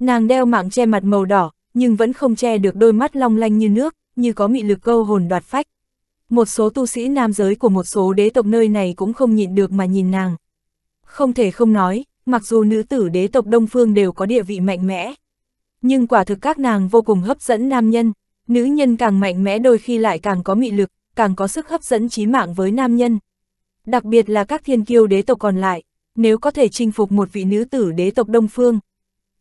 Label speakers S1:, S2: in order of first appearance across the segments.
S1: Nàng đeo mạng che mặt màu đỏ, nhưng vẫn không che được đôi mắt long lanh như nước, như có mị lực câu hồn đoạt phách. Một số tu sĩ nam giới của một số đế tộc nơi này cũng không nhịn được mà nhìn nàng. Không thể không nói, mặc dù nữ tử đế tộc Đông Phương đều có địa vị mạnh mẽ, nhưng quả thực các nàng vô cùng hấp dẫn nam nhân, nữ nhân càng mạnh mẽ đôi khi lại càng có mị lực, càng có sức hấp dẫn trí mạng với nam nhân. Đặc biệt là các thiên kiêu đế tộc còn lại, nếu có thể chinh phục một vị nữ tử đế tộc Đông Phương,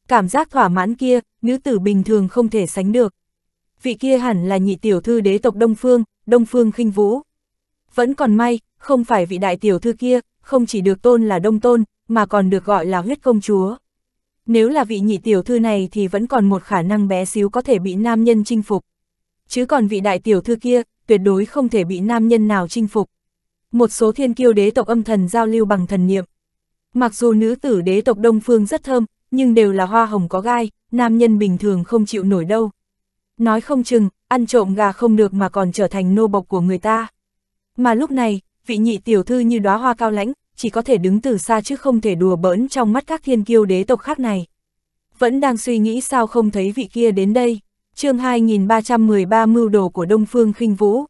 S1: cảm giác thỏa mãn kia, nữ tử bình thường không thể sánh được. Vị kia hẳn là nhị tiểu thư đế tộc Đông Phương, Đông Phương khinh vũ. Vẫn còn may, không phải vị đại tiểu thư kia, không chỉ được tôn là Đông Tôn, mà còn được gọi là huyết công chúa. Nếu là vị nhị tiểu thư này thì vẫn còn một khả năng bé xíu có thể bị nam nhân chinh phục. Chứ còn vị đại tiểu thư kia, tuyệt đối không thể bị nam nhân nào chinh phục. Một số thiên kiêu đế tộc âm thần giao lưu bằng thần niệm. Mặc dù nữ tử đế tộc Đông Phương rất thơm, nhưng đều là hoa hồng có gai, nam nhân bình thường không chịu nổi đâu. Nói không chừng, ăn trộm gà không được mà còn trở thành nô bộc của người ta. Mà lúc này, vị nhị tiểu thư như đóa hoa cao lãnh, chỉ có thể đứng từ xa chứ không thể đùa bỡn trong mắt các thiên kiêu đế tộc khác này. Vẫn đang suy nghĩ sao không thấy vị kia đến đây. chương 2313 mưu đồ của Đông Phương khinh Vũ.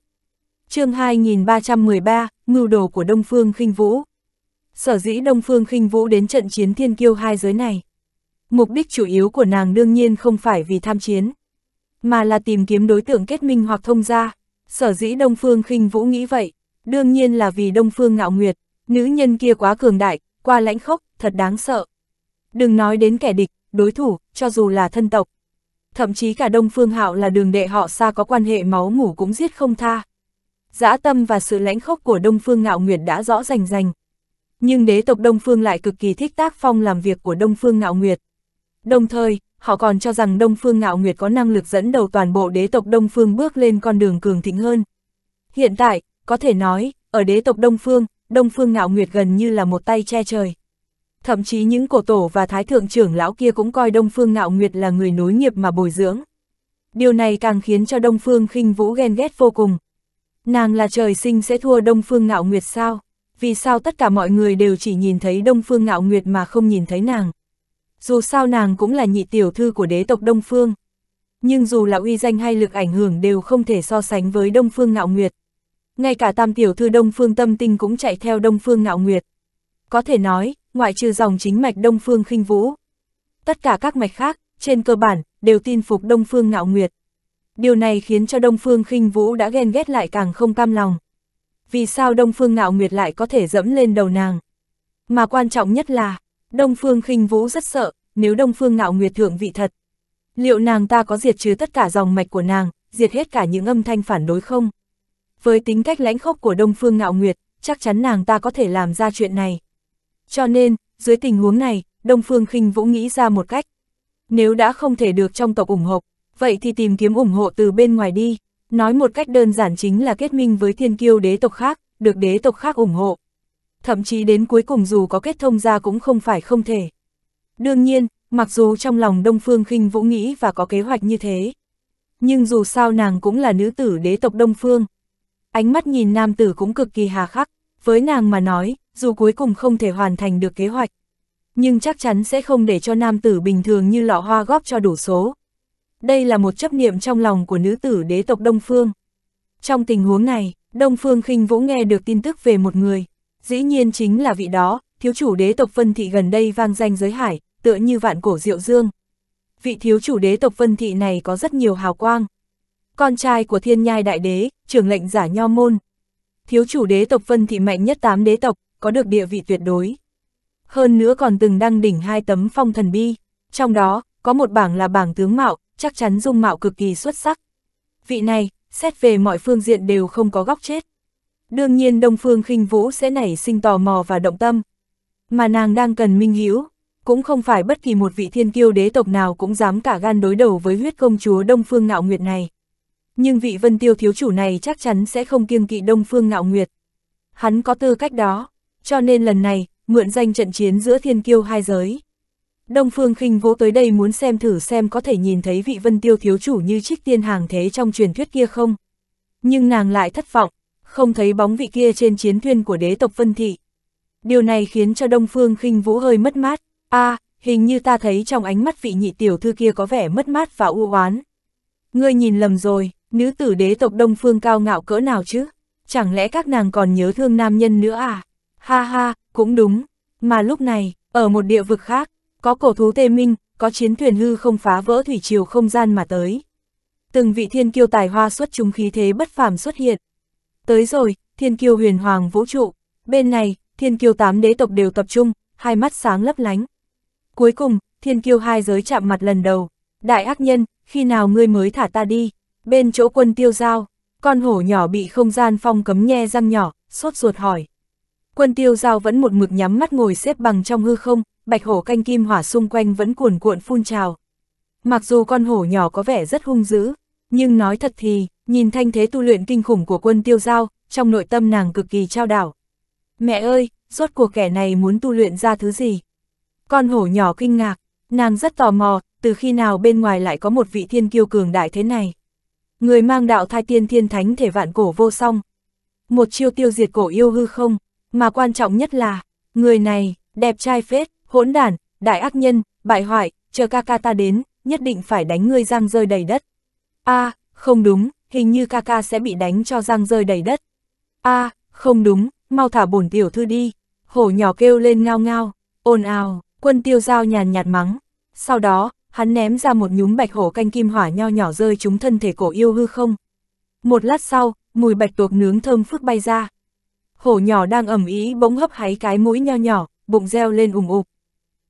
S1: chương 2313, mưu đồ của Đông Phương khinh Vũ. Sở dĩ Đông Phương khinh Vũ đến trận chiến thiên kiêu hai giới này mục đích chủ yếu của nàng đương nhiên không phải vì tham chiến, mà là tìm kiếm đối tượng kết minh hoặc thông gia. Sở dĩ Đông Phương khinh Vũ nghĩ vậy, đương nhiên là vì Đông Phương Ngạo Nguyệt, nữ nhân kia quá cường đại, qua lãnh khốc, thật đáng sợ. Đừng nói đến kẻ địch, đối thủ, cho dù là thân tộc. Thậm chí cả Đông Phương Hạo là đường đệ họ xa có quan hệ máu mủ cũng giết không tha. Dã tâm và sự lãnh khốc của Đông Phương Ngạo Nguyệt đã rõ rành rành. Nhưng đế tộc Đông Phương lại cực kỳ thích tác phong làm việc của Đông Phương Ngạo Nguyệt. Đồng thời, họ còn cho rằng Đông Phương Ngạo Nguyệt có năng lực dẫn đầu toàn bộ đế tộc Đông Phương bước lên con đường cường thịnh hơn. Hiện tại, có thể nói, ở đế tộc Đông Phương, Đông Phương Ngạo Nguyệt gần như là một tay che trời. Thậm chí những cổ tổ và thái thượng trưởng lão kia cũng coi Đông Phương Ngạo Nguyệt là người nối nghiệp mà bồi dưỡng. Điều này càng khiến cho Đông Phương khinh vũ ghen ghét vô cùng. Nàng là trời sinh sẽ thua Đông Phương Ngạo Nguyệt sao? Vì sao tất cả mọi người đều chỉ nhìn thấy Đông Phương Ngạo Nguyệt mà không nhìn thấy nàng? dù sao nàng cũng là nhị tiểu thư của đế tộc Đông Phương. Nhưng dù là uy danh hay lực ảnh hưởng đều không thể so sánh với Đông Phương Ngạo Nguyệt. Ngay cả tam tiểu thư Đông Phương Tâm Tinh cũng chạy theo Đông Phương Ngạo Nguyệt. Có thể nói, ngoại trừ dòng chính mạch Đông Phương khinh Vũ. Tất cả các mạch khác, trên cơ bản, đều tin phục Đông Phương Ngạo Nguyệt. Điều này khiến cho Đông Phương khinh Vũ đã ghen ghét lại càng không cam lòng. Vì sao Đông Phương Ngạo Nguyệt lại có thể dẫm lên đầu nàng? Mà quan trọng nhất là, Đông Phương khinh Vũ rất sợ, nếu Đông Phương Ngạo Nguyệt thượng vị thật, liệu nàng ta có diệt trừ tất cả dòng mạch của nàng, diệt hết cả những âm thanh phản đối không? Với tính cách lãnh khốc của Đông Phương Ngạo Nguyệt, chắc chắn nàng ta có thể làm ra chuyện này. Cho nên, dưới tình huống này, Đông Phương khinh Vũ nghĩ ra một cách. Nếu đã không thể được trong tộc ủng hộ, vậy thì tìm kiếm ủng hộ từ bên ngoài đi. Nói một cách đơn giản chính là kết minh với thiên kiêu đế tộc khác, được đế tộc khác ủng hộ thậm chí đến cuối cùng dù có kết thông ra cũng không phải không thể. Đương nhiên, mặc dù trong lòng Đông Phương khinh Vũ nghĩ và có kế hoạch như thế, nhưng dù sao nàng cũng là nữ tử đế tộc Đông Phương. Ánh mắt nhìn nam tử cũng cực kỳ hà khắc, với nàng mà nói, dù cuối cùng không thể hoàn thành được kế hoạch, nhưng chắc chắn sẽ không để cho nam tử bình thường như lọ hoa góp cho đủ số. Đây là một chấp niệm trong lòng của nữ tử đế tộc Đông Phương. Trong tình huống này, Đông Phương khinh Vũ nghe được tin tức về một người, Dĩ nhiên chính là vị đó, thiếu chủ đế tộc Vân Thị gần đây vang danh giới hải, tựa như vạn cổ diệu dương. Vị thiếu chủ đế tộc Vân Thị này có rất nhiều hào quang. Con trai của thiên nhai đại đế, trưởng lệnh giả nho môn. Thiếu chủ đế tộc Vân Thị mạnh nhất tám đế tộc, có được địa vị tuyệt đối. Hơn nữa còn từng đăng đỉnh hai tấm phong thần bi. Trong đó, có một bảng là bảng tướng mạo, chắc chắn dung mạo cực kỳ xuất sắc. Vị này, xét về mọi phương diện đều không có góc chết. Đương nhiên Đông Phương khinh Vũ sẽ nảy sinh tò mò và động tâm. Mà nàng đang cần minh hiểu, cũng không phải bất kỳ một vị thiên kiêu đế tộc nào cũng dám cả gan đối đầu với huyết công chúa Đông Phương Ngạo Nguyệt này. Nhưng vị vân tiêu thiếu chủ này chắc chắn sẽ không kiêng kỵ Đông Phương Ngạo Nguyệt. Hắn có tư cách đó, cho nên lần này, mượn danh trận chiến giữa thiên kiêu hai giới. Đông Phương khinh Vũ tới đây muốn xem thử xem có thể nhìn thấy vị vân tiêu thiếu chủ như trích tiên hàng thế trong truyền thuyết kia không. Nhưng nàng lại thất vọng, không thấy bóng vị kia trên chiến thuyền của đế tộc Vân Thị. Điều này khiến cho Đông Phương khinh Vũ hơi mất mát, a à, hình như ta thấy trong ánh mắt vị nhị tiểu thư kia có vẻ mất mát và u oán. Ngươi nhìn lầm rồi, nữ tử đế tộc Đông Phương cao ngạo cỡ nào chứ? Chẳng lẽ các nàng còn nhớ thương nam nhân nữa à? Ha ha, cũng đúng. Mà lúc này, ở một địa vực khác, có cổ thú tê minh, có chiến thuyền hư không phá vỡ thủy triều không gian mà tới. Từng vị thiên kiêu tài hoa xuất chúng khí thế bất phàm xuất hiện, Tới rồi, thiên kiêu huyền hoàng vũ trụ, bên này, thiên kiêu tám đế tộc đều tập trung, hai mắt sáng lấp lánh. Cuối cùng, thiên kiêu hai giới chạm mặt lần đầu. Đại ác nhân, khi nào ngươi mới thả ta đi? Bên chỗ quân tiêu giao, con hổ nhỏ bị không gian phong cấm nhe răng nhỏ, sốt ruột hỏi. Quân tiêu giao vẫn một mực nhắm mắt ngồi xếp bằng trong hư không, bạch hổ canh kim hỏa xung quanh vẫn cuồn cuộn phun trào. Mặc dù con hổ nhỏ có vẻ rất hung dữ, nhưng nói thật thì, Nhìn thanh thế tu luyện kinh khủng của quân tiêu giao, trong nội tâm nàng cực kỳ trao đảo. Mẹ ơi, rốt cuộc kẻ này muốn tu luyện ra thứ gì? Con hổ nhỏ kinh ngạc, nàng rất tò mò, từ khi nào bên ngoài lại có một vị thiên kiêu cường đại thế này? Người mang đạo thai tiên thiên thánh thể vạn cổ vô song. Một chiêu tiêu diệt cổ yêu hư không, mà quan trọng nhất là, người này, đẹp trai phết, hỗn đản, đại ác nhân, bại hoại, chờ ca ca ta đến, nhất định phải đánh ngươi giang rơi đầy đất. a à, không đúng, hình như ca ca sẽ bị đánh cho răng rơi đầy đất. a à, không đúng, mau thả bổn tiểu thư đi, hổ nhỏ kêu lên ngao ngao, ồn ào, quân tiêu dao nhàn nhạt mắng. Sau đó, hắn ném ra một nhúm bạch hổ canh kim hỏa nho nhỏ rơi trúng thân thể cổ yêu hư không. Một lát sau, mùi bạch tuộc nướng thơm phức bay ra. Hổ nhỏ đang ẩm ý bỗng hấp háy cái mũi nho nhỏ, bụng reo lên ủng ụp.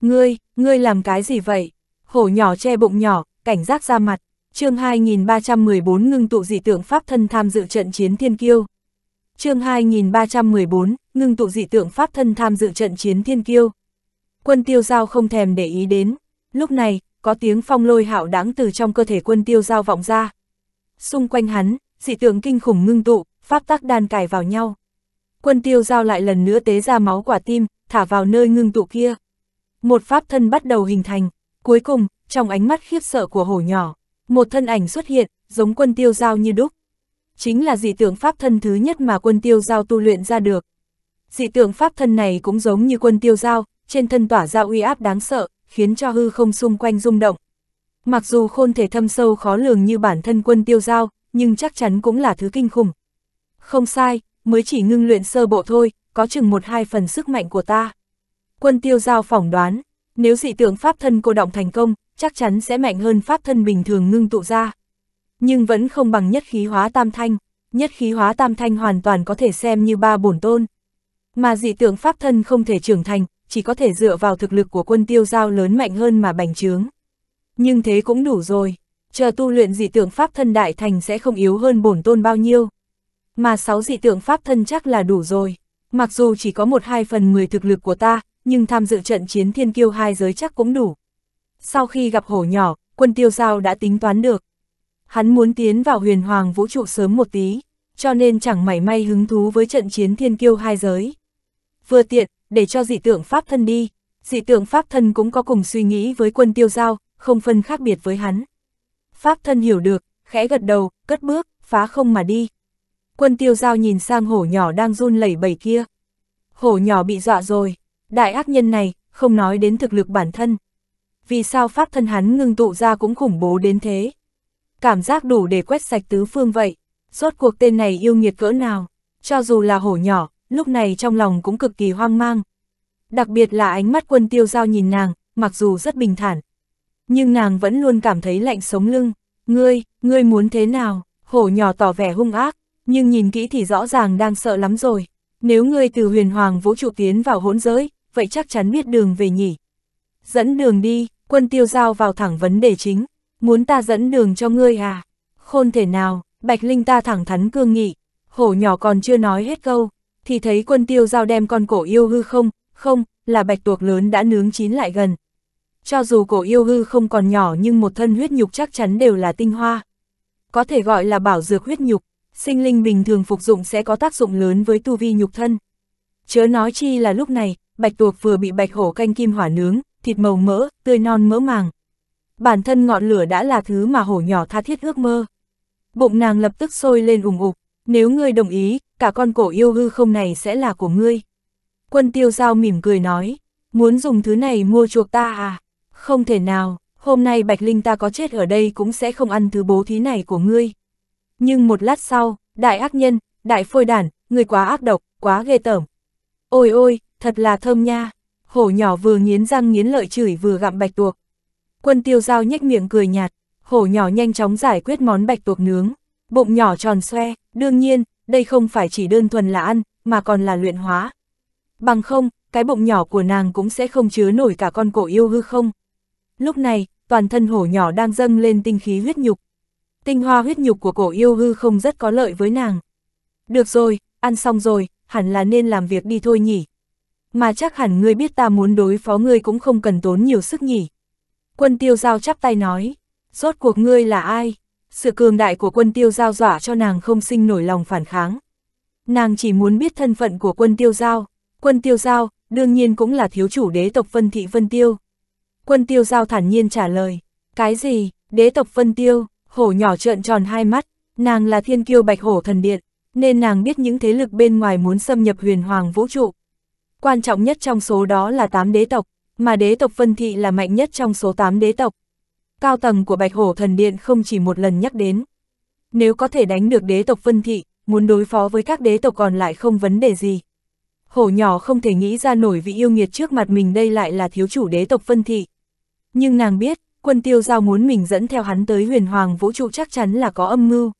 S1: Ngươi, ngươi làm cái gì vậy? Hổ nhỏ che bụng nhỏ, cảnh giác ra mặt, chương 2314 ngưng tụ dị tượng pháp thân tham dự trận chiến thiên kiêu. chương 2314, ngưng tụ dị tượng pháp thân tham dự trận chiến thiên kiêu. Quân tiêu giao không thèm để ý đến, lúc này, có tiếng phong lôi hảo đáng từ trong cơ thể quân tiêu giao vọng ra. Xung quanh hắn, dị tượng kinh khủng ngưng tụ, pháp tắc đan cài vào nhau. Quân tiêu giao lại lần nữa tế ra máu quả tim, thả vào nơi ngưng tụ kia. Một pháp thân bắt đầu hình thành, cuối cùng, trong ánh mắt khiếp sợ của hổ nhỏ, một thân ảnh xuất hiện, giống quân tiêu giao như đúc. Chính là dị tượng pháp thân thứ nhất mà quân tiêu giao tu luyện ra được. Dị tượng pháp thân này cũng giống như quân tiêu giao, trên thân tỏa ra uy áp đáng sợ, khiến cho hư không xung quanh rung động. Mặc dù khôn thể thâm sâu khó lường như bản thân quân tiêu giao, nhưng chắc chắn cũng là thứ kinh khủng. Không sai, mới chỉ ngưng luyện sơ bộ thôi, có chừng một hai phần sức mạnh của ta. Quân tiêu giao phỏng đoán, nếu dị tượng pháp thân cô động thành công, chắc chắn sẽ mạnh hơn pháp thân bình thường ngưng tụ ra. Nhưng vẫn không bằng nhất khí hóa tam thanh, nhất khí hóa tam thanh hoàn toàn có thể xem như ba bổn tôn. Mà dị tượng pháp thân không thể trưởng thành, chỉ có thể dựa vào thực lực của quân tiêu giao lớn mạnh hơn mà bành trướng. Nhưng thế cũng đủ rồi, chờ tu luyện dị tượng pháp thân đại thành sẽ không yếu hơn bổn tôn bao nhiêu. Mà sáu dị tượng pháp thân chắc là đủ rồi, mặc dù chỉ có một hai phần mười thực lực của ta, nhưng tham dự trận chiến thiên kiêu hai giới chắc cũng đủ. Sau khi gặp hổ nhỏ, quân tiêu giao đã tính toán được. Hắn muốn tiến vào huyền hoàng vũ trụ sớm một tí, cho nên chẳng mảy may hứng thú với trận chiến thiên kiêu hai giới. Vừa tiện, để cho dị tượng pháp thân đi, dị tượng pháp thân cũng có cùng suy nghĩ với quân tiêu giao, không phân khác biệt với hắn. Pháp thân hiểu được, khẽ gật đầu, cất bước, phá không mà đi. Quân tiêu giao nhìn sang hổ nhỏ đang run lẩy bẩy kia. Hổ nhỏ bị dọa rồi, đại ác nhân này, không nói đến thực lực bản thân, vì sao pháp thân hắn ngưng tụ ra cũng khủng bố đến thế. Cảm giác đủ để quét sạch tứ phương vậy, rốt cuộc tên này yêu nghiệt cỡ nào, cho dù là hổ nhỏ, lúc này trong lòng cũng cực kỳ hoang mang. Đặc biệt là ánh mắt quân tiêu giao nhìn nàng, mặc dù rất bình thản. Nhưng nàng vẫn luôn cảm thấy lạnh sống lưng, ngươi, ngươi muốn thế nào, hổ nhỏ tỏ vẻ hung ác, nhưng nhìn kỹ thì rõ ràng đang sợ lắm rồi. Nếu ngươi từ huyền hoàng vũ trụ tiến vào hỗn giới, vậy chắc chắn biết đường về nhỉ. Dẫn đường đi, quân tiêu giao vào thẳng vấn đề chính, muốn ta dẫn đường cho ngươi à? Khôn thể nào, Bạch Linh ta thẳng thắn cương nghị, hổ nhỏ còn chưa nói hết câu, thì thấy quân tiêu giao đem con cổ yêu hư không, không, là bạch tuộc lớn đã nướng chín lại gần. Cho dù cổ yêu hư không còn nhỏ nhưng một thân huyết nhục chắc chắn đều là tinh hoa. Có thể gọi là bảo dược huyết nhục, sinh linh bình thường phục dụng sẽ có tác dụng lớn với tu vi nhục thân. Chớ nói chi là lúc này, bạch tuộc vừa bị bạch hổ canh kim hỏa nướng, thịt màu mỡ, tươi non mỡ màng. Bản thân ngọn lửa đã là thứ mà hổ nhỏ tha thiết ước mơ. Bụng nàng lập tức sôi lên ủng ục, nếu ngươi đồng ý, cả con cổ yêu hư không này sẽ là của ngươi. Quân tiêu giao mỉm cười nói, muốn dùng thứ này mua chuộc ta à? Không thể nào, hôm nay Bạch Linh ta có chết ở đây cũng sẽ không ăn thứ bố thí này của ngươi. Nhưng một lát sau, đại ác nhân, đại phôi đản, người quá ác độc, quá ghê tởm. Ôi ôi, thật là thơm nha hổ nhỏ vừa nghiến răng nghiến lợi chửi vừa gặm bạch tuộc. Quân tiêu giao nhếch miệng cười nhạt, hổ nhỏ nhanh chóng giải quyết món bạch tuộc nướng, bụng nhỏ tròn xoe, đương nhiên, đây không phải chỉ đơn thuần là ăn, mà còn là luyện hóa. Bằng không, cái bụng nhỏ của nàng cũng sẽ không chứa nổi cả con cổ yêu hư không. Lúc này, toàn thân hổ nhỏ đang dâng lên tinh khí huyết nhục. Tinh hoa huyết nhục của cổ yêu hư không rất có lợi với nàng. Được rồi, ăn xong rồi, hẳn là nên làm việc đi thôi nhỉ, mà chắc hẳn ngươi biết ta muốn đối phó ngươi cũng không cần tốn nhiều sức nhỉ. Quân tiêu giao chắp tay nói, rốt cuộc ngươi là ai? Sự cường đại của quân tiêu giao dọa cho nàng không sinh nổi lòng phản kháng. Nàng chỉ muốn biết thân phận của quân tiêu giao. Quân tiêu giao, đương nhiên cũng là thiếu chủ đế tộc Vân Thị Vân Tiêu. Quân tiêu giao thản nhiên trả lời, cái gì, đế tộc Vân Tiêu, hổ nhỏ trợn tròn hai mắt, nàng là thiên kiêu bạch hổ thần điện, nên nàng biết những thế lực bên ngoài muốn xâm nhập huyền hoàng vũ trụ, Quan trọng nhất trong số đó là 8 đế tộc, mà đế tộc Vân Thị là mạnh nhất trong số 8 đế tộc. Cao tầng của Bạch Hổ Thần Điện không chỉ một lần nhắc đến. Nếu có thể đánh được đế tộc Vân Thị, muốn đối phó với các đế tộc còn lại không vấn đề gì. Hổ nhỏ không thể nghĩ ra nổi vị yêu nghiệt trước mặt mình đây lại là thiếu chủ đế tộc Vân Thị. Nhưng nàng biết, quân tiêu giao muốn mình dẫn theo hắn tới huyền hoàng vũ trụ chắc chắn là có âm mưu.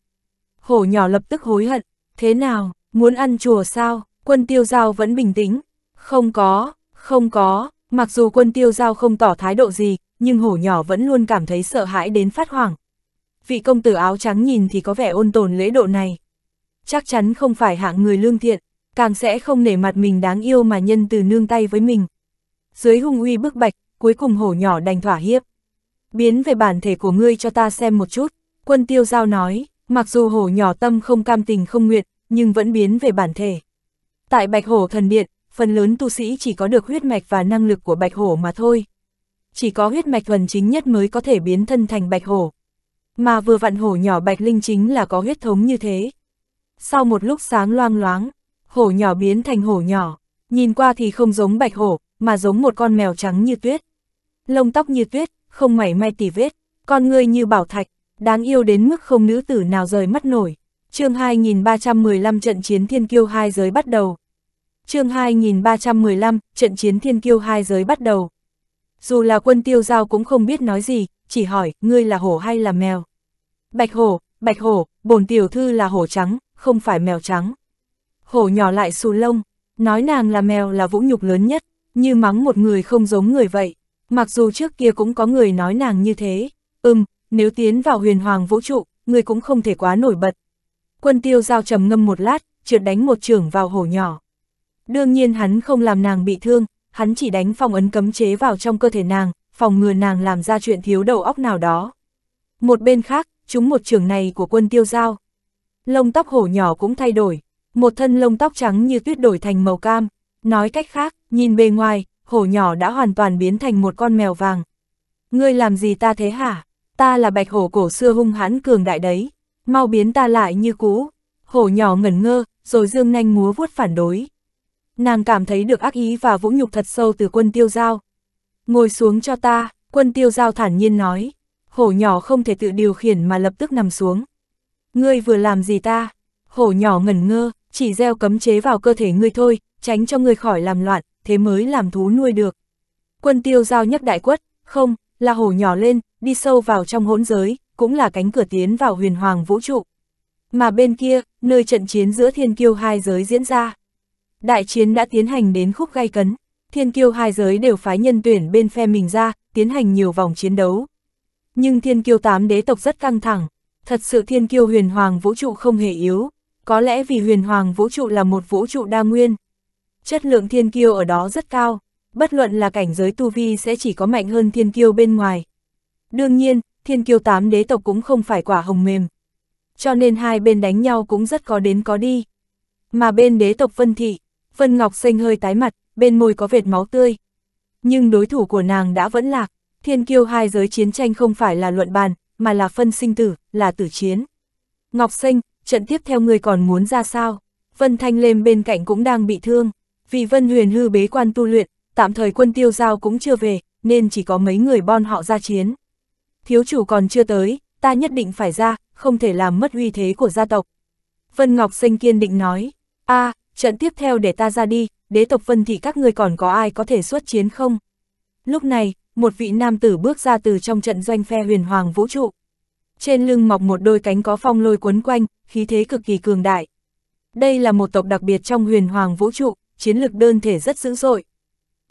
S1: Hổ nhỏ lập tức hối hận, thế nào, muốn ăn chùa sao, quân tiêu giao vẫn bình tĩnh, không có, không có, mặc dù quân tiêu giao không tỏ thái độ gì, nhưng hổ nhỏ vẫn luôn cảm thấy sợ hãi đến phát hoảng. Vị công tử áo trắng nhìn thì có vẻ ôn tồn lễ độ này. Chắc chắn không phải hạng người lương thiện, càng sẽ không nể mặt mình đáng yêu mà nhân từ nương tay với mình. Dưới hung uy bức bạch, cuối cùng hổ nhỏ đành thỏa hiếp. Biến về bản thể của ngươi cho ta xem một chút, quân tiêu giao nói, mặc dù hổ nhỏ tâm không cam tình không nguyện, nhưng vẫn biến về bản thể. Tại bạch hổ thần điện, phần lớn tu sĩ chỉ có được huyết mạch và năng lực của bạch hổ mà thôi. Chỉ có huyết mạch thuần chính nhất mới có thể biến thân thành bạch hổ. Mà vừa vặn hổ nhỏ bạch linh chính là có huyết thống như thế. Sau một lúc sáng loang loáng, hổ nhỏ biến thành hổ nhỏ, nhìn qua thì không giống bạch hổ, mà giống một con mèo trắng như tuyết. Lông tóc như tuyết, không mảy may tỉ vết, con người như bảo thạch, đáng yêu đến mức không nữ tử nào rời mắt nổi. chương 2315 trận chiến thiên kiêu hai giới bắt đầu chương 2315, trận chiến thiên kiêu hai giới bắt đầu. Dù là quân tiêu giao cũng không biết nói gì, chỉ hỏi, ngươi là hổ hay là mèo? Bạch hổ, bạch hổ, bổn tiểu thư là hổ trắng, không phải mèo trắng. Hổ nhỏ lại xù lông, nói nàng là mèo là vũ nhục lớn nhất, như mắng một người không giống người vậy. Mặc dù trước kia cũng có người nói nàng như thế, ừm, nếu tiến vào huyền hoàng vũ trụ, người cũng không thể quá nổi bật. Quân tiêu giao trầm ngâm một lát, trượt đánh một trưởng vào hổ nhỏ. Đương nhiên hắn không làm nàng bị thương, hắn chỉ đánh phong ấn cấm chế vào trong cơ thể nàng, phòng ngừa nàng làm ra chuyện thiếu đầu óc nào đó. Một bên khác, chúng một trường này của quân tiêu giao. Lông tóc hổ nhỏ cũng thay đổi, một thân lông tóc trắng như tuyết đổi thành màu cam. Nói cách khác, nhìn bề ngoài, hổ nhỏ đã hoàn toàn biến thành một con mèo vàng. Ngươi làm gì ta thế hả? Ta là bạch hổ cổ xưa hung hãn cường đại đấy. Mau biến ta lại như cũ. Hổ nhỏ ngẩn ngơ, rồi dương nanh múa vuốt phản đối nàng cảm thấy được ác ý và vũ nhục thật sâu từ quân tiêu giao. Ngồi xuống cho ta, quân tiêu giao thản nhiên nói, hổ nhỏ không thể tự điều khiển mà lập tức nằm xuống. Ngươi vừa làm gì ta? Hổ nhỏ ngẩn ngơ, chỉ gieo cấm chế vào cơ thể ngươi thôi, tránh cho ngươi khỏi làm loạn, thế mới làm thú nuôi được. Quân tiêu giao nhấc đại quất, không, là hổ nhỏ lên, đi sâu vào trong hỗn giới, cũng là cánh cửa tiến vào huyền hoàng vũ trụ. Mà bên kia, nơi trận chiến giữa thiên kiêu hai giới diễn ra, Đại chiến đã tiến hành đến khúc gai cấn, thiên kiêu hai giới đều phái nhân tuyển bên phe mình ra, tiến hành nhiều vòng chiến đấu. Nhưng thiên kiêu tám đế tộc rất căng thẳng, thật sự thiên kiêu huyền hoàng vũ trụ không hề yếu, có lẽ vì huyền hoàng vũ trụ là một vũ trụ đa nguyên. Chất lượng thiên kiêu ở đó rất cao, bất luận là cảnh giới tu vi sẽ chỉ có mạnh hơn thiên kiêu bên ngoài. Đương nhiên, thiên kiêu tám đế tộc cũng không phải quả hồng mềm. Cho nên hai bên đánh nhau cũng rất có đến có đi. Mà bên đế tộc Vân Thị, Vân Ngọc Xanh hơi tái mặt, bên môi có vệt máu tươi. Nhưng đối thủ của nàng đã vẫn lạc, thiên kiêu hai giới chiến tranh không phải là luận bàn, mà là phân sinh tử, là tử chiến. Ngọc Xanh, trận tiếp theo người còn muốn ra sao? Vân Thanh Lêm bên cạnh cũng đang bị thương, vì Vân Huyền hư bế quan tu luyện, tạm thời quân tiêu giao cũng chưa về, nên chỉ có mấy người bon họ ra chiến. Thiếu chủ còn chưa tới, ta nhất định phải ra, không thể làm mất uy thế của gia tộc. Vân Ngọc Sinh kiên định nói, a à, trận tiếp theo để ta ra đi, đế tộc vân thì các ngươi còn có ai có thể xuất chiến không? Lúc này, một vị nam tử bước ra từ trong trận doanh phe huyền hoàng vũ trụ. Trên lưng mọc một đôi cánh có phong lôi quấn quanh, khí thế cực kỳ cường đại. Đây là một tộc đặc biệt trong huyền hoàng vũ trụ, chiến lực đơn thể rất dữ dội.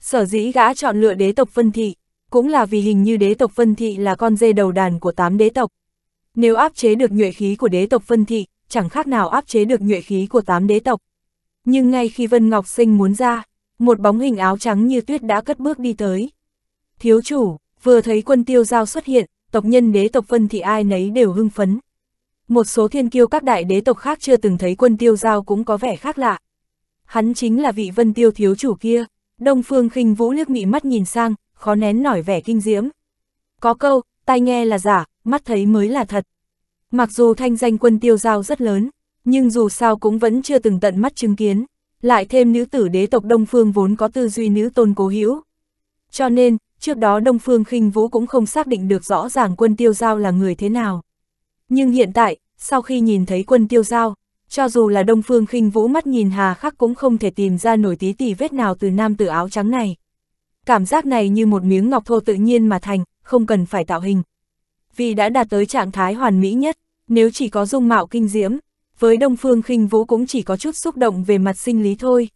S1: Sở dĩ gã chọn lựa đế tộc Vân Thị, cũng là vì hình như đế tộc Vân Thị là con dê đầu đàn của tám đế tộc. Nếu áp chế được nhuệ khí của đế tộc Vân Thị, chẳng khác nào áp chế được nhuệ khí của tám đế tộc. Nhưng ngay khi Vân Ngọc Sinh muốn ra, một bóng hình áo trắng như tuyết đã cất bước đi tới. Thiếu chủ, vừa thấy quân tiêu giao xuất hiện, tộc nhân đế tộc Vân thì ai nấy đều hưng phấn. Một số thiên kiêu các đại đế tộc khác chưa từng thấy quân tiêu giao cũng có vẻ khác lạ. Hắn chính là vị Vân Tiêu thiếu chủ kia, Đông Phương khinh Vũ liếc mị mắt nhìn sang, khó nén nổi vẻ kinh diễm. Có câu, tai nghe là giả, mắt thấy mới là thật. Mặc dù thanh danh quân tiêu giao rất lớn, nhưng dù sao cũng vẫn chưa từng tận mắt chứng kiến, lại thêm nữ tử đế tộc Đông Phương vốn có tư duy nữ tôn cố hữu. Cho nên, trước đó Đông Phương khinh Vũ cũng không xác định được rõ ràng quân tiêu giao là người thế nào. Nhưng hiện tại, sau khi nhìn thấy quân tiêu giao, cho dù là Đông Phương khinh Vũ mắt nhìn hà khắc cũng không thể tìm ra nổi tí tì vết nào từ nam tử áo trắng này. Cảm giác này như một miếng ngọc thô tự nhiên mà thành, không cần phải tạo hình. Vì đã đạt tới trạng thái hoàn mỹ nhất, nếu chỉ có dung mạo kinh diễm, với Đông Phương khinh Vũ cũng chỉ có chút xúc động về mặt sinh lý thôi.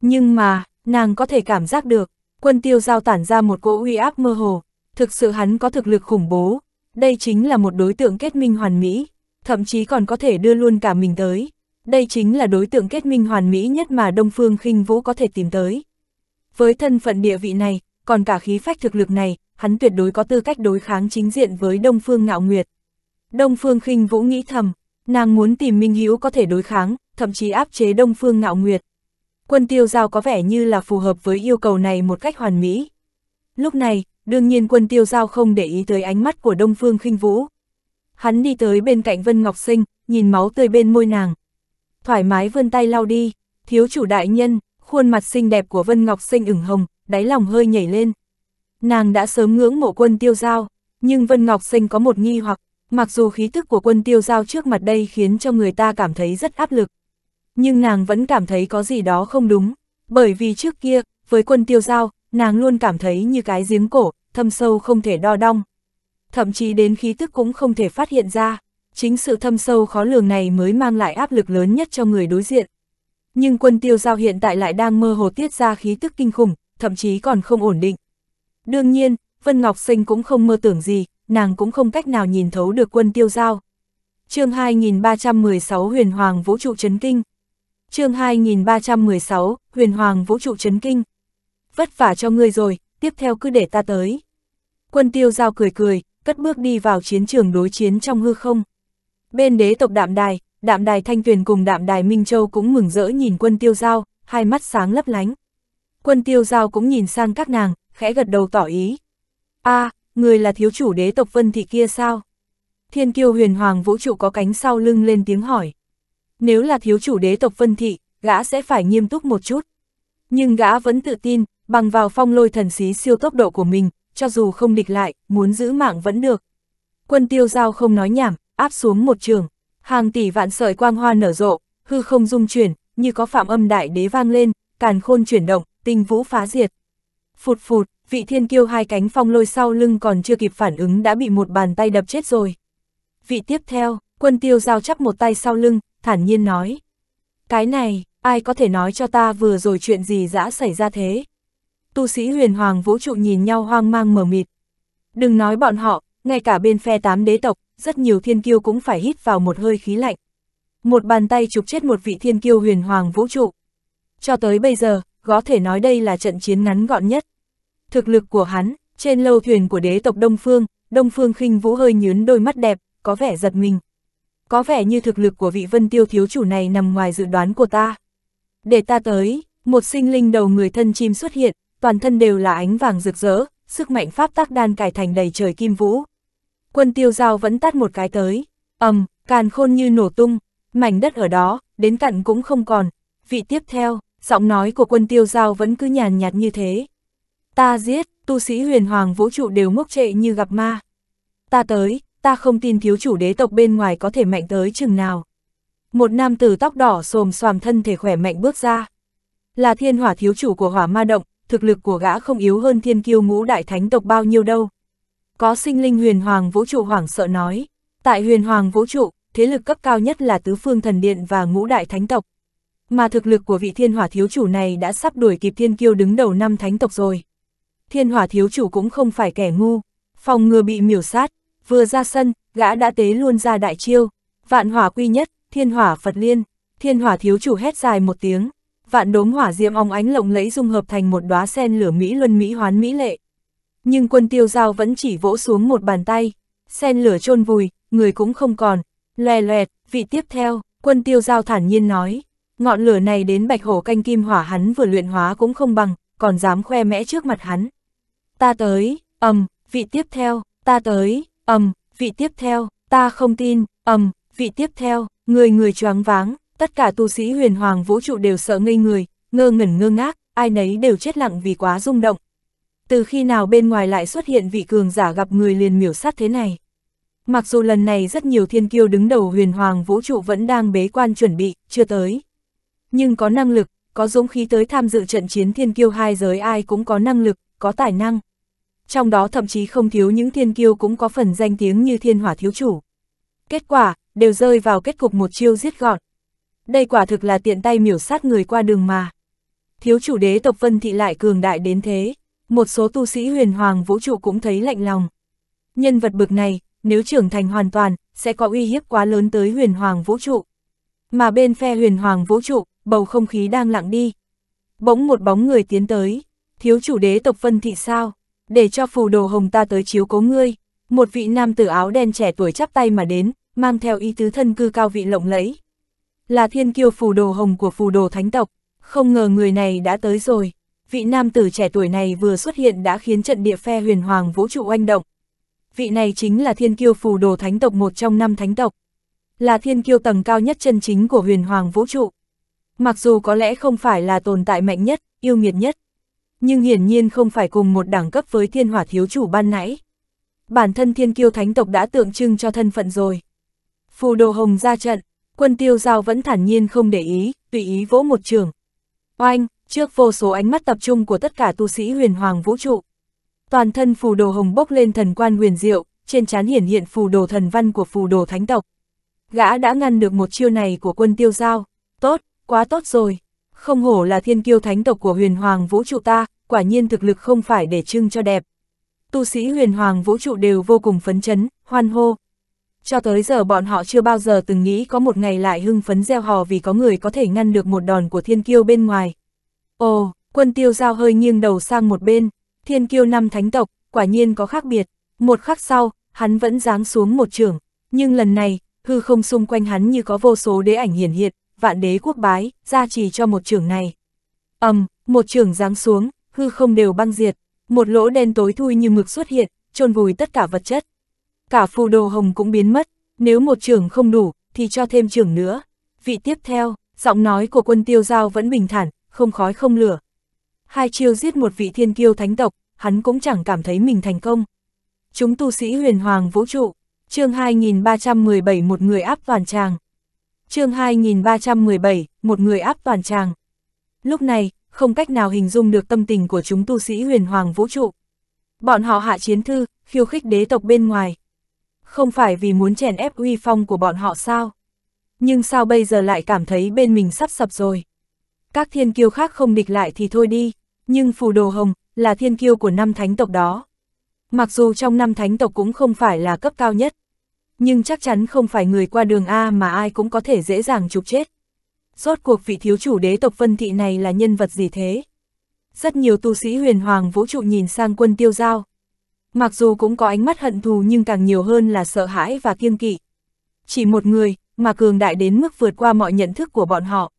S1: Nhưng mà, nàng có thể cảm giác được, quân tiêu giao tản ra một cỗ uy áp mơ hồ, thực sự hắn có thực lực khủng bố, đây chính là một đối tượng kết minh hoàn mỹ, thậm chí còn có thể đưa luôn cả mình tới. Đây chính là đối tượng kết minh hoàn mỹ nhất mà Đông Phương khinh Vũ có thể tìm tới. Với thân phận địa vị này, còn cả khí phách thực lực này, hắn tuyệt đối có tư cách đối kháng chính diện với Đông Phương Ngạo Nguyệt. Đông Phương khinh Vũ nghĩ thầm, Nàng muốn tìm Minh Hữu có thể đối kháng, thậm chí áp chế Đông Phương Ngạo Nguyệt. Quân tiêu giao có vẻ như là phù hợp với yêu cầu này một cách hoàn mỹ. Lúc này, đương nhiên quân tiêu giao không để ý tới ánh mắt của Đông Phương khinh Vũ. Hắn đi tới bên cạnh Vân Ngọc Sinh, nhìn máu tươi bên môi nàng. Thoải mái vươn tay lau đi, thiếu chủ đại nhân, khuôn mặt xinh đẹp của Vân Ngọc Sinh ửng hồng, đáy lòng hơi nhảy lên. Nàng đã sớm ngưỡng mộ quân tiêu giao, nhưng Vân Ngọc Sinh có một nghi hoặc, Mặc dù khí tức của quân tiêu giao trước mặt đây khiến cho người ta cảm thấy rất áp lực, nhưng nàng vẫn cảm thấy có gì đó không đúng, bởi vì trước kia, với quân tiêu giao, nàng luôn cảm thấy như cái giếng cổ, thâm sâu không thể đo đong. Thậm chí đến khí tức cũng không thể phát hiện ra, chính sự thâm sâu khó lường này mới mang lại áp lực lớn nhất cho người đối diện. Nhưng quân tiêu giao hiện tại lại đang mơ hồ tiết ra khí tức kinh khủng, thậm chí còn không ổn định. Đương nhiên, Vân Ngọc Sinh cũng không mơ tưởng gì, nàng cũng không cách nào nhìn thấu được quân tiêu giao. chương 2316 Huyền Hoàng Vũ Trụ Trấn Kinh chương 2316 Huyền Hoàng Vũ Trụ Trấn Kinh Vất vả cho ngươi rồi, tiếp theo cứ để ta tới. Quân tiêu giao cười cười, cất bước đi vào chiến trường đối chiến trong hư không. Bên đế tộc đạm đài, đạm đài Thanh Tuyền cùng đạm đài Minh Châu cũng mừng rỡ nhìn quân tiêu giao, hai mắt sáng lấp lánh. Quân tiêu giao cũng nhìn sang các nàng, khẽ gật đầu tỏ ý. a à, người là thiếu chủ đế tộc vân thị kia sao? Thiên kiêu huyền hoàng vũ trụ có cánh sau lưng lên tiếng hỏi. Nếu là thiếu chủ đế tộc vân thị, gã sẽ phải nghiêm túc một chút. Nhưng gã vẫn tự tin, bằng vào phong lôi thần xí siêu tốc độ của mình, cho dù không địch lại, muốn giữ mạng vẫn được. Quân tiêu giao không nói nhảm, áp xuống một trường. Hàng tỷ vạn sợi quang hoa nở rộ, hư không dung chuyển, như có phạm âm đại đế vang lên, càn khôn chuyển động, tinh vũ phá diệt. Phụt phụt, vị thiên kiêu hai cánh phong lôi sau lưng còn chưa kịp phản ứng đã bị một bàn tay đập chết rồi. Vị tiếp theo, quân tiêu giao chắp một tay sau lưng, thản nhiên nói. Cái này, ai có thể nói cho ta vừa rồi chuyện gì đã xảy ra thế? Tu sĩ huyền hoàng vũ trụ nhìn nhau hoang mang mờ mịt. Đừng nói bọn họ, ngay cả bên phe tám đế tộc, rất nhiều thiên kiêu cũng phải hít vào một hơi khí lạnh. Một bàn tay chụp chết một vị thiên kiêu huyền hoàng vũ trụ. Cho tới bây giờ, có thể nói đây là trận chiến ngắn gọn nhất. Thực lực của hắn, trên lâu thuyền của đế tộc Đông Phương, Đông Phương khinh vũ hơi nhướn đôi mắt đẹp, có vẻ giật mình. Có vẻ như thực lực của vị vân tiêu thiếu chủ này nằm ngoài dự đoán của ta. Để ta tới, một sinh linh đầu người thân chim xuất hiện, toàn thân đều là ánh vàng rực rỡ, sức mạnh pháp tác đan cải thành đầy trời kim vũ. Quân tiêu giao vẫn tát một cái tới, ầm, càn khôn như nổ tung, mảnh đất ở đó, đến cặn cũng không còn. Vị tiếp theo, giọng nói của quân tiêu giao vẫn cứ nhàn nhạt như thế. Ta giết, tu sĩ huyền hoàng vũ trụ đều ngốc trệ như gặp ma. Ta tới, ta không tin thiếu chủ đế tộc bên ngoài có thể mạnh tới chừng nào. Một nam tử tóc đỏ xồm xoàm thân thể khỏe mạnh bước ra. Là thiên hỏa thiếu chủ của hỏa ma động, thực lực của gã không yếu hơn thiên kiêu ngũ đại thánh tộc bao nhiêu đâu. Có sinh linh huyền hoàng vũ trụ hoảng sợ nói. Tại huyền hoàng vũ trụ, thế lực cấp cao nhất là tứ phương thần điện và ngũ đại thánh tộc. Mà thực lực của vị thiên hỏa thiếu chủ này đã sắp đuổi kịp thiên kiêu đứng đầu năm thánh tộc rồi thiên hỏa thiếu chủ cũng không phải kẻ ngu, phòng ngừa bị miểu sát, vừa ra sân, gã đã tế luôn ra đại chiêu, vạn hỏa quy nhất, thiên hỏa Phật liên, thiên hỏa thiếu chủ hét dài một tiếng, vạn đốm hỏa diệm ong ánh lộng lẫy dung hợp thành một đóa sen lửa Mỹ luân Mỹ hoán Mỹ lệ. Nhưng quân tiêu giao vẫn chỉ vỗ xuống một bàn tay, sen lửa chôn vùi, người cũng không còn, lè loẹt, vị tiếp theo, quân tiêu giao thản nhiên nói, ngọn lửa này đến bạch hổ canh kim hỏa hắn vừa luyện hóa cũng không bằng, còn dám khoe mẽ trước mặt hắn ta tới, ầm, vị tiếp theo, ta tới, ầm, vị tiếp theo, ta không tin, ầm, vị tiếp theo, người người choáng váng, tất cả tu sĩ huyền hoàng vũ trụ đều sợ ngây người, ngơ ngẩn ngơ ngác, ai nấy đều chết lặng vì quá rung động. Từ khi nào bên ngoài lại xuất hiện vị cường giả gặp người liền miểu sát thế này? Mặc dù lần này rất nhiều thiên kiêu đứng đầu huyền hoàng vũ trụ vẫn đang bế quan chuẩn bị, chưa tới. Nhưng có năng lực, có dũng khí tới tham dự trận chiến thiên kiêu hai giới ai cũng có năng lực, có tài năng trong đó thậm chí không thiếu những thiên kiêu cũng có phần danh tiếng như thiên hỏa thiếu chủ. Kết quả, đều rơi vào kết cục một chiêu giết gọn. Đây quả thực là tiện tay miểu sát người qua đường mà. Thiếu chủ đế tộc Vân Thị lại cường đại đến thế, một số tu sĩ huyền hoàng vũ trụ cũng thấy lạnh lòng. Nhân vật bực này, nếu trưởng thành hoàn toàn, sẽ có uy hiếp quá lớn tới huyền hoàng vũ trụ. Mà bên phe huyền hoàng vũ trụ, bầu không khí đang lặng đi. Bỗng một bóng người tiến tới, thiếu chủ đế tộc Vân Thị sao? để cho phù đồ hồng ta tới chiếu cố ngươi. Một vị nam tử áo đen trẻ tuổi chắp tay mà đến, mang theo ý tứ thân cư cao vị lộng lẫy. Là thiên kiêu phù đồ hồng của phù đồ thánh tộc, không ngờ người này đã tới rồi. Vị nam tử trẻ tuổi này vừa xuất hiện đã khiến trận địa phe huyền hoàng vũ trụ oanh động. Vị này chính là thiên kiêu phù đồ thánh tộc một trong năm thánh tộc. Là thiên kiêu tầng cao nhất chân chính của huyền hoàng vũ trụ. Mặc dù có lẽ không phải là tồn tại mạnh nhất, yêu nghiệt nhất, nhưng hiển nhiên không phải cùng một đẳng cấp với thiên hỏa thiếu chủ ban nãy. Bản thân thiên kiêu thánh tộc đã tượng trưng cho thân phận rồi. Phù đồ hồng ra trận, quân tiêu giao vẫn thản nhiên không để ý, tùy ý vỗ một trường. Oanh, trước vô số ánh mắt tập trung của tất cả tu sĩ huyền hoàng vũ trụ. Toàn thân phù đồ hồng bốc lên thần quan huyền diệu, trên trán hiển hiện phù đồ thần văn của phù đồ thánh tộc. Gã đã ngăn được một chiêu này của quân tiêu giao. Tốt, quá tốt rồi. Không hổ là thiên kiêu thánh tộc của huyền hoàng vũ trụ ta, quả nhiên thực lực không phải để trưng cho đẹp. Tu sĩ huyền hoàng vũ trụ đều vô cùng phấn chấn, hoan hô. Cho tới giờ bọn họ chưa bao giờ từng nghĩ có một ngày lại hưng phấn gieo hò vì có người có thể ngăn được một đòn của thiên kiêu bên ngoài. Ồ, quân tiêu giao hơi nghiêng đầu sang một bên, thiên kiêu năm thánh tộc, quả nhiên có khác biệt. Một khắc sau, hắn vẫn giáng xuống một trường, nhưng lần này, hư không xung quanh hắn như có vô số đế ảnh hiển hiện, vạn đế quốc bái, gia trì cho một trưởng này. ầm um, một trưởng giáng xuống, hư không đều băng diệt, một lỗ đen tối thui như mực xuất hiện, trôn vùi tất cả vật chất. Cả phù đồ hồng cũng biến mất, nếu một trưởng không đủ, thì cho thêm trưởng nữa. Vị tiếp theo, giọng nói của quân tiêu giao vẫn bình thản, không khói không lửa. Hai chiêu giết một vị thiên kiêu thánh tộc, hắn cũng chẳng cảm thấy mình thành công. Chúng tu sĩ huyền hoàng vũ trụ, chương 2317 một người áp toàn tràng chương 2317, một người áp toàn tràng. Lúc này, không cách nào hình dung được tâm tình của chúng tu sĩ huyền hoàng vũ trụ. Bọn họ hạ chiến thư, khiêu khích đế tộc bên ngoài. Không phải vì muốn chèn ép uy phong của bọn họ sao? Nhưng sao bây giờ lại cảm thấy bên mình sắp sập rồi? Các thiên kiêu khác không địch lại thì thôi đi, nhưng phù đồ hồng là thiên kiêu của năm thánh tộc đó. Mặc dù trong năm thánh tộc cũng không phải là cấp cao nhất, nhưng chắc chắn không phải người qua đường A mà ai cũng có thể dễ dàng trục chết. Rốt cuộc vị thiếu chủ đế tộc Vân Thị này là nhân vật gì thế? Rất nhiều tu sĩ huyền hoàng vũ trụ nhìn sang quân tiêu giao. Mặc dù cũng có ánh mắt hận thù nhưng càng nhiều hơn là sợ hãi và kiêng kỵ. Chỉ một người, mà cường đại đến mức vượt qua mọi nhận thức của bọn họ.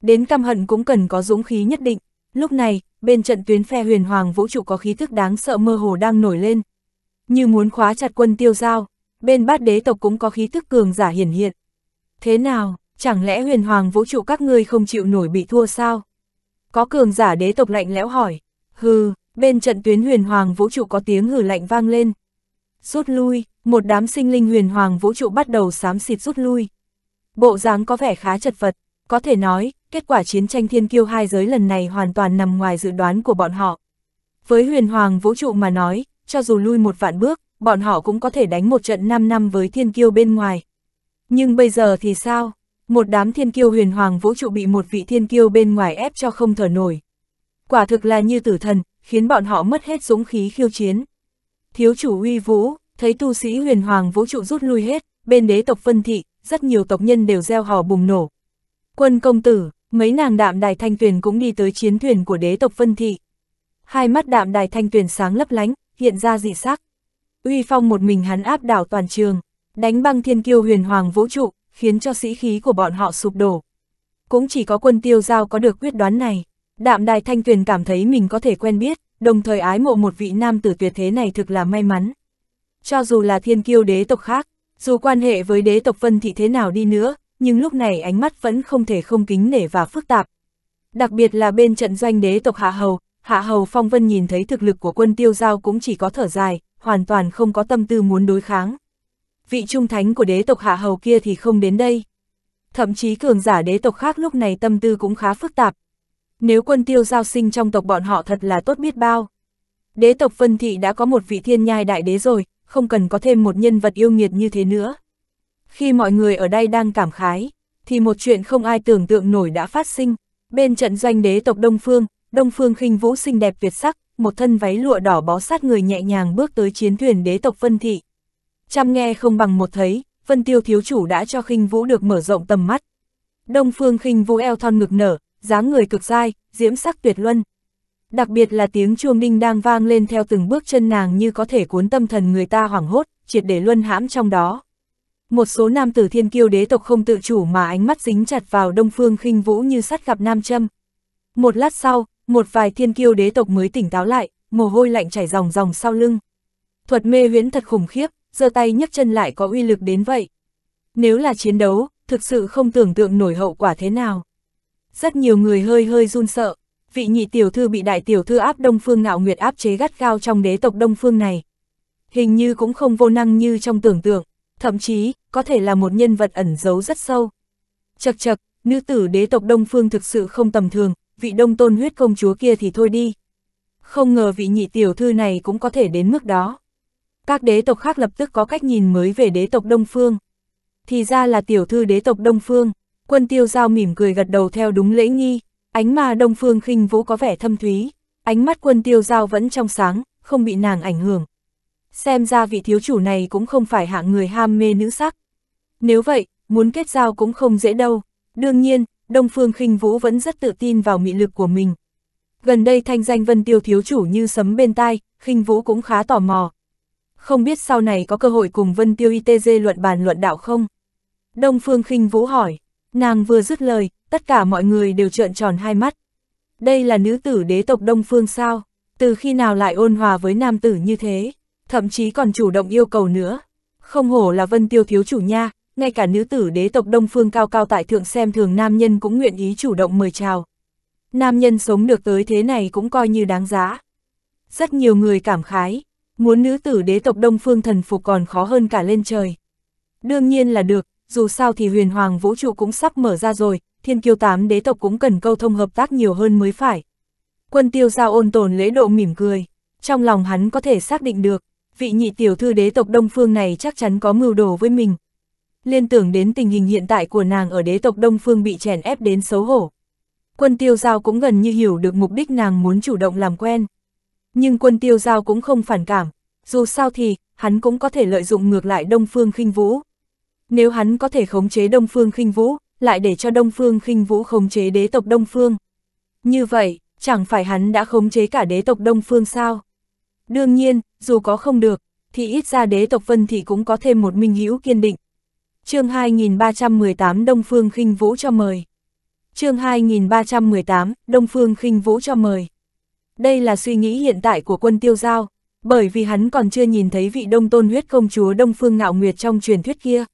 S1: Đến căm hận cũng cần có dũng khí nhất định. Lúc này, bên trận tuyến phe huyền hoàng vũ trụ có khí thức đáng sợ mơ hồ đang nổi lên. Như muốn khóa chặt quân tiêu giao bên bát đế tộc cũng có khí thức cường giả hiển hiện. Thế nào, chẳng lẽ huyền hoàng vũ trụ các ngươi không chịu nổi bị thua sao? Có cường giả đế tộc lạnh lẽo hỏi, hừ, bên trận tuyến huyền hoàng vũ trụ có tiếng hừ lạnh vang lên. Rút lui, một đám sinh linh huyền hoàng vũ trụ bắt đầu xám xịt rút lui. Bộ dáng có vẻ khá chật vật, có thể nói, kết quả chiến tranh thiên kiêu hai giới lần này hoàn toàn nằm ngoài dự đoán của bọn họ. Với huyền hoàng vũ trụ mà nói, cho dù lui một vạn bước, bọn họ cũng có thể đánh một trận 5 năm với thiên kiêu bên ngoài. Nhưng bây giờ thì sao? Một đám thiên kiêu huyền hoàng vũ trụ bị một vị thiên kiêu bên ngoài ép cho không thở nổi. Quả thực là như tử thần, khiến bọn họ mất hết dũng khí khiêu chiến. Thiếu chủ uy vũ, thấy tu sĩ huyền hoàng vũ trụ rút lui hết, bên đế tộc phân thị, rất nhiều tộc nhân đều gieo hò bùng nổ. Quân công tử, mấy nàng đạm đài thanh tuyền cũng đi tới chiến thuyền của đế tộc phân thị. Hai mắt đạm đài thanh tuyền sáng lấp lánh, hiện ra dị sắc uy phong một mình hắn áp đảo toàn trường, đánh băng thiên kiêu huyền hoàng vũ trụ, khiến cho sĩ khí của bọn họ sụp đổ. Cũng chỉ có quân tiêu giao có được quyết đoán này, đạm đài thanh tuyền cảm thấy mình có thể quen biết, đồng thời ái mộ một vị nam tử tuyệt thế này thực là may mắn. Cho dù là thiên kiêu đế tộc khác, dù quan hệ với đế tộc vân thị thế nào đi nữa, nhưng lúc này ánh mắt vẫn không thể không kính nể và phức tạp. Đặc biệt là bên trận doanh đế tộc Hạ Hầu, Hạ Hầu Phong Vân nhìn thấy thực lực của quân tiêu giao cũng chỉ có thở dài, hoàn toàn không có tâm tư muốn đối kháng. Vị trung thánh của đế tộc hạ hầu kia thì không đến đây. Thậm chí cường giả đế tộc khác lúc này tâm tư cũng khá phức tạp. Nếu quân tiêu giao sinh trong tộc bọn họ thật là tốt biết bao. Đế tộc Vân Thị đã có một vị thiên nhai đại đế rồi, không cần có thêm một nhân vật yêu nghiệt như thế nữa. Khi mọi người ở đây đang cảm khái, thì một chuyện không ai tưởng tượng nổi đã phát sinh. Bên trận doanh đế tộc Đông Phương, Đông Phương khinh vũ xinh đẹp tuyệt sắc, một thân váy lụa đỏ bó sát người nhẹ nhàng bước tới chiến thuyền đế tộc Vân Thị. Chăm nghe không bằng một thấy, Vân Tiêu thiếu chủ đã cho khinh vũ được mở rộng tầm mắt. Đông phương khinh vũ eo thon ngực nở, dáng người cực dai, diễm sắc tuyệt luân. Đặc biệt là tiếng chuông ninh đang vang lên theo từng bước chân nàng như có thể cuốn tâm thần người ta hoảng hốt, triệt để luân hãm trong đó. Một số nam tử thiên kiêu đế tộc không tự chủ mà ánh mắt dính chặt vào đông phương khinh vũ như sắt gặp nam châm. Một lát sau, một vài thiên kiêu đế tộc mới tỉnh táo lại, mồ hôi lạnh chảy ròng ròng sau lưng. Thuật mê huyễn thật khủng khiếp, giơ tay nhấc chân lại có uy lực đến vậy. Nếu là chiến đấu, thực sự không tưởng tượng nổi hậu quả thế nào. Rất nhiều người hơi hơi run sợ, vị nhị tiểu thư bị đại tiểu thư áp Đông Phương Ngạo Nguyệt áp chế gắt gao trong đế tộc Đông Phương này. Hình như cũng không vô năng như trong tưởng tượng, thậm chí có thể là một nhân vật ẩn giấu rất sâu. Chật chật, nữ tử đế tộc Đông Phương thực sự không tầm thường, vị đông tôn huyết công chúa kia thì thôi đi. Không ngờ vị nhị tiểu thư này cũng có thể đến mức đó. Các đế tộc khác lập tức có cách nhìn mới về đế tộc Đông Phương. Thì ra là tiểu thư đế tộc Đông Phương, quân tiêu giao mỉm cười gật đầu theo đúng lễ nghi, ánh Ma Đông Phương khinh vũ có vẻ thâm thúy, ánh mắt quân tiêu giao vẫn trong sáng, không bị nàng ảnh hưởng. Xem ra vị thiếu chủ này cũng không phải hạng người ham mê nữ sắc. Nếu vậy, muốn kết giao cũng không dễ đâu. Đương nhiên, Đông Phương khinh Vũ vẫn rất tự tin vào mị lực của mình. Gần đây thanh danh Vân Tiêu thiếu chủ như sấm bên tai, khinh Vũ cũng khá tò mò. Không biết sau này có cơ hội cùng Vân Tiêu ITG luận bàn luận đạo không? Đông Phương khinh Vũ hỏi, nàng vừa dứt lời, tất cả mọi người đều trợn tròn hai mắt. Đây là nữ tử đế tộc Đông Phương sao? Từ khi nào lại ôn hòa với nam tử như thế? Thậm chí còn chủ động yêu cầu nữa. Không hổ là Vân Tiêu thiếu chủ nha, ngay cả nữ tử đế tộc Đông Phương cao cao tại thượng xem thường nam nhân cũng nguyện ý chủ động mời chào. Nam nhân sống được tới thế này cũng coi như đáng giá. Rất nhiều người cảm khái, muốn nữ tử đế tộc Đông Phương thần phục còn khó hơn cả lên trời. Đương nhiên là được, dù sao thì huyền hoàng vũ trụ cũng sắp mở ra rồi, thiên kiêu tám đế tộc cũng cần câu thông hợp tác nhiều hơn mới phải. Quân tiêu giao ôn tồn lễ độ mỉm cười, trong lòng hắn có thể xác định được, vị nhị tiểu thư đế tộc Đông Phương này chắc chắn có mưu đồ với mình, liên tưởng đến tình hình hiện tại của nàng ở đế tộc Đông Phương bị chèn ép đến xấu hổ. Quân tiêu giao cũng gần như hiểu được mục đích nàng muốn chủ động làm quen. Nhưng quân tiêu giao cũng không phản cảm, dù sao thì, hắn cũng có thể lợi dụng ngược lại Đông Phương khinh Vũ. Nếu hắn có thể khống chế Đông Phương khinh Vũ, lại để cho Đông Phương khinh Vũ khống chế đế tộc Đông Phương. Như vậy, chẳng phải hắn đã khống chế cả đế tộc Đông Phương sao? Đương nhiên, dù có không được, thì ít ra đế tộc Vân Thị cũng có thêm một minh hữu kiên định chương 2318 Đông Phương khinh Vũ cho mời. chương 2318 Đông Phương khinh Vũ cho mời. Đây là suy nghĩ hiện tại của quân tiêu giao, bởi vì hắn còn chưa nhìn thấy vị đông tôn huyết công chúa Đông Phương Ngạo Nguyệt trong truyền thuyết kia.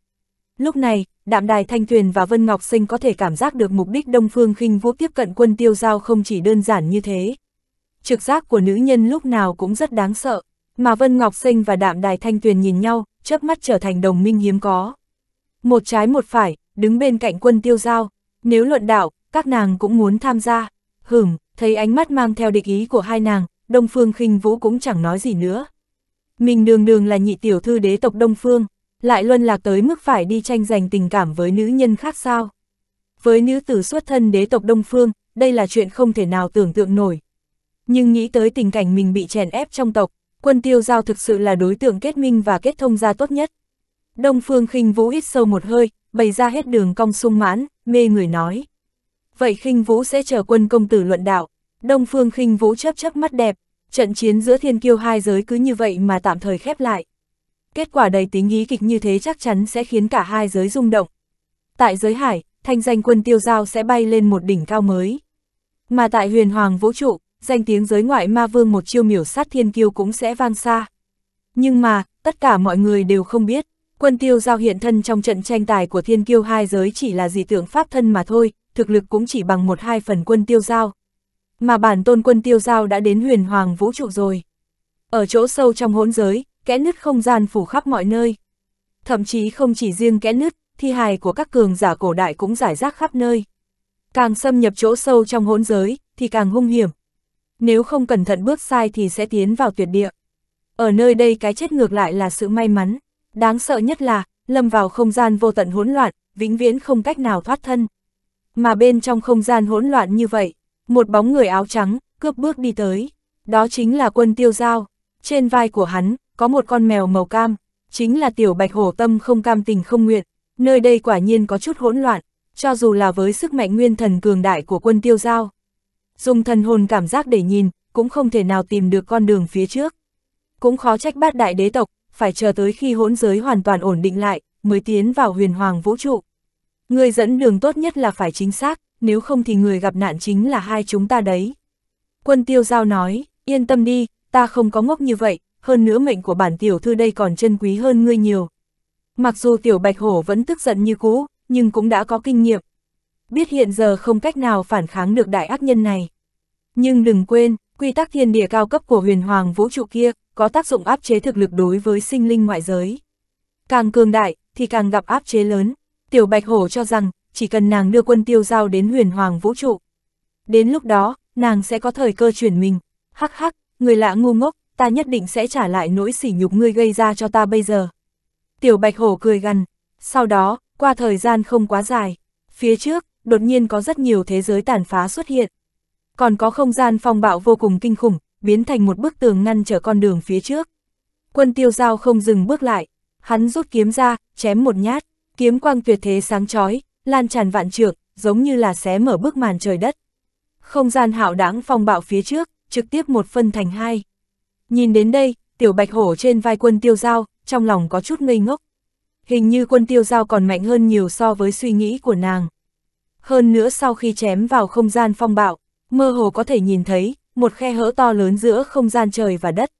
S1: Lúc này, Đạm Đài Thanh thuyền và Vân Ngọc Sinh có thể cảm giác được mục đích Đông Phương khinh Vũ tiếp cận quân tiêu giao không chỉ đơn giản như thế. Trực giác của nữ nhân lúc nào cũng rất đáng sợ, mà Vân Ngọc Sinh và Đạm Đài Thanh Tuyền nhìn nhau, chớp mắt trở thành đồng minh hiếm có. Một trái một phải, đứng bên cạnh quân tiêu giao, nếu luận đạo, các nàng cũng muốn tham gia. Hửm, thấy ánh mắt mang theo địch ý của hai nàng, Đông Phương khinh Vũ cũng chẳng nói gì nữa. Mình đường đường là nhị tiểu thư đế tộc Đông Phương, lại luân lạc tới mức phải đi tranh giành tình cảm với nữ nhân khác sao. Với nữ tử xuất thân đế tộc Đông Phương, đây là chuyện không thể nào tưởng tượng nổi. Nhưng nghĩ tới tình cảnh mình bị chèn ép trong tộc, quân tiêu giao thực sự là đối tượng kết minh và kết thông gia tốt nhất. Đông Phương khinh Vũ hít sâu một hơi, bày ra hết đường cong sung mãn, mê người nói. Vậy khinh Vũ sẽ chờ quân công tử luận đạo. Đông Phương khinh Vũ chấp chấp mắt đẹp, trận chiến giữa thiên kiêu hai giới cứ như vậy mà tạm thời khép lại. Kết quả đầy tính ý kịch như thế chắc chắn sẽ khiến cả hai giới rung động. Tại giới hải, thanh danh quân tiêu giao sẽ bay lên một đỉnh cao mới. Mà tại huyền hoàng vũ trụ, danh tiếng giới ngoại ma vương một chiêu miểu sát thiên kiêu cũng sẽ vang xa. Nhưng mà, tất cả mọi người đều không biết, quân tiêu giao hiện thân trong trận tranh tài của thiên kiêu hai giới chỉ là dị tượng pháp thân mà thôi, thực lực cũng chỉ bằng một hai phần quân tiêu giao. Mà bản tôn quân tiêu giao đã đến huyền hoàng vũ trụ rồi. Ở chỗ sâu trong hỗn giới, kẽ nứt không gian phủ khắp mọi nơi. Thậm chí không chỉ riêng kẽ nứt, thi hài của các cường giả cổ đại cũng giải rác khắp nơi. Càng xâm nhập chỗ sâu trong hỗn giới, thì càng hung hiểm. Nếu không cẩn thận bước sai thì sẽ tiến vào tuyệt địa. Ở nơi đây cái chết ngược lại là sự may mắn. Đáng sợ nhất là, lâm vào không gian vô tận hỗn loạn, vĩnh viễn không cách nào thoát thân. Mà bên trong không gian hỗn loạn như vậy, một bóng người áo trắng, cướp bước đi tới. Đó chính là quân tiêu giao. Trên vai của hắn, có một con mèo màu cam. Chính là tiểu bạch hổ tâm không cam tình không nguyện. Nơi đây quả nhiên có chút hỗn loạn, cho dù là với sức mạnh nguyên thần cường đại của quân tiêu giao. Dùng thần hồn cảm giác để nhìn, cũng không thể nào tìm được con đường phía trước. Cũng khó trách bát đại đế tộc, phải chờ tới khi hỗn giới hoàn toàn ổn định lại, mới tiến vào huyền hoàng vũ trụ. Người dẫn đường tốt nhất là phải chính xác, nếu không thì người gặp nạn chính là hai chúng ta đấy. Quân tiêu giao nói, yên tâm đi, ta không có ngốc như vậy, hơn nữa mệnh của bản tiểu thư đây còn chân quý hơn ngươi nhiều. Mặc dù tiểu bạch hổ vẫn tức giận như cũ, nhưng cũng đã có kinh nghiệm. Biết hiện giờ không cách nào phản kháng được đại ác nhân này. Nhưng đừng quên, quy tắc thiên địa cao cấp của huyền hoàng vũ trụ kia có tác dụng áp chế thực lực đối với sinh linh ngoại giới. Càng cường đại, thì càng gặp áp chế lớn. Tiểu Bạch Hổ cho rằng, chỉ cần nàng đưa quân tiêu giao đến huyền hoàng vũ trụ. Đến lúc đó, nàng sẽ có thời cơ chuyển mình. Hắc hắc, người lạ ngu ngốc, ta nhất định sẽ trả lại nỗi sỉ nhục ngươi gây ra cho ta bây giờ. Tiểu Bạch Hổ cười gằn. Sau đó, qua thời gian không quá dài, phía trước, đột nhiên có rất nhiều thế giới tàn phá xuất hiện còn có không gian phong bạo vô cùng kinh khủng, biến thành một bức tường ngăn trở con đường phía trước. Quân tiêu giao không dừng bước lại, hắn rút kiếm ra, chém một nhát, kiếm quang tuyệt thế sáng chói lan tràn vạn trượng, giống như là xé mở bức màn trời đất. Không gian hạo đáng phong bạo phía trước, trực tiếp một phân thành hai. Nhìn đến đây, tiểu bạch hổ trên vai quân tiêu giao, trong lòng có chút ngây ngốc. Hình như quân tiêu giao còn mạnh hơn nhiều so với suy nghĩ của nàng. Hơn nữa sau khi chém vào không gian phong bạo, mơ hồ có thể nhìn thấy một khe hỡ to lớn giữa không gian trời và đất.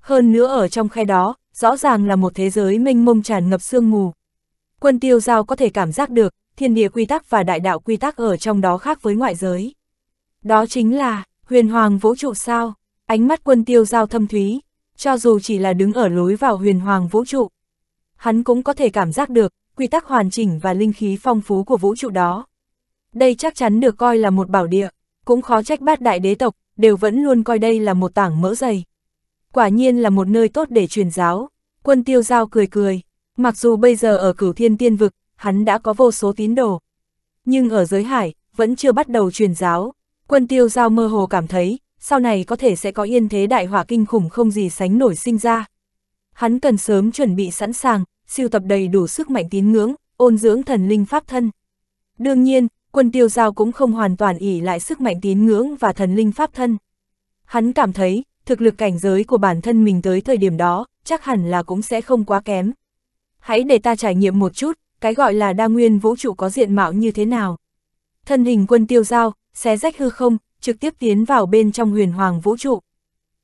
S1: Hơn nữa ở trong khe đó, rõ ràng là một thế giới mênh mông tràn ngập sương mù. Quân tiêu giao có thể cảm giác được, thiên địa quy tắc và đại đạo quy tắc ở trong đó khác với ngoại giới. Đó chính là, huyền hoàng vũ trụ sao, ánh mắt quân tiêu giao thâm thúy, cho dù chỉ là đứng ở lối vào huyền hoàng vũ trụ. Hắn cũng có thể cảm giác được, quy tắc hoàn chỉnh và linh khí phong phú của vũ trụ đó. Đây chắc chắn được coi là một bảo địa cũng khó trách bát đại đế tộc, đều vẫn luôn coi đây là một tảng mỡ dày. Quả nhiên là một nơi tốt để truyền giáo, quân tiêu giao cười cười, mặc dù bây giờ ở cửu thiên tiên vực, hắn đã có vô số tín đồ. Nhưng ở giới hải, vẫn chưa bắt đầu truyền giáo, quân tiêu giao mơ hồ cảm thấy, sau này có thể sẽ có yên thế đại hỏa kinh khủng không gì sánh nổi sinh ra. Hắn cần sớm chuẩn bị sẵn sàng, siêu tập đầy đủ sức mạnh tín ngưỡng, ôn dưỡng thần linh pháp thân. Đương nhiên, quân tiêu giao cũng không hoàn toàn ỉ lại sức mạnh tín ngưỡng và thần linh pháp thân. Hắn cảm thấy, thực lực cảnh giới của bản thân mình tới thời điểm đó, chắc hẳn là cũng sẽ không quá kém. Hãy để ta trải nghiệm một chút, cái gọi là đa nguyên vũ trụ có diện mạo như thế nào. Thân hình quân tiêu giao, xé rách hư không, trực tiếp tiến vào bên trong huyền hoàng vũ trụ.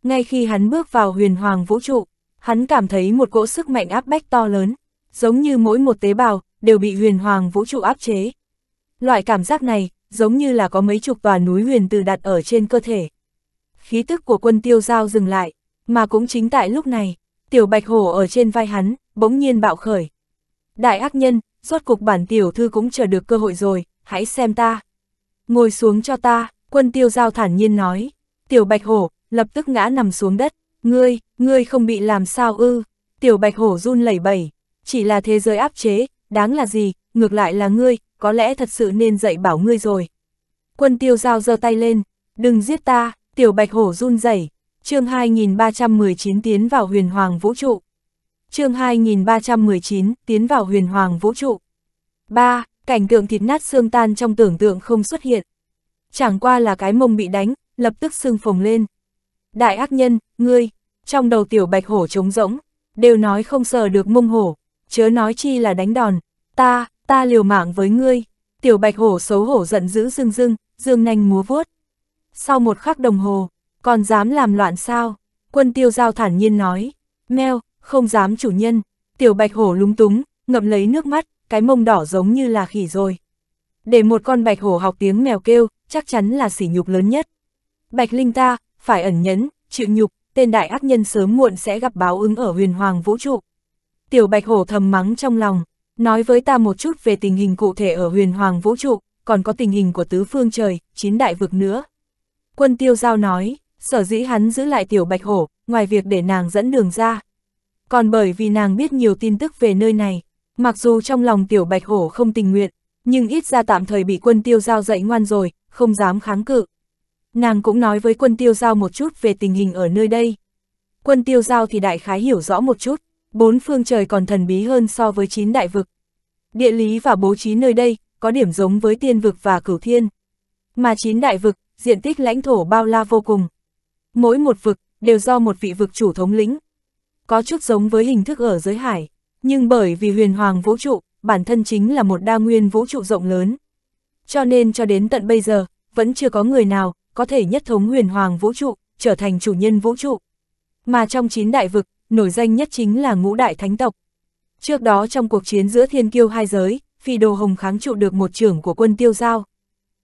S1: Ngay khi hắn bước vào huyền hoàng vũ trụ, hắn cảm thấy một cỗ sức mạnh áp bách to lớn, giống như mỗi một tế bào, đều bị huyền hoàng vũ trụ áp chế. Loại cảm giác này, giống như là có mấy chục tòa núi huyền từ đặt ở trên cơ thể. Khí tức của quân tiêu giao dừng lại, mà cũng chính tại lúc này, tiểu bạch hổ ở trên vai hắn, bỗng nhiên bạo khởi. Đại ác nhân, rốt cục bản tiểu thư cũng chờ được cơ hội rồi, hãy xem ta. Ngồi xuống cho ta, quân tiêu giao thản nhiên nói. Tiểu bạch hổ, lập tức ngã nằm xuống đất. Ngươi, ngươi không bị làm sao ư. Tiểu bạch hổ run lẩy bẩy. Chỉ là thế giới áp chế, đáng là gì, ngược lại là ngươi, có lẽ thật sự nên dạy bảo ngươi rồi. Quân tiêu giao giơ tay lên, đừng giết ta, tiểu bạch hổ run rẩy chương 2319 tiến vào huyền hoàng vũ trụ. chương 2319 tiến vào huyền hoàng vũ trụ. 3. Cảnh tượng thịt nát xương tan trong tưởng tượng không xuất hiện. Chẳng qua là cái mông bị đánh, lập tức xương phồng lên. Đại ác nhân, ngươi, trong đầu tiểu bạch hổ trống rỗng, đều nói không sờ được mông hổ, chớ nói chi là đánh đòn, ta, ta liều mạng với ngươi, tiểu bạch hổ xấu hổ giận dữ rưng rưng, dương nanh múa vuốt. Sau một khắc đồng hồ, còn dám làm loạn sao, quân tiêu giao thản nhiên nói, meo, không dám chủ nhân, tiểu bạch hổ lúng túng, ngậm lấy nước mắt, cái mông đỏ giống như là khỉ rồi. Để một con bạch hổ học tiếng mèo kêu, chắc chắn là sỉ nhục lớn nhất. Bạch Linh ta, phải ẩn nhẫn, chịu nhục, tên đại ác nhân sớm muộn sẽ gặp báo ứng ở huyền hoàng vũ trụ. Tiểu bạch hổ thầm mắng trong lòng, nói với ta một chút về tình hình cụ thể ở huyền hoàng vũ trụ, còn có tình hình của tứ phương trời, chín đại vực nữa. Quân tiêu giao nói, sở dĩ hắn giữ lại tiểu bạch hổ, ngoài việc để nàng dẫn đường ra. Còn bởi vì nàng biết nhiều tin tức về nơi này, mặc dù trong lòng tiểu bạch hổ không tình nguyện, nhưng ít ra tạm thời bị quân tiêu giao dạy ngoan rồi, không dám kháng cự. Nàng cũng nói với quân tiêu giao một chút về tình hình ở nơi đây. Quân tiêu giao thì đại khái hiểu rõ một chút, Bốn phương trời còn thần bí hơn so với chín đại vực. Địa lý và bố trí nơi đây có điểm giống với tiên vực và cửu thiên. Mà chín đại vực, diện tích lãnh thổ bao la vô cùng. Mỗi một vực đều do một vị vực chủ thống lĩnh. Có chút giống với hình thức ở giới hải, nhưng bởi vì huyền hoàng vũ trụ, bản thân chính là một đa nguyên vũ trụ rộng lớn. Cho nên cho đến tận bây giờ, vẫn chưa có người nào có thể nhất thống huyền hoàng vũ trụ, trở thành chủ nhân vũ trụ. Mà trong chín đại vực, nổi danh nhất chính là ngũ đại thánh tộc. Trước đó trong cuộc chiến giữa thiên kiêu hai giới, Phi Đồ Hồng kháng trụ được một trưởng của quân tiêu giao.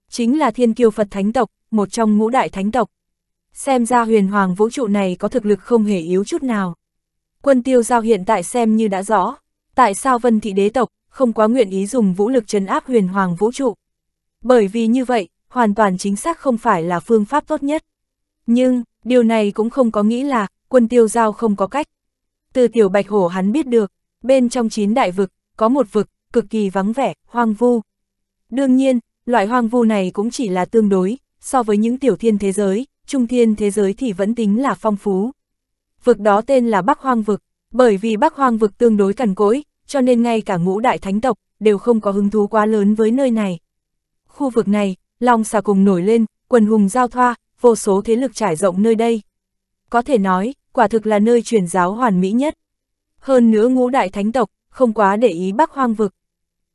S1: Chính là thiên kiêu Phật thánh tộc, một trong ngũ đại thánh tộc. Xem ra huyền hoàng vũ trụ này có thực lực không hề yếu chút nào. Quân tiêu giao hiện tại xem như đã rõ, tại sao vân thị đế tộc không quá nguyện ý dùng vũ lực trấn áp huyền hoàng vũ trụ. Bởi vì như vậy, hoàn toàn chính xác không phải là phương pháp tốt nhất. Nhưng, điều này cũng không có nghĩa là quân tiêu giao không có cách. Từ tiểu bạch hổ hắn biết được, bên trong chín đại vực, có một vực, cực kỳ vắng vẻ, hoang vu. Đương nhiên, loại hoang vu này cũng chỉ là tương đối, so với những tiểu thiên thế giới, trung thiên thế giới thì vẫn tính là phong phú. Vực đó tên là Bắc Hoang Vực, bởi vì Bắc Hoang Vực tương đối cằn cỗi, cho nên ngay cả ngũ đại thánh tộc đều không có hứng thú quá lớn với nơi này. Khu vực này, lòng xà cùng nổi lên, quần hùng giao thoa, vô số thế lực trải rộng nơi đây. Có thể nói, quả thực là nơi truyền giáo hoàn mỹ nhất. Hơn nữa ngũ đại thánh tộc, không quá để ý bắc hoang vực.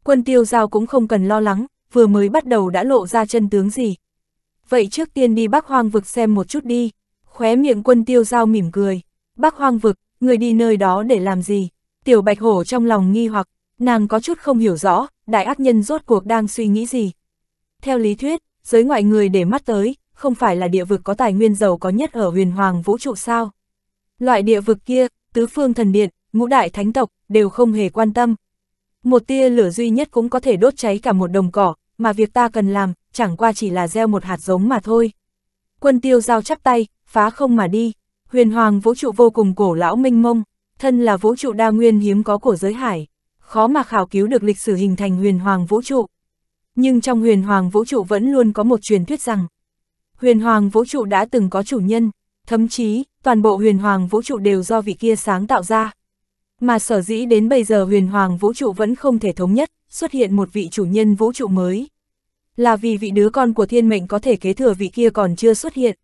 S1: Quân tiêu giao cũng không cần lo lắng, vừa mới bắt đầu đã lộ ra chân tướng gì. Vậy trước tiên đi bắc hoang vực xem một chút đi, khóe miệng quân tiêu giao mỉm cười. Bắc hoang vực, người đi nơi đó để làm gì? Tiểu bạch hổ trong lòng nghi hoặc, nàng có chút không hiểu rõ, đại ác nhân rốt cuộc đang suy nghĩ gì. Theo lý thuyết, giới ngoại người để mắt tới, không phải là địa vực có tài nguyên giàu có nhất ở huyền hoàng vũ trụ sao? Loại địa vực kia, tứ phương thần điện, ngũ đại thánh tộc, đều không hề quan tâm. Một tia lửa duy nhất cũng có thể đốt cháy cả một đồng cỏ, mà việc ta cần làm, chẳng qua chỉ là gieo một hạt giống mà thôi. Quân tiêu giao chắp tay, phá không mà đi, huyền hoàng vũ trụ vô cùng cổ lão minh mông, thân là vũ trụ đa nguyên hiếm có của giới hải, khó mà khảo cứu được lịch sử hình thành huyền hoàng vũ trụ. Nhưng trong huyền hoàng vũ trụ vẫn luôn có một truyền thuyết rằng, huyền hoàng vũ trụ đã từng có chủ nhân, Thậm chí, toàn bộ huyền hoàng vũ trụ đều do vị kia sáng tạo ra. Mà sở dĩ đến bây giờ huyền hoàng vũ trụ vẫn không thể thống nhất, xuất hiện một vị chủ nhân vũ trụ mới. Là vì vị đứa con của thiên mệnh có thể kế thừa vị kia còn chưa xuất hiện.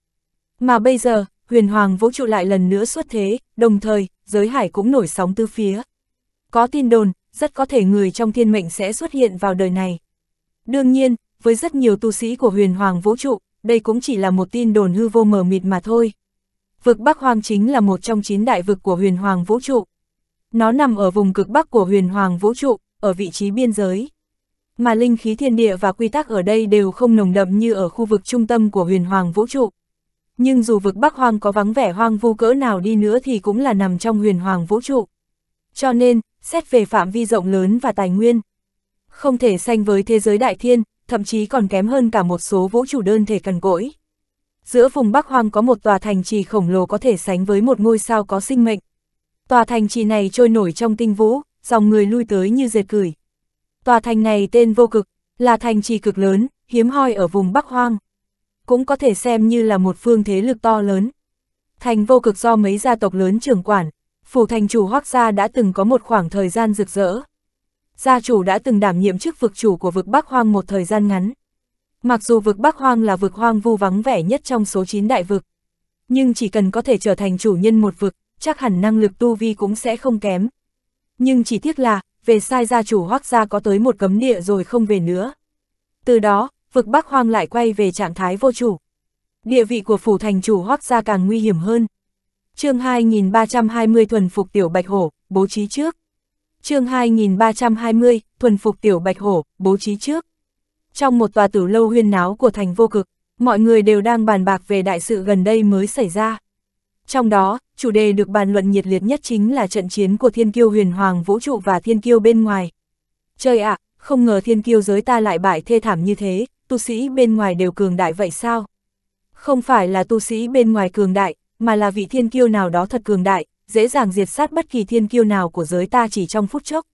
S1: Mà bây giờ, huyền hoàng vũ trụ lại lần nữa xuất thế, đồng thời, giới hải cũng nổi sóng tư phía. Có tin đồn, rất có thể người trong thiên mệnh sẽ xuất hiện vào đời này. Đương nhiên, với rất nhiều tu sĩ của huyền hoàng vũ trụ, đây cũng chỉ là một tin đồn hư vô mờ mịt mà thôi vực Bắc Hoang chính là một trong chín đại vực của huyền hoàng vũ trụ. Nó nằm ở vùng cực Bắc của huyền hoàng vũ trụ, ở vị trí biên giới. Mà linh khí thiên địa và quy tắc ở đây đều không nồng đậm như ở khu vực trung tâm của huyền hoàng vũ trụ. Nhưng dù vực Bắc Hoang có vắng vẻ hoang vu cỡ nào đi nữa thì cũng là nằm trong huyền hoàng vũ trụ. Cho nên, xét về phạm vi rộng lớn và tài nguyên, không thể sanh với thế giới đại thiên, thậm chí còn kém hơn cả một số vũ trụ đơn thể cần cỗi. Giữa vùng Bắc Hoang có một tòa thành trì khổng lồ có thể sánh với một ngôi sao có sinh mệnh. Tòa thành trì này trôi nổi trong tinh vũ, dòng người lui tới như dệt cửi. Tòa thành này tên vô cực, là thành trì cực lớn, hiếm hoi ở vùng Bắc Hoang. Cũng có thể xem như là một phương thế lực to lớn. Thành vô cực do mấy gia tộc lớn trưởng quản, phủ thành chủ hoác gia đã từng có một khoảng thời gian rực rỡ. Gia chủ đã từng đảm nhiệm chức vực chủ của vực Bắc Hoang một thời gian ngắn. Mặc dù vực Bắc Hoang là vực hoang vu vắng vẻ nhất trong số 9 đại vực, nhưng chỉ cần có thể trở thành chủ nhân một vực, chắc hẳn năng lực tu vi cũng sẽ không kém. Nhưng chỉ tiếc là, về sai gia chủ hoác gia có tới một cấm địa rồi không về nữa. Từ đó, vực Bắc Hoang lại quay về trạng thái vô chủ. Địa vị của phủ thành chủ hoác gia càng nguy hiểm hơn. chương 2320 thuần phục tiểu bạch hổ, bố trí trước. chương 2320, thuần phục tiểu bạch hổ, bố trí trước. Trong một tòa tử lâu huyên náo của thành vô cực, mọi người đều đang bàn bạc về đại sự gần đây mới xảy ra. Trong đó, chủ đề được bàn luận nhiệt liệt nhất chính là trận chiến của thiên kiêu huyền hoàng vũ trụ và thiên kiêu bên ngoài. Trời ạ, không ngờ thiên kiêu giới ta lại bại thê thảm như thế, tu sĩ bên ngoài đều cường đại vậy sao? Không phải là tu sĩ bên ngoài cường đại, mà là vị thiên kiêu nào đó thật cường đại, dễ dàng diệt sát bất kỳ thiên kiêu nào của giới ta chỉ trong phút chốc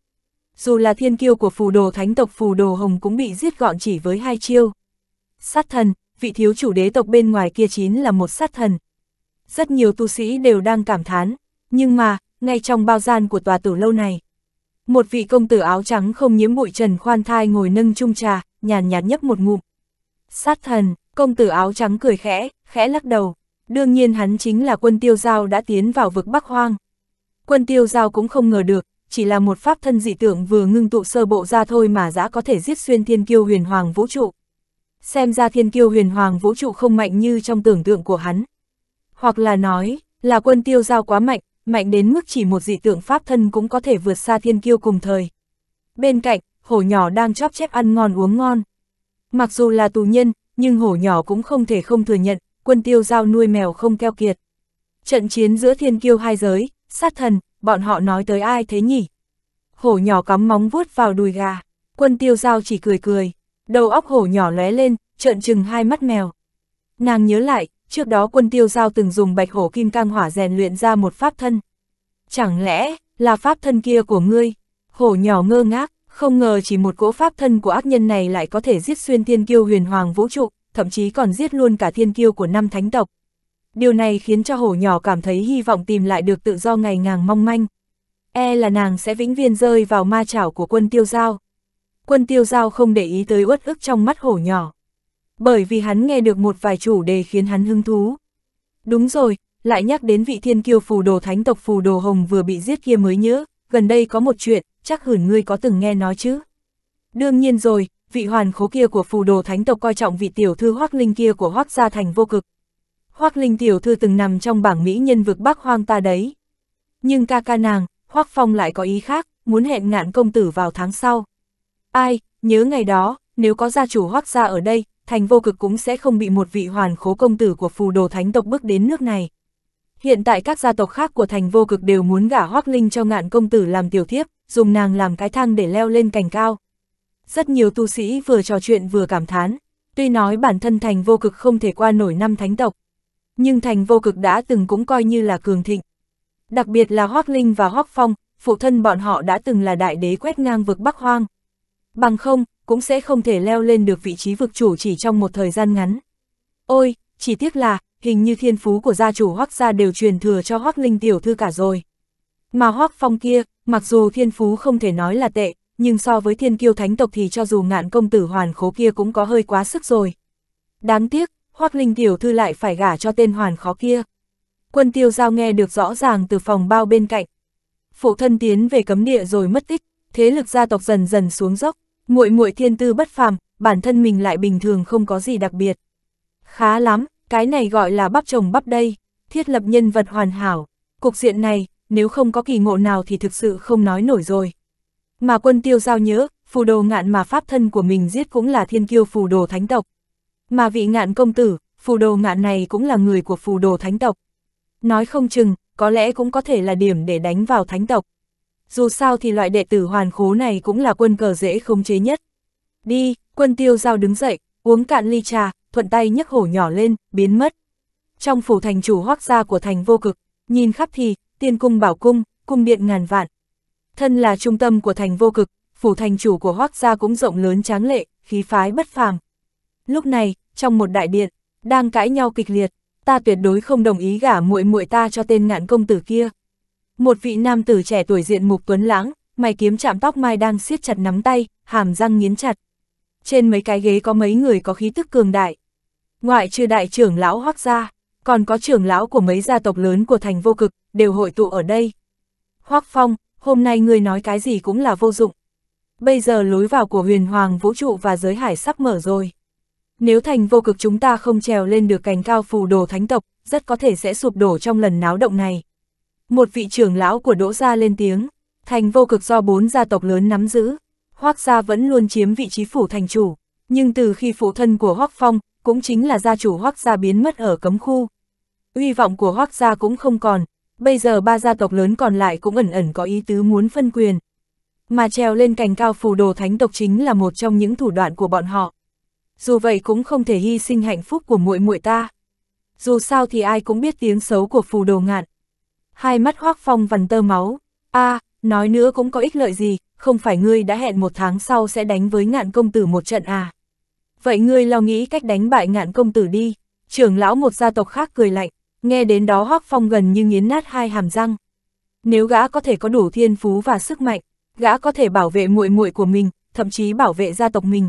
S1: dù là thiên kiêu của phù đồ thánh tộc phù đồ hồng cũng bị giết gọn chỉ với hai chiêu. Sát thần, vị thiếu chủ đế tộc bên ngoài kia chín là một sát thần. Rất nhiều tu sĩ đều đang cảm thán, nhưng mà, ngay trong bao gian của tòa tử lâu này, một vị công tử áo trắng không nhiễm bụi trần khoan thai ngồi nâng chung trà, nhàn nhạt nhấp một ngụm. Sát thần, công tử áo trắng cười khẽ, khẽ lắc đầu. Đương nhiên hắn chính là quân tiêu giao đã tiến vào vực Bắc Hoang. Quân tiêu giao cũng không ngờ được, chỉ là một pháp thân dị tượng vừa ngưng tụ sơ bộ ra thôi mà đã có thể giết xuyên thiên kiêu huyền hoàng vũ trụ. Xem ra thiên kiêu huyền hoàng vũ trụ không mạnh như trong tưởng tượng của hắn. Hoặc là nói, là quân tiêu giao quá mạnh, mạnh đến mức chỉ một dị tượng pháp thân cũng có thể vượt xa thiên kiêu cùng thời. Bên cạnh, hổ nhỏ đang chóp chép ăn ngon uống ngon. Mặc dù là tù nhân, nhưng hổ nhỏ cũng không thể không thừa nhận, quân tiêu giao nuôi mèo không keo kiệt. Trận chiến giữa thiên kiêu hai giới, sát thần, bọn họ nói tới ai thế nhỉ? Hổ nhỏ cắm móng vuốt vào đùi gà, quân tiêu giao chỉ cười cười, đầu óc hổ nhỏ lóe lên, trợn trừng hai mắt mèo. Nàng nhớ lại, trước đó quân tiêu giao từng dùng bạch hổ kim cang hỏa rèn luyện ra một pháp thân. Chẳng lẽ, là pháp thân kia của ngươi? Hổ nhỏ ngơ ngác, không ngờ chỉ một cỗ pháp thân của ác nhân này lại có thể giết xuyên thiên kiêu huyền hoàng vũ trụ, thậm chí còn giết luôn cả thiên kiêu của năm thánh tộc điều này khiến cho hổ nhỏ cảm thấy hy vọng tìm lại được tự do ngày ngàng mong manh. E là nàng sẽ vĩnh viên rơi vào ma chảo của quân tiêu giao. Quân tiêu giao không để ý tới uất ức trong mắt hổ nhỏ. Bởi vì hắn nghe được một vài chủ đề khiến hắn hứng thú. Đúng rồi, lại nhắc đến vị thiên kiêu phù đồ thánh tộc phù đồ hồng vừa bị giết kia mới nhớ, gần đây có một chuyện, chắc hửn ngươi có từng nghe nói chứ. Đương nhiên rồi, vị hoàn khố kia của phù đồ thánh tộc coi trọng vị tiểu thư hoác linh kia của hoác gia thành vô cực, Hoác Linh Tiểu Thư từng nằm trong bảng mỹ nhân vực Bắc Hoang ta đấy. Nhưng ca ca nàng, Hoác Phong lại có ý khác, muốn hẹn ngạn công tử vào tháng sau. Ai, nhớ ngày đó, nếu có gia chủ Hoác gia ở đây, thành vô cực cũng sẽ không bị một vị hoàn khố công tử của phù đồ thánh tộc bước đến nước này. Hiện tại các gia tộc khác của thành vô cực đều muốn gả Hoác Linh cho ngạn công tử làm tiểu thiếp, dùng nàng làm cái thang để leo lên cành cao. Rất nhiều tu sĩ vừa trò chuyện vừa cảm thán, tuy nói bản thân thành vô cực không thể qua nổi năm thánh tộc, nhưng thành vô cực đã từng cũng coi như là cường thịnh. Đặc biệt là Hoác Linh và Hoác Phong, phụ thân bọn họ đã từng là đại đế quét ngang vực Bắc Hoang. Bằng không, cũng sẽ không thể leo lên được vị trí vực chủ chỉ trong một thời gian ngắn. Ôi, chỉ tiếc là, hình như thiên phú của gia chủ Hoác gia đều truyền thừa cho Hoác Linh tiểu thư cả rồi. Mà Hoác Phong kia, mặc dù thiên phú không thể nói là tệ, nhưng so với thiên kiêu thánh tộc thì cho dù ngạn công tử hoàn khố kia cũng có hơi quá sức rồi. Đáng tiếc, Hoắc Linh tiểu thư lại phải gả cho tên hoàn khó kia. Quân tiêu giao nghe được rõ ràng từ phòng bao bên cạnh. Phụ thân tiến về cấm địa rồi mất tích, thế lực gia tộc dần dần xuống dốc, muội muội thiên tư bất phàm, bản thân mình lại bình thường không có gì đặc biệt. Khá lắm, cái này gọi là bắp chồng bắp đây, thiết lập nhân vật hoàn hảo, cục diện này, nếu không có kỳ ngộ nào thì thực sự không nói nổi rồi. Mà quân tiêu giao nhớ, phù đồ ngạn mà pháp thân của mình giết cũng là thiên kiêu phù đồ thánh tộc. Mà vị ngạn công tử, phù đồ ngạn này cũng là người của phù đồ thánh tộc. Nói không chừng, có lẽ cũng có thể là điểm để đánh vào thánh tộc. Dù sao thì loại đệ tử hoàn khố này cũng là quân cờ dễ khống chế nhất. Đi, quân tiêu giao đứng dậy, uống cạn ly trà, thuận tay nhấc hổ nhỏ lên, biến mất. Trong phủ thành chủ hoác gia của thành vô cực, nhìn khắp thì, tiên cung bảo cung, cung điện ngàn vạn. Thân là trung tâm của thành vô cực, phủ thành chủ của hoác gia cũng rộng lớn tráng lệ, khí phái bất phàm. Lúc này, trong một đại điện, đang cãi nhau kịch liệt, ta tuyệt đối không đồng ý gả muội muội ta cho tên ngạn công tử kia. Một vị nam tử trẻ tuổi diện mục tuấn lãng, mày kiếm chạm tóc mai đang siết chặt nắm tay, hàm răng nghiến chặt. Trên mấy cái ghế có mấy người có khí tức cường đại. Ngoại trừ đại trưởng lão hoác gia, còn có trưởng lão của mấy gia tộc lớn của thành vô cực, đều hội tụ ở đây. Hoác Phong, hôm nay người nói cái gì cũng là vô dụng. Bây giờ lối vào của huyền hoàng vũ trụ và giới hải sắp mở rồi nếu thành vô cực chúng ta không trèo lên được cành cao phù đồ thánh tộc, rất có thể sẽ sụp đổ trong lần náo động này. Một vị trưởng lão của Đỗ Gia lên tiếng, thành vô cực do bốn gia tộc lớn nắm giữ, Hoác Gia vẫn luôn chiếm vị trí phủ thành chủ, nhưng từ khi phụ thân của Hoác Phong, cũng chính là gia chủ Hoác Gia biến mất ở cấm khu. Uy vọng của Hoác Gia cũng không còn, bây giờ ba gia tộc lớn còn lại cũng ẩn ẩn có ý tứ muốn phân quyền. Mà trèo lên cành cao phù đồ thánh tộc chính là một trong những thủ đoạn của bọn họ dù vậy cũng không thể hy sinh hạnh phúc của muội muội ta. Dù sao thì ai cũng biết tiếng xấu của phù đồ ngạn. Hai mắt hoác phong vằn tơ máu, a à, nói nữa cũng có ích lợi gì, không phải ngươi đã hẹn một tháng sau sẽ đánh với ngạn công tử một trận à. Vậy ngươi lo nghĩ cách đánh bại ngạn công tử đi, trưởng lão một gia tộc khác cười lạnh, nghe đến đó hoác phong gần như nghiến nát hai hàm răng. Nếu gã có thể có đủ thiên phú và sức mạnh, gã có thể bảo vệ muội muội của mình, thậm chí bảo vệ gia tộc mình,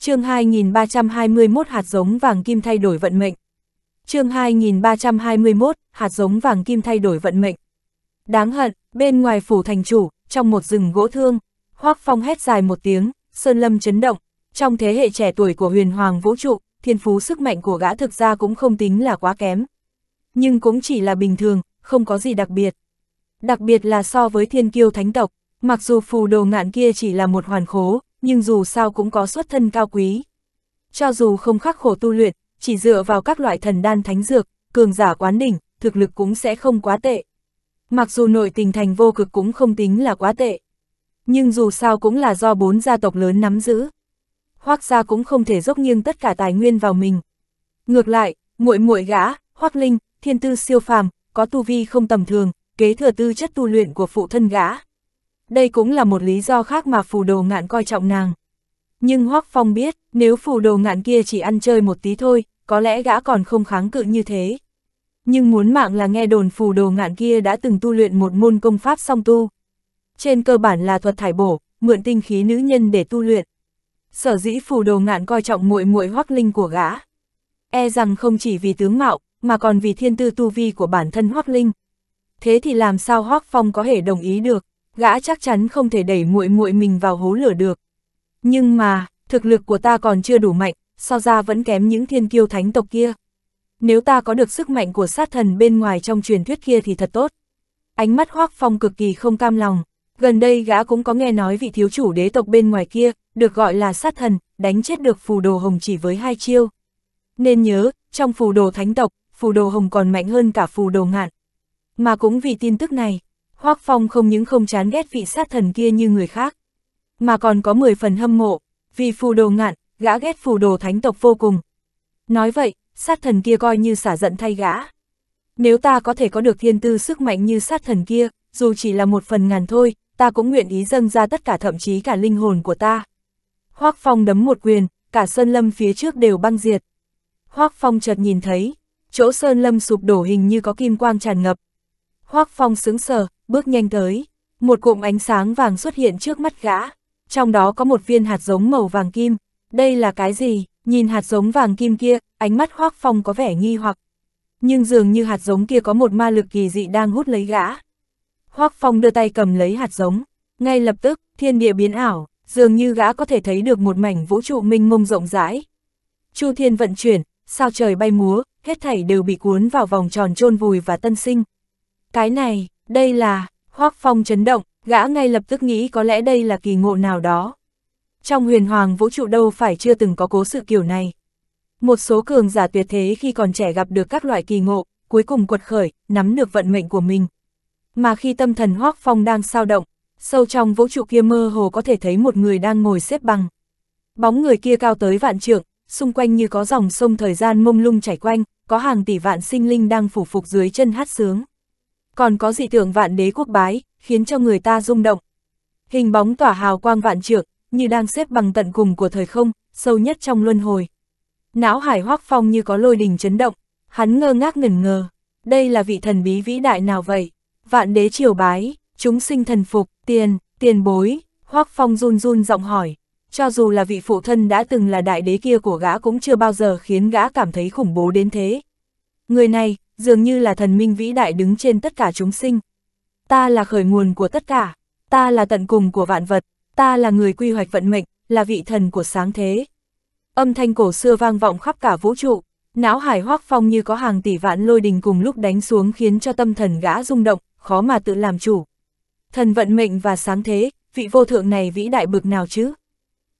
S1: chương 2321 hạt giống vàng kim thay đổi vận mệnh. chương 2321, hạt giống vàng kim thay đổi vận mệnh. Đáng hận, bên ngoài phủ thành chủ, trong một rừng gỗ thương, hoác phong hét dài một tiếng, sơn lâm chấn động. Trong thế hệ trẻ tuổi của huyền hoàng vũ trụ, thiên phú sức mạnh của gã thực ra cũng không tính là quá kém. Nhưng cũng chỉ là bình thường, không có gì đặc biệt. Đặc biệt là so với thiên kiêu thánh tộc, mặc dù phù đồ ngạn kia chỉ là một hoàn khố, nhưng dù sao cũng có xuất thân cao quý. Cho dù không khắc khổ tu luyện, chỉ dựa vào các loại thần đan thánh dược, cường giả quán đỉnh, thực lực cũng sẽ không quá tệ. Mặc dù nội tình thành vô cực cũng không tính là quá tệ. Nhưng dù sao cũng là do bốn gia tộc lớn nắm giữ. Hoác gia cũng không thể dốc nghiêng tất cả tài nguyên vào mình. Ngược lại, muội muội gã, Hoác Linh, thiên tư siêu phàm, có tu vi không tầm thường, kế thừa tư chất tu luyện của phụ thân gã đây cũng là một lý do khác mà phù đồ ngạn coi trọng nàng. Nhưng Hoác Phong biết, nếu phù đồ ngạn kia chỉ ăn chơi một tí thôi, có lẽ gã còn không kháng cự như thế. Nhưng muốn mạng là nghe đồn phù đồ ngạn kia đã từng tu luyện một môn công pháp song tu. Trên cơ bản là thuật thải bổ, mượn tinh khí nữ nhân để tu luyện. Sở dĩ phù đồ ngạn coi trọng muội muội hoắc linh của gã. E rằng không chỉ vì tướng mạo, mà còn vì thiên tư tu vi của bản thân hoắc linh. Thế thì làm sao hoắc phong có thể đồng ý được? gã chắc chắn không thể đẩy muội muội mình vào hố lửa được. Nhưng mà, thực lực của ta còn chưa đủ mạnh, so ra vẫn kém những thiên kiêu thánh tộc kia. Nếu ta có được sức mạnh của sát thần bên ngoài trong truyền thuyết kia thì thật tốt. Ánh mắt Hoác Phong cực kỳ không cam lòng, gần đây gã cũng có nghe nói vị thiếu chủ đế tộc bên ngoài kia, được gọi là sát thần, đánh chết được phù đồ hồng chỉ với hai chiêu. Nên nhớ, trong phù đồ thánh tộc, phù đồ hồng còn mạnh hơn cả phù đồ ngạn. Mà cũng vì tin tức này, Hoác Phong không những không chán ghét vị sát thần kia như người khác, mà còn có 10 phần hâm mộ, vì phù đồ ngạn, gã ghét phù đồ thánh tộc vô cùng. Nói vậy, sát thần kia coi như xả giận thay gã. Nếu ta có thể có được thiên tư sức mạnh như sát thần kia, dù chỉ là một phần ngàn thôi, ta cũng nguyện ý dâng ra tất cả thậm chí cả linh hồn của ta. Hoác Phong đấm một quyền, cả sơn lâm phía trước đều băng diệt. Hoác Phong chợt nhìn thấy, chỗ sơn lâm sụp đổ hình như có kim quang tràn ngập. Hoác Phong sững sờ, bước nhanh tới, một cụm ánh sáng vàng xuất hiện trước mắt gã, trong đó có một viên hạt giống màu vàng kim, đây là cái gì, nhìn hạt giống vàng kim kia, ánh mắt Hoác Phong có vẻ nghi hoặc, nhưng dường như hạt giống kia có một ma lực kỳ dị đang hút lấy gã. Hoác Phong đưa tay cầm lấy hạt giống, ngay lập tức, thiên địa biến ảo, dường như gã có thể thấy được một mảnh vũ trụ minh mông rộng rãi. Chu thiên vận chuyển, sao trời bay múa, hết thảy đều bị cuốn vào vòng tròn chôn vùi và tân sinh. Cái này, đây là, Hoác Phong chấn động, gã ngay lập tức nghĩ có lẽ đây là kỳ ngộ nào đó. Trong huyền hoàng vũ trụ đâu phải chưa từng có cố sự kiểu này. Một số cường giả tuyệt thế khi còn trẻ gặp được các loại kỳ ngộ, cuối cùng quật khởi, nắm được vận mệnh của mình. Mà khi tâm thần Hoác Phong đang sao động, sâu trong vũ trụ kia mơ hồ có thể thấy một người đang ngồi xếp bằng. Bóng người kia cao tới vạn trượng, xung quanh như có dòng sông thời gian mông lung chảy quanh, có hàng tỷ vạn sinh linh đang phủ phục dưới chân hát sướng còn có dị tưởng vạn đế quốc bái, khiến cho người ta rung động. Hình bóng tỏa hào quang vạn trượng, như đang xếp bằng tận cùng của thời không, sâu nhất trong luân hồi. Não hải hoác phong như có lôi đình chấn động, hắn ngơ ngác ngẩn ngờ, đây là vị thần bí vĩ đại nào vậy? Vạn đế triều bái, chúng sinh thần phục, tiền, tiền bối, hoác phong run run giọng hỏi. Cho dù là vị phụ thân đã từng là đại đế kia của gã cũng chưa bao giờ khiến gã cảm thấy khủng bố đến thế. Người này, dường như là thần minh vĩ đại đứng trên tất cả chúng sinh. Ta là khởi nguồn của tất cả, ta là tận cùng của vạn vật, ta là người quy hoạch vận mệnh, là vị thần của sáng thế. Âm thanh cổ xưa vang vọng khắp cả vũ trụ, não hải hoác phong như có hàng tỷ vạn lôi đình cùng lúc đánh xuống khiến cho tâm thần gã rung động, khó mà tự làm chủ. Thần vận mệnh và sáng thế, vị vô thượng này vĩ đại bực nào chứ?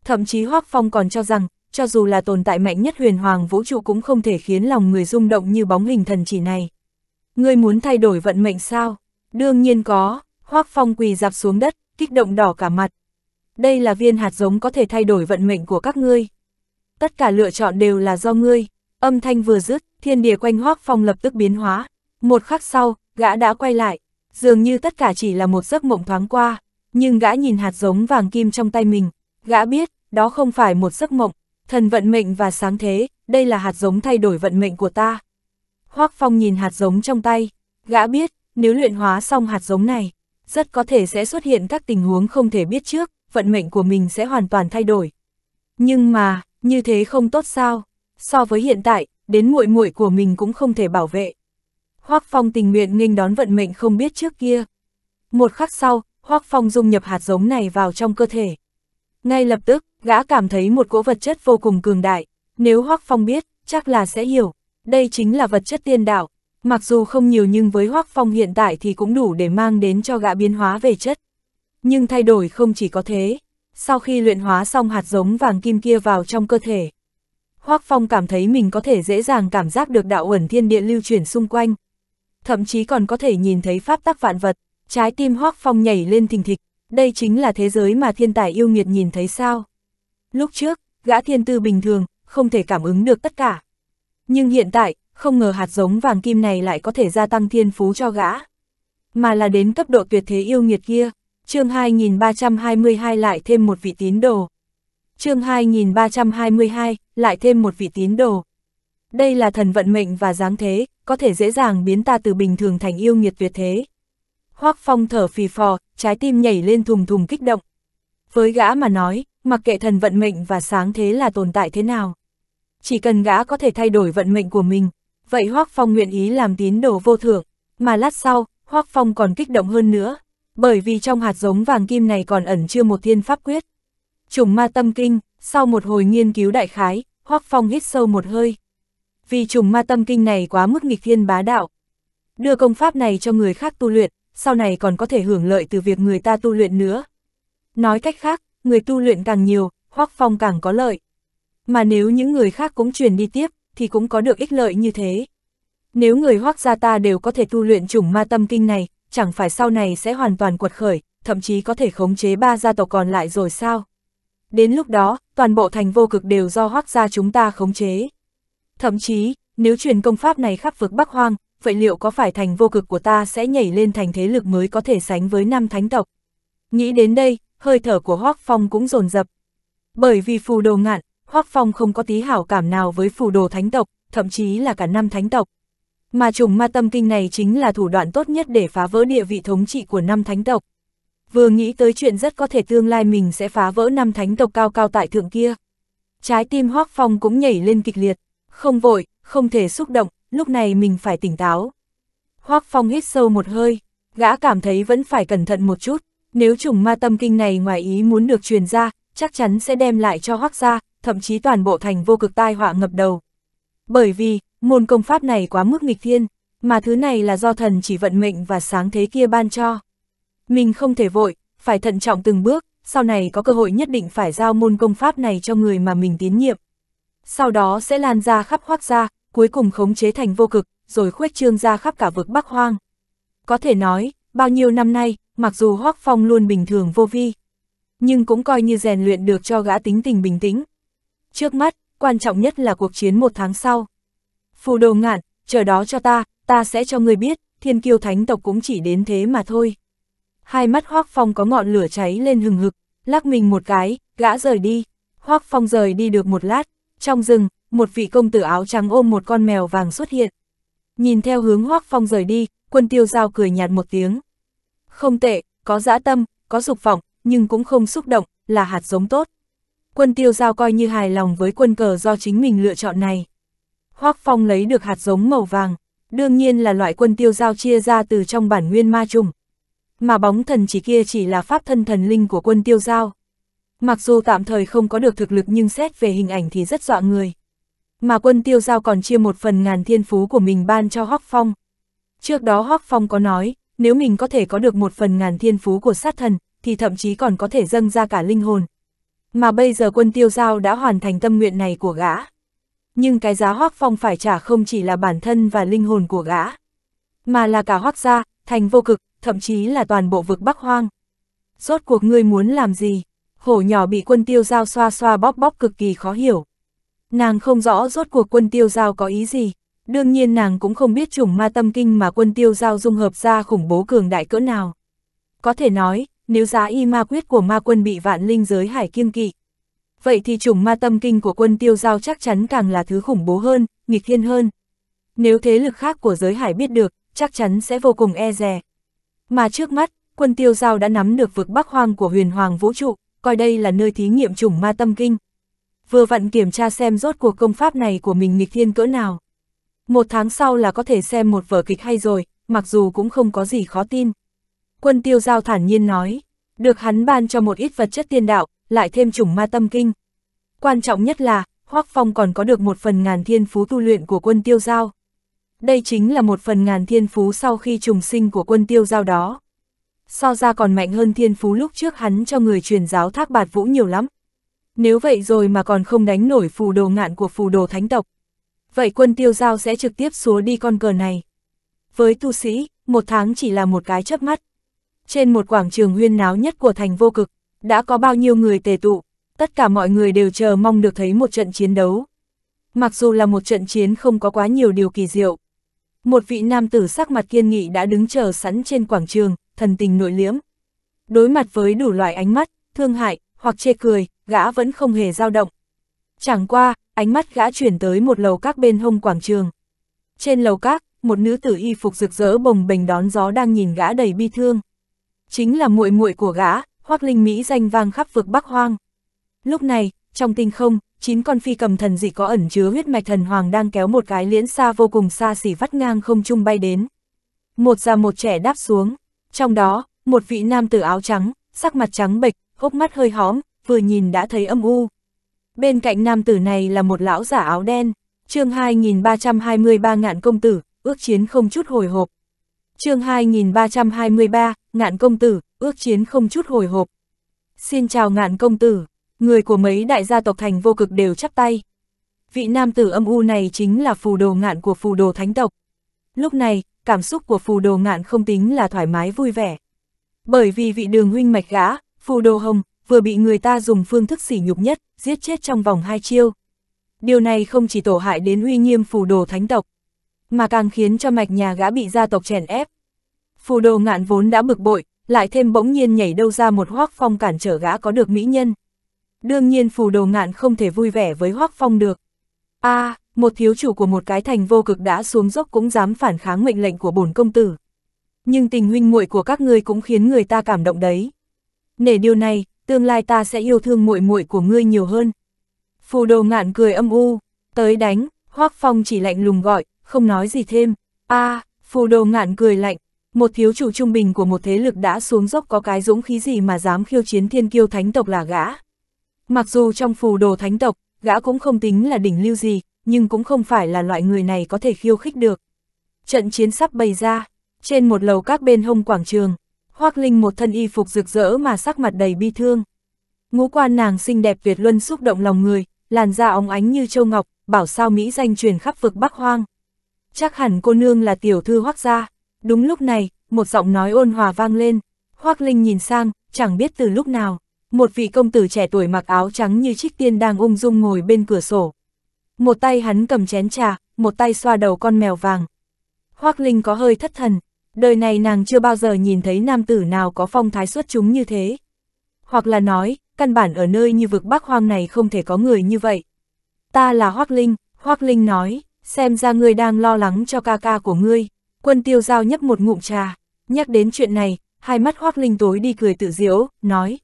S1: Thậm chí hoác phong còn cho rằng, cho dù là tồn tại mạnh nhất huyền hoàng vũ trụ cũng không thể khiến lòng người rung động như bóng hình thần chỉ này. Ngươi muốn thay đổi vận mệnh sao? Đương nhiên có, Hoác Phong quỳ dạp xuống đất, kích động đỏ cả mặt. Đây là viên hạt giống có thể thay đổi vận mệnh của các ngươi. Tất cả lựa chọn đều là do ngươi. Âm thanh vừa dứt, thiên địa quanh Hoác Phong lập tức biến hóa. Một khắc sau, gã đã quay lại. Dường như tất cả chỉ là một giấc mộng thoáng qua. Nhưng gã nhìn hạt giống vàng kim trong tay mình. Gã biết, đó không phải một giấc mộng, Thần vận mệnh và sáng thế, đây là hạt giống thay đổi vận mệnh của ta. Hoác Phong nhìn hạt giống trong tay, gã biết, nếu luyện hóa xong hạt giống này, rất có thể sẽ xuất hiện các tình huống không thể biết trước, vận mệnh của mình sẽ hoàn toàn thay đổi. Nhưng mà, như thế không tốt sao? So với hiện tại, đến muội muội của mình cũng không thể bảo vệ. Hoác Phong tình nguyện nghênh đón vận mệnh không biết trước kia. Một khắc sau, Hoác Phong dung nhập hạt giống này vào trong cơ thể. Ngay lập tức, gã cảm thấy một cỗ vật chất vô cùng cường đại, nếu Hoác Phong biết, chắc là sẽ hiểu, đây chính là vật chất tiên đạo, mặc dù không nhiều nhưng với Hoác Phong hiện tại thì cũng đủ để mang đến cho gã biến hóa về chất. Nhưng thay đổi không chỉ có thế, sau khi luyện hóa xong hạt giống vàng kim kia vào trong cơ thể, Hoác Phong cảm thấy mình có thể dễ dàng cảm giác được đạo ẩn thiên địa lưu chuyển xung quanh, thậm chí còn có thể nhìn thấy pháp tắc vạn vật, trái tim Hoác Phong nhảy lên thình thịch, đây chính là thế giới mà thiên tài yêu nghiệt nhìn thấy sao. Lúc trước, gã thiên tư bình thường, không thể cảm ứng được tất cả. Nhưng hiện tại, không ngờ hạt giống vàng kim này lại có thể gia tăng thiên phú cho gã. Mà là đến cấp độ tuyệt thế yêu nghiệt kia, chương 2322 lại thêm một vị tín đồ. chương 2322 lại thêm một vị tín đồ. Đây là thần vận mệnh và dáng thế, có thể dễ dàng biến ta từ bình thường thành yêu nghiệt tuyệt thế. Hoác Phong thở phì phò, trái tim nhảy lên thùng thùng kích động. Với gã mà nói, mặc kệ thần vận mệnh và sáng thế là tồn tại thế nào. Chỉ cần gã có thể thay đổi vận mệnh của mình, vậy Hoác Phong nguyện ý làm tín đồ vô thượng. Mà lát sau, Hoác Phong còn kích động hơn nữa, bởi vì trong hạt giống vàng kim này còn ẩn chưa một thiên pháp quyết. Trùng ma tâm kinh, sau một hồi nghiên cứu đại khái, Hoác Phong hít sâu một hơi. Vì trùng ma tâm kinh này quá mức nghịch thiên bá đạo. Đưa công pháp này cho người khác tu luyện, sau này còn có thể hưởng lợi từ việc người ta tu luyện nữa. Nói cách khác, người tu luyện càng nhiều, Hoắc Phong càng có lợi. Mà nếu những người khác cũng truyền đi tiếp, thì cũng có được ích lợi như thế. Nếu người Hoắc gia ta đều có thể tu luyện chủng ma tâm kinh này, chẳng phải sau này sẽ hoàn toàn quật khởi, thậm chí có thể khống chế ba gia tộc còn lại rồi sao? Đến lúc đó, toàn bộ thành vô cực đều do Hoắc gia chúng ta khống chế. Thậm chí, nếu truyền công pháp này khắp vực Bắc Hoang, vậy liệu có phải thành vô cực của ta sẽ nhảy lên thành thế lực mới có thể sánh với năm thánh tộc? Nghĩ đến đây, hơi thở của Hoác Phong cũng rồn rập. Bởi vì phù đồ ngạn, Hoác Phong không có tí hảo cảm nào với phù đồ thánh tộc, thậm chí là cả năm thánh tộc. Mà trùng ma tâm kinh này chính là thủ đoạn tốt nhất để phá vỡ địa vị thống trị của năm thánh tộc. Vừa nghĩ tới chuyện rất có thể tương lai mình sẽ phá vỡ năm thánh tộc cao cao tại thượng kia. Trái tim Hoác Phong cũng nhảy lên kịch liệt, không vội, không thể xúc động, lúc này mình phải tỉnh táo. Hoác Phong hít sâu một hơi, gã cảm thấy vẫn phải cẩn thận một chút, nếu chủng ma tâm kinh này ngoài ý muốn được truyền ra, chắc chắn sẽ đem lại cho hoác gia, thậm chí toàn bộ thành vô cực tai họa ngập đầu. Bởi vì, môn công pháp này quá mức nghịch thiên, mà thứ này là do thần chỉ vận mệnh và sáng thế kia ban cho. Mình không thể vội, phải thận trọng từng bước, sau này có cơ hội nhất định phải giao môn công pháp này cho người mà mình tín nhiệm. Sau đó sẽ lan ra khắp hoác gia, cuối cùng khống chế thành vô cực, rồi khuếch trương ra khắp cả vực Bắc Hoang. Có thể nói, bao nhiêu năm nay, mặc dù Hoắc Phong luôn bình thường vô vi, nhưng cũng coi như rèn luyện được cho gã tính tình bình tĩnh. Trước mắt, quan trọng nhất là cuộc chiến một tháng sau. Phù đồ ngạn, chờ đó cho ta, ta sẽ cho người biết, thiên kiêu thánh tộc cũng chỉ đến thế mà thôi. Hai mắt Hoác Phong có ngọn lửa cháy lên hừng hực, lắc mình một cái, gã rời đi. Hoác Phong rời đi được một lát, trong rừng, một vị công tử áo trắng ôm một con mèo vàng xuất hiện. Nhìn theo hướng Hoác Phong rời đi, quân tiêu giao cười nhạt một tiếng. Không tệ, có dã tâm, có dục vọng, nhưng cũng không xúc động, là hạt giống tốt. Quân tiêu giao coi như hài lòng với quân cờ do chính mình lựa chọn này. Hoác Phong lấy được hạt giống màu vàng, đương nhiên là loại quân tiêu giao chia ra từ trong bản nguyên ma trùng. Mà bóng thần chỉ kia chỉ là pháp thân thần linh của quân tiêu giao. Mặc dù tạm thời không có được thực lực nhưng xét về hình ảnh thì rất dọa người mà quân tiêu giao còn chia một phần ngàn thiên phú của mình ban cho Hoắc Phong. Trước đó Hoắc Phong có nói, nếu mình có thể có được một phần ngàn thiên phú của sát thần, thì thậm chí còn có thể dâng ra cả linh hồn. Mà bây giờ quân tiêu giao đã hoàn thành tâm nguyện này của gã. Nhưng cái giá Hoắc Phong phải trả không chỉ là bản thân và linh hồn của gã, mà là cả Hoắc gia, thành vô cực, thậm chí là toàn bộ vực Bắc Hoang. Rốt cuộc ngươi muốn làm gì? Hổ nhỏ bị quân tiêu giao xoa xoa bóp bóp cực kỳ khó hiểu. Nàng không rõ rốt cuộc quân tiêu giao có ý gì, đương nhiên nàng cũng không biết chủng ma tâm kinh mà quân tiêu giao dung hợp ra khủng bố cường đại cỡ nào. Có thể nói, nếu giá y ma quyết của ma quân bị vạn linh giới hải kiêng kỵ, vậy thì chủng ma tâm kinh của quân tiêu giao chắc chắn càng là thứ khủng bố hơn, nghịch thiên hơn. Nếu thế lực khác của giới hải biết được, chắc chắn sẽ vô cùng e dè. Mà trước mắt, quân tiêu giao đã nắm được vực bắc hoang của huyền hoàng vũ trụ, coi đây là nơi thí nghiệm chủng ma tâm kinh vừa vặn kiểm tra xem rốt cuộc công pháp này của mình nghịch thiên cỡ nào. Một tháng sau là có thể xem một vở kịch hay rồi, mặc dù cũng không có gì khó tin. Quân tiêu giao thản nhiên nói, được hắn ban cho một ít vật chất tiên đạo, lại thêm chủng ma tâm kinh. Quan trọng nhất là, Hoác Phong còn có được một phần ngàn thiên phú tu luyện của quân tiêu giao. Đây chính là một phần ngàn thiên phú sau khi trùng sinh của quân tiêu giao đó. So ra còn mạnh hơn thiên phú lúc trước hắn cho người truyền giáo thác bạt vũ nhiều lắm, nếu vậy rồi mà còn không đánh nổi phù đồ ngạn của phù đồ thánh tộc. Vậy quân tiêu giao sẽ trực tiếp xúa đi con cờ này. Với tu sĩ, một tháng chỉ là một cái chớp mắt. Trên một quảng trường huyên náo nhất của thành vô cực, đã có bao nhiêu người tề tụ, tất cả mọi người đều chờ mong được thấy một trận chiến đấu. Mặc dù là một trận chiến không có quá nhiều điều kỳ diệu. Một vị nam tử sắc mặt kiên nghị đã đứng chờ sẵn trên quảng trường, thần tình nội liễm. Đối mặt với đủ loại ánh mắt, thương hại, hoặc chê cười, gã vẫn không hề dao động. Chẳng qua, ánh mắt gã chuyển tới một lầu các bên hông quảng trường. Trên lầu các, một nữ tử y phục rực rỡ bồng bềnh đón gió đang nhìn gã đầy bi thương. Chính là muội muội của gã, Hoắc Linh Mỹ danh vang khắp vực Bắc Hoang. Lúc này, trong tinh không, chín con phi cầm thần dị có ẩn chứa huyết mạch thần hoàng đang kéo một cái liễn xa vô cùng xa xỉ vắt ngang không trung bay đến. Một già một trẻ đáp xuống, trong đó, một vị nam tử áo trắng, sắc mặt trắng bệch, hốc mắt hơi hóm, vừa nhìn đã thấy âm u. Bên cạnh nam tử này là một lão giả áo đen, chương 2323 ngạn công tử, ước chiến không chút hồi hộp. chương 2323, ngạn công tử, ước chiến không chút hồi hộp. Xin chào ngạn công tử, người của mấy đại gia tộc thành vô cực đều chắp tay. Vị nam tử âm u này chính là phù đồ ngạn của phù đồ thánh tộc. Lúc này, cảm xúc của phù đồ ngạn không tính là thoải mái vui vẻ. Bởi vì vị đường huynh mạch gã, phù đồ hồng, vừa bị người ta dùng phương thức sỉ nhục nhất, giết chết trong vòng hai chiêu. Điều này không chỉ tổ hại đến uy nghiêm phù đồ thánh tộc, mà càng khiến cho mạch nhà gã bị gia tộc chèn ép. Phù đồ ngạn vốn đã bực bội, lại thêm bỗng nhiên nhảy đâu ra một hoác phong cản trở gã có được mỹ nhân. Đương nhiên phù đồ ngạn không thể vui vẻ với hoác phong được. a à, một thiếu chủ của một cái thành vô cực đã xuống dốc cũng dám phản kháng mệnh lệnh của bổn công tử. Nhưng tình huynh muội của các ngươi cũng khiến người ta cảm động đấy. Nể điều này, tương lai ta sẽ yêu thương muội muội của ngươi nhiều hơn. Phù đồ ngạn cười âm u, tới đánh, hoắc phong chỉ lạnh lùng gọi, không nói gì thêm. a à, phù đồ ngạn cười lạnh, một thiếu chủ trung bình của một thế lực đã xuống dốc có cái dũng khí gì mà dám khiêu chiến thiên kiêu thánh tộc là gã. Mặc dù trong phù đồ thánh tộc, gã cũng không tính là đỉnh lưu gì, nhưng cũng không phải là loại người này có thể khiêu khích được. Trận chiến sắp bày ra, trên một lầu các bên hông quảng trường, Hoác Linh một thân y phục rực rỡ mà sắc mặt đầy bi thương. Ngũ quan nàng xinh đẹp tuyệt luân xúc động lòng người, làn da óng ánh như châu ngọc, bảo sao Mỹ danh truyền khắp vực Bắc Hoang. Chắc hẳn cô nương là tiểu thư hoác gia. Đúng lúc này, một giọng nói ôn hòa vang lên. Hoác Linh nhìn sang, chẳng biết từ lúc nào, một vị công tử trẻ tuổi mặc áo trắng như trích tiên đang ung dung ngồi bên cửa sổ. Một tay hắn cầm chén trà, một tay xoa đầu con mèo vàng. Hoác Linh có hơi thất thần, đời này nàng chưa bao giờ nhìn thấy nam tử nào có phong thái xuất chúng như thế. Hoặc là nói, căn bản ở nơi như vực Bắc Hoang này không thể có người như vậy. Ta là Hoác Linh, Hoác Linh nói, xem ra ngươi đang lo lắng cho ca ca của ngươi. Quân tiêu giao nhấp một ngụm trà, nhắc đến chuyện này, hai mắt Hoác Linh tối đi cười tự diễu, nói.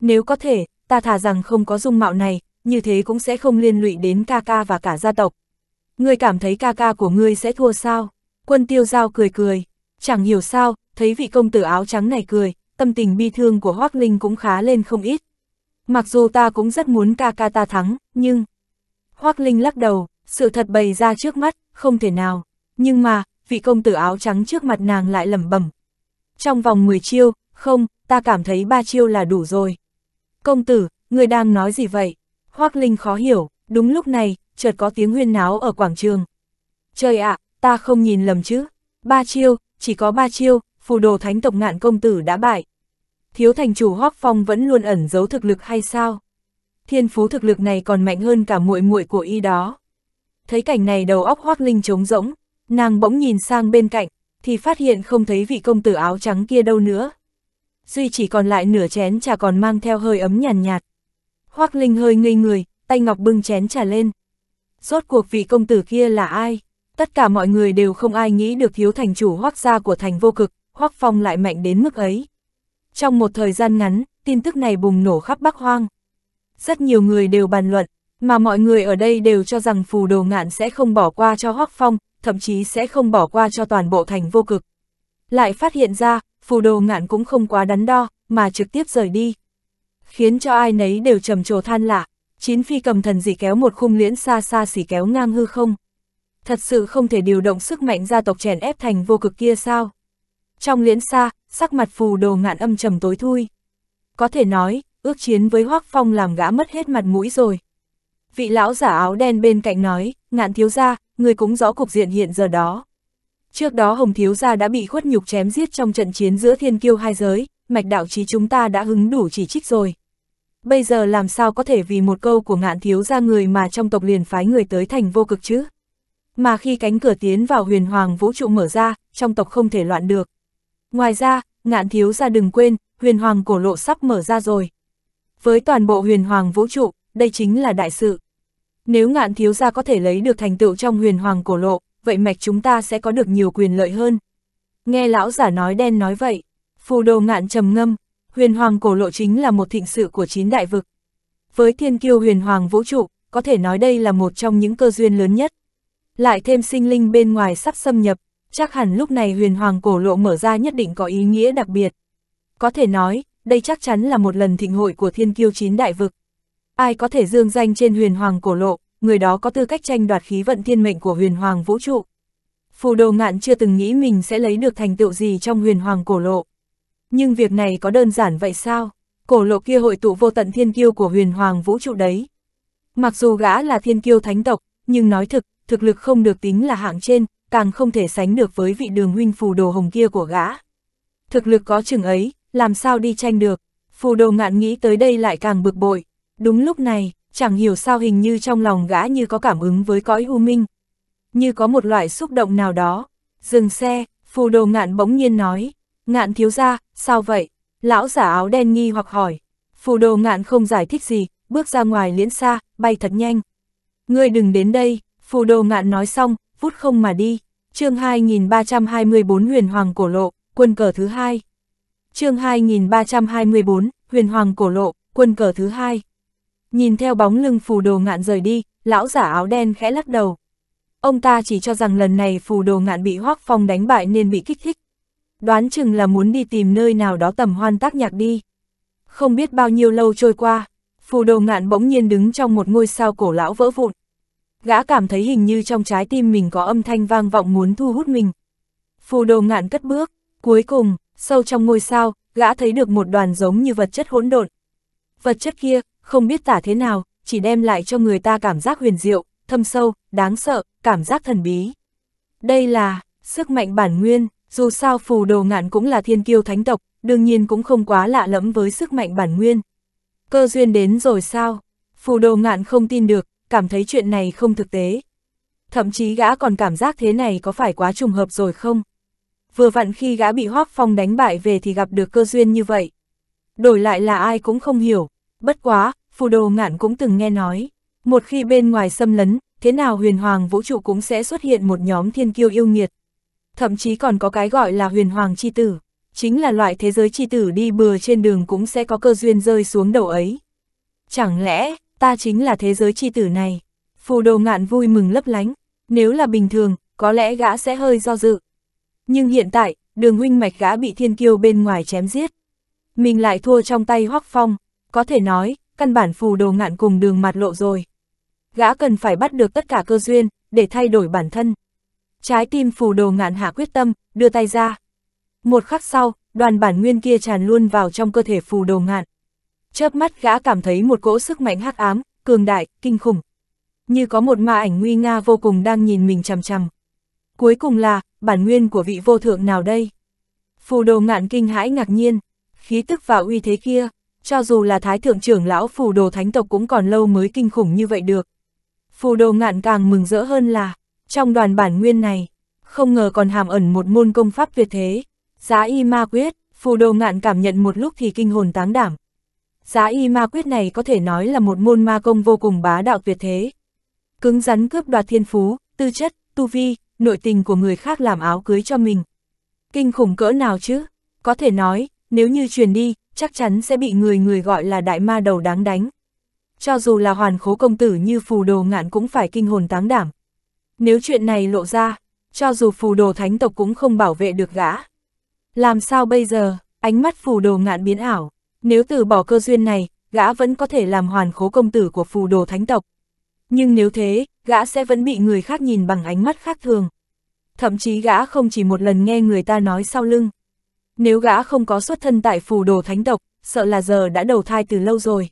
S1: Nếu có thể, ta thà rằng không có dung mạo này, như thế cũng sẽ không liên lụy đến ca ca và cả gia tộc. Ngươi cảm thấy ca ca của ngươi sẽ thua sao? Quân tiêu giao cười cười, Chẳng hiểu sao, thấy vị công tử áo trắng này cười, tâm tình bi thương của Hoác Linh cũng khá lên không ít. Mặc dù ta cũng rất muốn ca ca ta thắng, nhưng... Hoác Linh lắc đầu, sự thật bày ra trước mắt, không thể nào. Nhưng mà, vị công tử áo trắng trước mặt nàng lại lẩm bẩm. Trong vòng 10 chiêu, không, ta cảm thấy ba chiêu là đủ rồi. Công tử, người đang nói gì vậy? Hoác Linh khó hiểu, đúng lúc này, chợt có tiếng huyên náo ở quảng trường. Trời ạ, ta không nhìn lầm chứ. Ba chiêu, chỉ có ba chiêu, phù đồ thánh tộc ngạn công tử đã bại. Thiếu thành chủ Hoắc Phong vẫn luôn ẩn giấu thực lực hay sao? Thiên phú thực lực này còn mạnh hơn cả muội muội của y đó. Thấy cảnh này đầu óc Hoắc Linh trống rỗng, nàng bỗng nhìn sang bên cạnh, thì phát hiện không thấy vị công tử áo trắng kia đâu nữa. Duy chỉ còn lại nửa chén trà còn mang theo hơi ấm nhàn nhạt, nhạt. Hoắc Linh hơi ngây người, tay ngọc bưng chén trà lên. Rốt cuộc vị công tử kia là ai? Tất cả mọi người đều không ai nghĩ được thiếu thành chủ hoác gia của thành vô cực, hoác phong lại mạnh đến mức ấy. Trong một thời gian ngắn, tin tức này bùng nổ khắp Bắc Hoang. Rất nhiều người đều bàn luận, mà mọi người ở đây đều cho rằng phù đồ ngạn sẽ không bỏ qua cho hoác phong, thậm chí sẽ không bỏ qua cho toàn bộ thành vô cực. Lại phát hiện ra, phù đồ ngạn cũng không quá đắn đo, mà trực tiếp rời đi. Khiến cho ai nấy đều trầm trồ than lạ, chín phi cầm thần gì kéo một khung liễn xa xa xỉ kéo ngang hư không thật sự không thể điều động sức mạnh gia tộc chèn ép thành vô cực kia sao? Trong liễn xa, sắc mặt phù đồ ngạn âm trầm tối thui. Có thể nói, ước chiến với Hoác Phong làm gã mất hết mặt mũi rồi. Vị lão giả áo đen bên cạnh nói, ngạn thiếu gia, người cũng rõ cục diện hiện giờ đó. Trước đó Hồng Thiếu Gia đã bị khuất nhục chém giết trong trận chiến giữa thiên kiêu hai giới, mạch đạo trí chúng ta đã hứng đủ chỉ trích rồi. Bây giờ làm sao có thể vì một câu của ngạn thiếu gia người mà trong tộc liền phái người tới thành vô cực chứ? mà khi cánh cửa tiến vào huyền hoàng vũ trụ mở ra, trong tộc không thể loạn được. Ngoài ra, ngạn thiếu ra đừng quên, huyền hoàng cổ lộ sắp mở ra rồi. Với toàn bộ huyền hoàng vũ trụ, đây chính là đại sự. Nếu ngạn thiếu ra có thể lấy được thành tựu trong huyền hoàng cổ lộ, vậy mạch chúng ta sẽ có được nhiều quyền lợi hơn. Nghe lão giả nói đen nói vậy, phù đồ ngạn trầm ngâm, huyền hoàng cổ lộ chính là một thịnh sự của chín đại vực. Với thiên kiêu huyền hoàng vũ trụ, có thể nói đây là một trong những cơ duyên lớn nhất lại thêm sinh linh bên ngoài sắp xâm nhập, chắc hẳn lúc này huyền hoàng cổ lộ mở ra nhất định có ý nghĩa đặc biệt. Có thể nói, đây chắc chắn là một lần thịnh hội của thiên kiêu chín đại vực. Ai có thể dương danh trên huyền hoàng cổ lộ, người đó có tư cách tranh đoạt khí vận thiên mệnh của huyền hoàng vũ trụ. Phù đồ ngạn chưa từng nghĩ mình sẽ lấy được thành tựu gì trong huyền hoàng cổ lộ. Nhưng việc này có đơn giản vậy sao? Cổ lộ kia hội tụ vô tận thiên kiêu của huyền hoàng vũ trụ đấy. Mặc dù gã là thiên kiêu thánh tộc, nhưng nói thực, thực lực không được tính là hạng trên, càng không thể sánh được với vị đường huynh phù đồ hồng kia của gã. Thực lực có chừng ấy, làm sao đi tranh được, phù đồ ngạn nghĩ tới đây lại càng bực bội. Đúng lúc này, chẳng hiểu sao hình như trong lòng gã như có cảm ứng với cõi u minh. Như có một loại xúc động nào đó. Dừng xe, phù đồ ngạn bỗng nhiên nói, ngạn thiếu ra, sao vậy? Lão giả áo đen nghi hoặc hỏi. Phù đồ ngạn không giải thích gì, bước ra ngoài liễn xa, bay thật nhanh. Ngươi đừng đến đây, Phù đồ ngạn nói xong, vút không mà đi. chương 2324 huyền hoàng cổ lộ, quân cờ thứ hai. chương 2324, huyền hoàng cổ lộ, quân cờ thứ hai. Nhìn theo bóng lưng phù đồ ngạn rời đi, lão giả áo đen khẽ lắc đầu. Ông ta chỉ cho rằng lần này phù đồ ngạn bị hoác phong đánh bại nên bị kích thích. Đoán chừng là muốn đi tìm nơi nào đó tầm hoan tác nhạc đi. Không biết bao nhiêu lâu trôi qua, phù đồ ngạn bỗng nhiên đứng trong một ngôi sao cổ lão vỡ vụn, gã cảm thấy hình như trong trái tim mình có âm thanh vang vọng muốn thu hút mình. Phù đồ ngạn cất bước, cuối cùng, sâu trong ngôi sao, gã thấy được một đoàn giống như vật chất hỗn độn. Vật chất kia, không biết tả thế nào, chỉ đem lại cho người ta cảm giác huyền diệu, thâm sâu, đáng sợ, cảm giác thần bí. Đây là, sức mạnh bản nguyên, dù sao phù đồ ngạn cũng là thiên kiêu thánh tộc, đương nhiên cũng không quá lạ lẫm với sức mạnh bản nguyên. Cơ duyên đến rồi sao? Phù đồ ngạn không tin được, cảm thấy chuyện này không thực tế. Thậm chí gã còn cảm giác thế này có phải quá trùng hợp rồi không? Vừa vặn khi gã bị Hoác Phong đánh bại về thì gặp được cơ duyên như vậy. Đổi lại là ai cũng không hiểu, bất quá, phù đồ ngạn cũng từng nghe nói. Một khi bên ngoài xâm lấn, thế nào huyền hoàng vũ trụ cũng sẽ xuất hiện một nhóm thiên kiêu yêu nghiệt. Thậm chí còn có cái gọi là huyền hoàng chi tử, chính là loại thế giới chi tử đi bừa trên đường cũng sẽ có cơ duyên rơi xuống đầu ấy. Chẳng lẽ, ta chính là thế giới chi tử này. Phù đồ ngạn vui mừng lấp lánh, nếu là bình thường, có lẽ gã sẽ hơi do dự. Nhưng hiện tại, đường huynh mạch gã bị thiên kiêu bên ngoài chém giết. Mình lại thua trong tay hoắc phong, có thể nói, căn bản phù đồ ngạn cùng đường mặt lộ rồi. Gã cần phải bắt được tất cả cơ duyên, để thay đổi bản thân. Trái tim phù đồ ngạn hạ quyết tâm, đưa tay ra. Một khắc sau, đoàn bản nguyên kia tràn luôn vào trong cơ thể phù đồ ngạn chớp mắt gã cảm thấy một cỗ sức mạnh hắc ám, cường đại, kinh khủng. Như có một ma ảnh nguy nga vô cùng đang nhìn mình chằm chằm. Cuối cùng là, bản nguyên của vị vô thượng nào đây? Phù đồ ngạn kinh hãi ngạc nhiên, khí tức và uy thế kia, cho dù là thái thượng trưởng lão phù đồ thánh tộc cũng còn lâu mới kinh khủng như vậy được. Phù đồ ngạn càng mừng rỡ hơn là, trong đoàn bản nguyên này, không ngờ còn hàm ẩn một môn công pháp tuyệt thế. Giá y ma quyết, phù đồ ngạn cảm nhận một lúc thì kinh hồn táng đảm giá y ma quyết này có thể nói là một môn ma công vô cùng bá đạo tuyệt thế. Cứng rắn cướp đoạt thiên phú, tư chất, tu vi, nội tình của người khác làm áo cưới cho mình. Kinh khủng cỡ nào chứ? Có thể nói, nếu như truyền đi, chắc chắn sẽ bị người người gọi là đại ma đầu đáng đánh. Cho dù là hoàn khố công tử như phù đồ ngạn cũng phải kinh hồn táng đảm. Nếu chuyện này lộ ra, cho dù phù đồ thánh tộc cũng không bảo vệ được gã. Làm sao bây giờ, ánh mắt phù đồ ngạn biến ảo, nếu từ bỏ cơ duyên này, gã vẫn có thể làm hoàn khố công tử của phù đồ thánh tộc. Nhưng nếu thế, gã sẽ vẫn bị người khác nhìn bằng ánh mắt khác thường. Thậm chí gã không chỉ một lần nghe người ta nói sau lưng. Nếu gã không có xuất thân tại phù đồ thánh tộc, sợ là giờ đã đầu thai từ lâu rồi.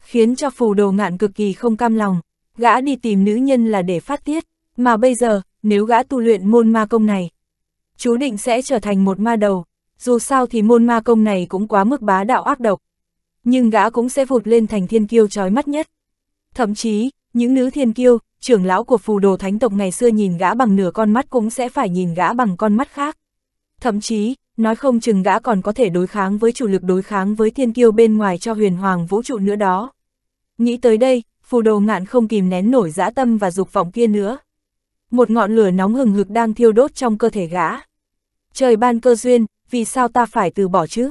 S1: Khiến cho phù đồ ngạn cực kỳ không cam lòng, gã đi tìm nữ nhân là để phát tiết, mà bây giờ, nếu gã tu luyện môn ma công này, chú định sẽ trở thành một ma đầu, dù sao thì môn ma công này cũng quá mức bá đạo ác độc. Nhưng gã cũng sẽ vụt lên thành thiên kiêu trói mắt nhất. Thậm chí, những nữ thiên kiêu, trưởng lão của phù đồ thánh tộc ngày xưa nhìn gã bằng nửa con mắt cũng sẽ phải nhìn gã bằng con mắt khác. Thậm chí, nói không chừng gã còn có thể đối kháng với chủ lực đối kháng với thiên kiêu bên ngoài cho huyền hoàng vũ trụ nữa đó. Nghĩ tới đây, phù đồ ngạn không kìm nén nổi dã tâm và dục vọng kia nữa. Một ngọn lửa nóng hừng hực đang thiêu đốt trong cơ thể gã. Trời ban cơ duyên, vì sao ta phải từ bỏ chứ?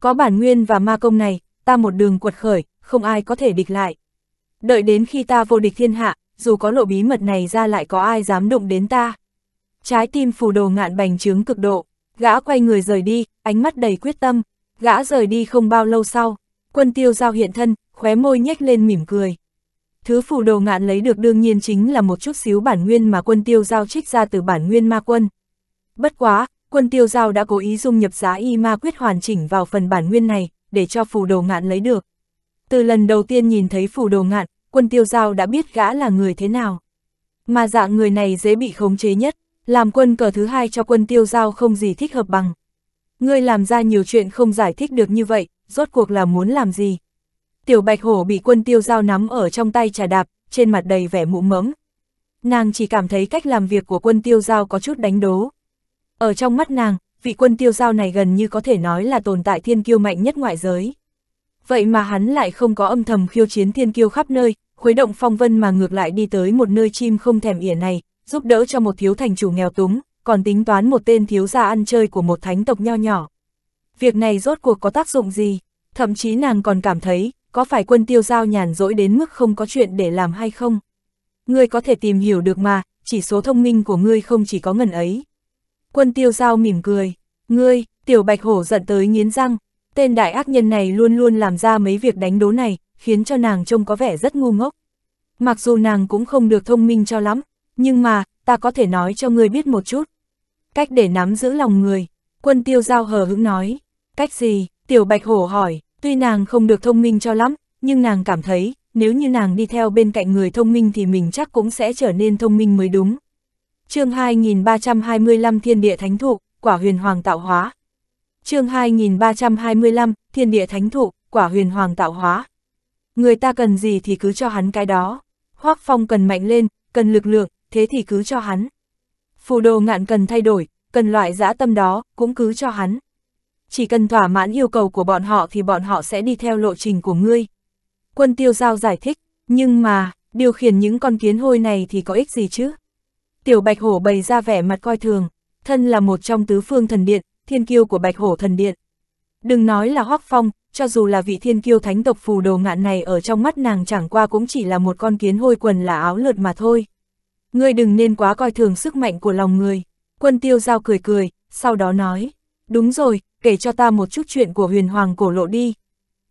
S1: Có bản nguyên và ma công này, ta một đường quật khởi, không ai có thể địch lại. Đợi đến khi ta vô địch thiên hạ, dù có lộ bí mật này ra lại có ai dám động đến ta. Trái tim phù đồ ngạn bành trướng cực độ, gã quay người rời đi, ánh mắt đầy quyết tâm. Gã rời đi không bao lâu sau, quân tiêu giao hiện thân, khóe môi nhếch lên mỉm cười. Thứ phù đồ ngạn lấy được đương nhiên chính là một chút xíu bản nguyên mà quân tiêu giao trích ra từ bản nguyên ma quân. Bất quá, quân tiêu giao đã cố ý dung nhập giá y ma quyết hoàn chỉnh vào phần bản nguyên này, để cho phù đồ ngạn lấy được. Từ lần đầu tiên nhìn thấy phù đồ ngạn, quân tiêu giao đã biết gã là người thế nào. Mà dạng người này dễ bị khống chế nhất, làm quân cờ thứ hai cho quân tiêu giao không gì thích hợp bằng. Ngươi làm ra nhiều chuyện không giải thích được như vậy, rốt cuộc là muốn làm gì? Tiểu bạch hổ bị quân tiêu giao nắm ở trong tay trà đạp, trên mặt đầy vẻ mụ mẫm. Nàng chỉ cảm thấy cách làm việc của quân tiêu giao có chút đánh đố. Ở trong mắt nàng, vị quân tiêu giao này gần như có thể nói là tồn tại thiên kiêu mạnh nhất ngoại giới. Vậy mà hắn lại không có âm thầm khiêu chiến thiên kiêu khắp nơi, khuấy động phong vân mà ngược lại đi tới một nơi chim không thèm ỉa này, giúp đỡ cho một thiếu thành chủ nghèo túng, còn tính toán một tên thiếu gia ăn chơi của một thánh tộc nho nhỏ. Việc này rốt cuộc có tác dụng gì? Thậm chí nàng còn cảm thấy, có phải quân tiêu giao nhàn rỗi đến mức không có chuyện để làm hay không? Ngươi có thể tìm hiểu được mà, chỉ số thông minh của ngươi không chỉ có ngần ấy. Quân tiêu Giao mỉm cười. Ngươi, tiểu bạch hổ giận tới nghiến răng. Tên đại ác nhân này luôn luôn làm ra mấy việc đánh đố này, khiến cho nàng trông có vẻ rất ngu ngốc. Mặc dù nàng cũng không được thông minh cho lắm, nhưng mà, ta có thể nói cho ngươi biết một chút. Cách để nắm giữ lòng người, quân tiêu giao hờ hững nói. Cách gì, tiểu bạch hổ hỏi, tuy nàng không được thông minh cho lắm, nhưng nàng cảm thấy, nếu như nàng đi theo bên cạnh người thông minh thì mình chắc cũng sẽ trở nên thông minh mới đúng chương 2325 Thiên Địa Thánh Thụ, Quả Huyền Hoàng Tạo Hóa. chương 2325 Thiên Địa Thánh Thụ, Quả Huyền Hoàng Tạo Hóa. Người ta cần gì thì cứ cho hắn cái đó. Hoác Phong cần mạnh lên, cần lực lượng, thế thì cứ cho hắn. Phù đồ ngạn cần thay đổi, cần loại dã tâm đó, cũng cứ cho hắn. Chỉ cần thỏa mãn yêu cầu của bọn họ thì bọn họ sẽ đi theo lộ trình của ngươi. Quân tiêu giao giải thích, nhưng mà, điều khiển những con kiến hôi này thì có ích gì chứ? Tiểu Bạch Hổ bày ra vẻ mặt coi thường, thân là một trong tứ phương thần điện, thiên kiêu của Bạch Hổ thần điện. Đừng nói là Hoắc Phong, cho dù là vị thiên kiêu thánh tộc phù đồ ngạn này ở trong mắt nàng chẳng qua cũng chỉ là một con kiến hôi quần là áo lượt mà thôi. Ngươi đừng nên quá coi thường sức mạnh của lòng người. Quân tiêu giao cười cười, sau đó nói, đúng rồi, kể cho ta một chút chuyện của huyền hoàng cổ lộ đi.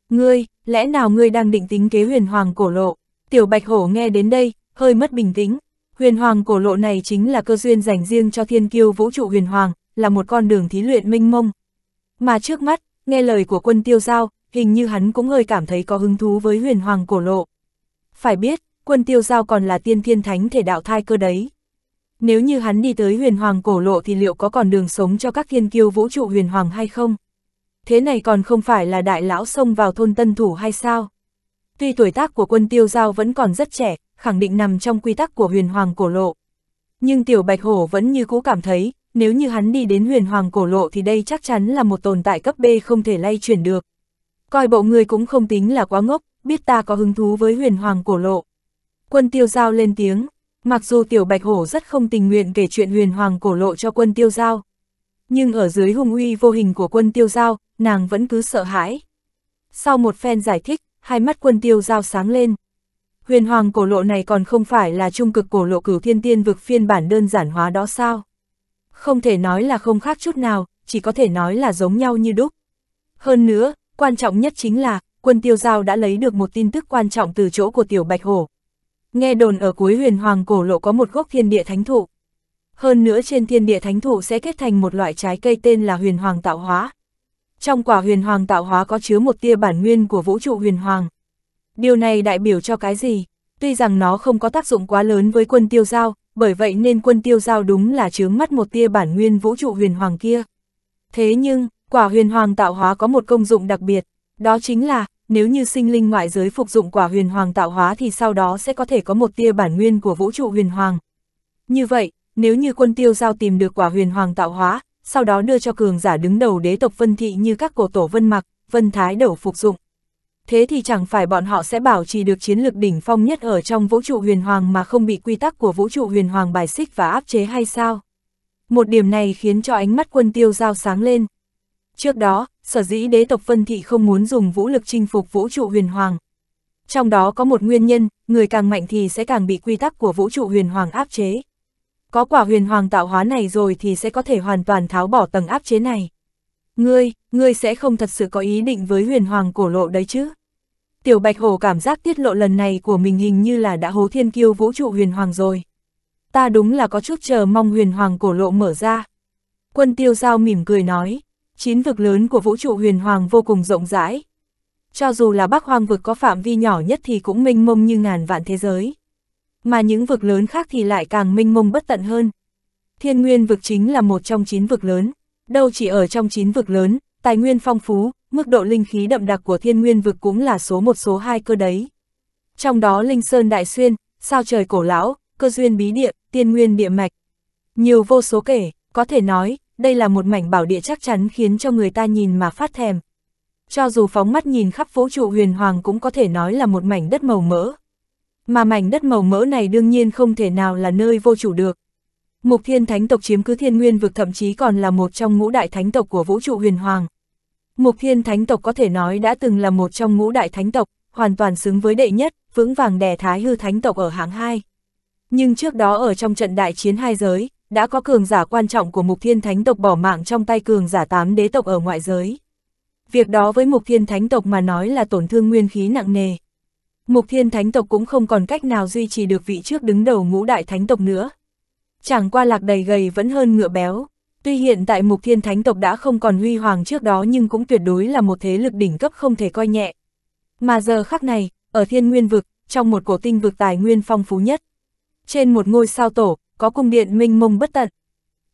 S1: Ngươi, lẽ nào ngươi đang định tính kế huyền hoàng cổ lộ? Tiểu bạch hổ nghe đến đây, hơi mất bình tĩnh, Huyền hoàng cổ lộ này chính là cơ duyên dành riêng cho thiên kiêu vũ trụ huyền hoàng, là một con đường thí luyện minh mông. Mà trước mắt, nghe lời của quân tiêu giao, hình như hắn cũng hơi cảm thấy có hứng thú với huyền hoàng cổ lộ. Phải biết, quân tiêu giao còn là tiên thiên thánh thể đạo thai cơ đấy. Nếu như hắn đi tới huyền hoàng cổ lộ thì liệu có còn đường sống cho các thiên kiêu vũ trụ huyền hoàng hay không? Thế này còn không phải là đại lão xông vào thôn tân thủ hay sao? Tuy tuổi tác của quân tiêu giao vẫn còn rất trẻ, khẳng định nằm trong quy tắc của huyền hoàng cổ lộ. Nhưng Tiểu Bạch Hổ vẫn như cũ cảm thấy, nếu như hắn đi đến huyền hoàng cổ lộ thì đây chắc chắn là một tồn tại cấp B không thể lay chuyển được. Coi bộ người cũng không tính là quá ngốc, biết ta có hứng thú với huyền hoàng cổ lộ. Quân tiêu giao lên tiếng, mặc dù tiểu bạch hổ rất không tình nguyện kể chuyện huyền hoàng cổ lộ cho quân tiêu giao. Nhưng ở dưới hung uy vô hình của quân tiêu giao, nàng vẫn cứ sợ hãi. Sau một phen giải thích, hai mắt quân tiêu giao sáng lên huyền hoàng cổ lộ này còn không phải là trung cực cổ lộ cửu thiên tiên vực phiên bản đơn giản hóa đó sao? Không thể nói là không khác chút nào, chỉ có thể nói là giống nhau như đúc. Hơn nữa, quan trọng nhất chính là, quân tiêu giao đã lấy được một tin tức quan trọng từ chỗ của tiểu bạch hổ. Nghe đồn ở cuối huyền hoàng cổ lộ có một gốc thiên địa thánh thụ. Hơn nữa trên thiên địa thánh thụ sẽ kết thành một loại trái cây tên là huyền hoàng tạo hóa. Trong quả huyền hoàng tạo hóa có chứa một tia bản nguyên của vũ trụ huyền hoàng. Điều này đại biểu cho cái gì? Tuy rằng nó không có tác dụng quá lớn với quân tiêu giao, bởi vậy nên quân tiêu giao đúng là chướng mắt một tia bản nguyên vũ trụ huyền hoàng kia. Thế nhưng, quả huyền hoàng tạo hóa có một công dụng đặc biệt, đó chính là, nếu như sinh linh ngoại giới phục dụng quả huyền hoàng tạo hóa thì sau đó sẽ có thể có một tia bản nguyên của vũ trụ huyền hoàng. Như vậy, nếu như quân tiêu giao tìm được quả huyền hoàng tạo hóa, sau đó đưa cho cường giả đứng đầu đế tộc Vân Thị như các cổ tổ Vân Mặc, Vân Thái đổ phục dụng, thế thì chẳng phải bọn họ sẽ bảo trì được chiến lược đỉnh phong nhất ở trong vũ trụ huyền hoàng mà không bị quy tắc của vũ trụ huyền hoàng bài xích và áp chế hay sao? Một điểm này khiến cho ánh mắt quân tiêu giao sáng lên. Trước đó, sở dĩ đế tộc Vân Thị không muốn dùng vũ lực chinh phục vũ trụ huyền hoàng. Trong đó có một nguyên nhân, người càng mạnh thì sẽ càng bị quy tắc của vũ trụ huyền hoàng áp chế. Có quả huyền hoàng tạo hóa này rồi thì sẽ có thể hoàn toàn tháo bỏ tầng áp chế này. Ngươi, ngươi sẽ không thật sự có ý định với huyền hoàng cổ lộ đấy chứ? Tiểu Bạch Hổ cảm giác tiết lộ lần này của mình hình như là đã hố thiên kiêu vũ trụ huyền hoàng rồi. Ta đúng là có chút chờ mong huyền hoàng cổ lộ mở ra. Quân tiêu giao mỉm cười nói, chín vực lớn của vũ trụ huyền hoàng vô cùng rộng rãi. Cho dù là bắc hoang vực có phạm vi nhỏ nhất thì cũng mênh mông như ngàn vạn thế giới. Mà những vực lớn khác thì lại càng mênh mông bất tận hơn. Thiên nguyên vực chính là một trong chín vực lớn, đâu chỉ ở trong chín vực lớn, tài nguyên phong phú, mức độ linh khí đậm đặc của thiên nguyên vực cũng là số một số hai cơ đấy. Trong đó Linh Sơn Đại Xuyên, sao trời cổ lão, cơ duyên bí địa, tiên nguyên địa mạch. Nhiều vô số kể, có thể nói, đây là một mảnh bảo địa chắc chắn khiến cho người ta nhìn mà phát thèm. Cho dù phóng mắt nhìn khắp vũ trụ huyền hoàng cũng có thể nói là một mảnh đất màu mỡ. Mà mảnh đất màu mỡ này đương nhiên không thể nào là nơi vô chủ được, Mục Thiên Thánh tộc chiếm cứ Thiên Nguyên vực thậm chí còn là một trong ngũ đại thánh tộc của vũ trụ huyền hoàng. Mục Thiên Thánh tộc có thể nói đã từng là một trong ngũ đại thánh tộc, hoàn toàn xứng với đệ nhất, vững vàng đè Thái Hư Thánh tộc ở hạng 2. Nhưng trước đó ở trong trận đại chiến hai giới, đã có cường giả quan trọng của Mục Thiên Thánh tộc bỏ mạng trong tay cường giả tám đế tộc ở ngoại giới. Việc đó với Mục Thiên Thánh tộc mà nói là tổn thương nguyên khí nặng nề. Mục Thiên Thánh tộc cũng không còn cách nào duy trì được vị trước đứng đầu ngũ đại thánh tộc nữa chẳng qua lạc đầy gầy vẫn hơn ngựa béo. Tuy hiện tại mục thiên thánh tộc đã không còn huy hoàng trước đó nhưng cũng tuyệt đối là một thế lực đỉnh cấp không thể coi nhẹ. Mà giờ khắc này, ở thiên nguyên vực, trong một cổ tinh vực tài nguyên phong phú nhất. Trên một ngôi sao tổ, có cung điện minh mông bất tận.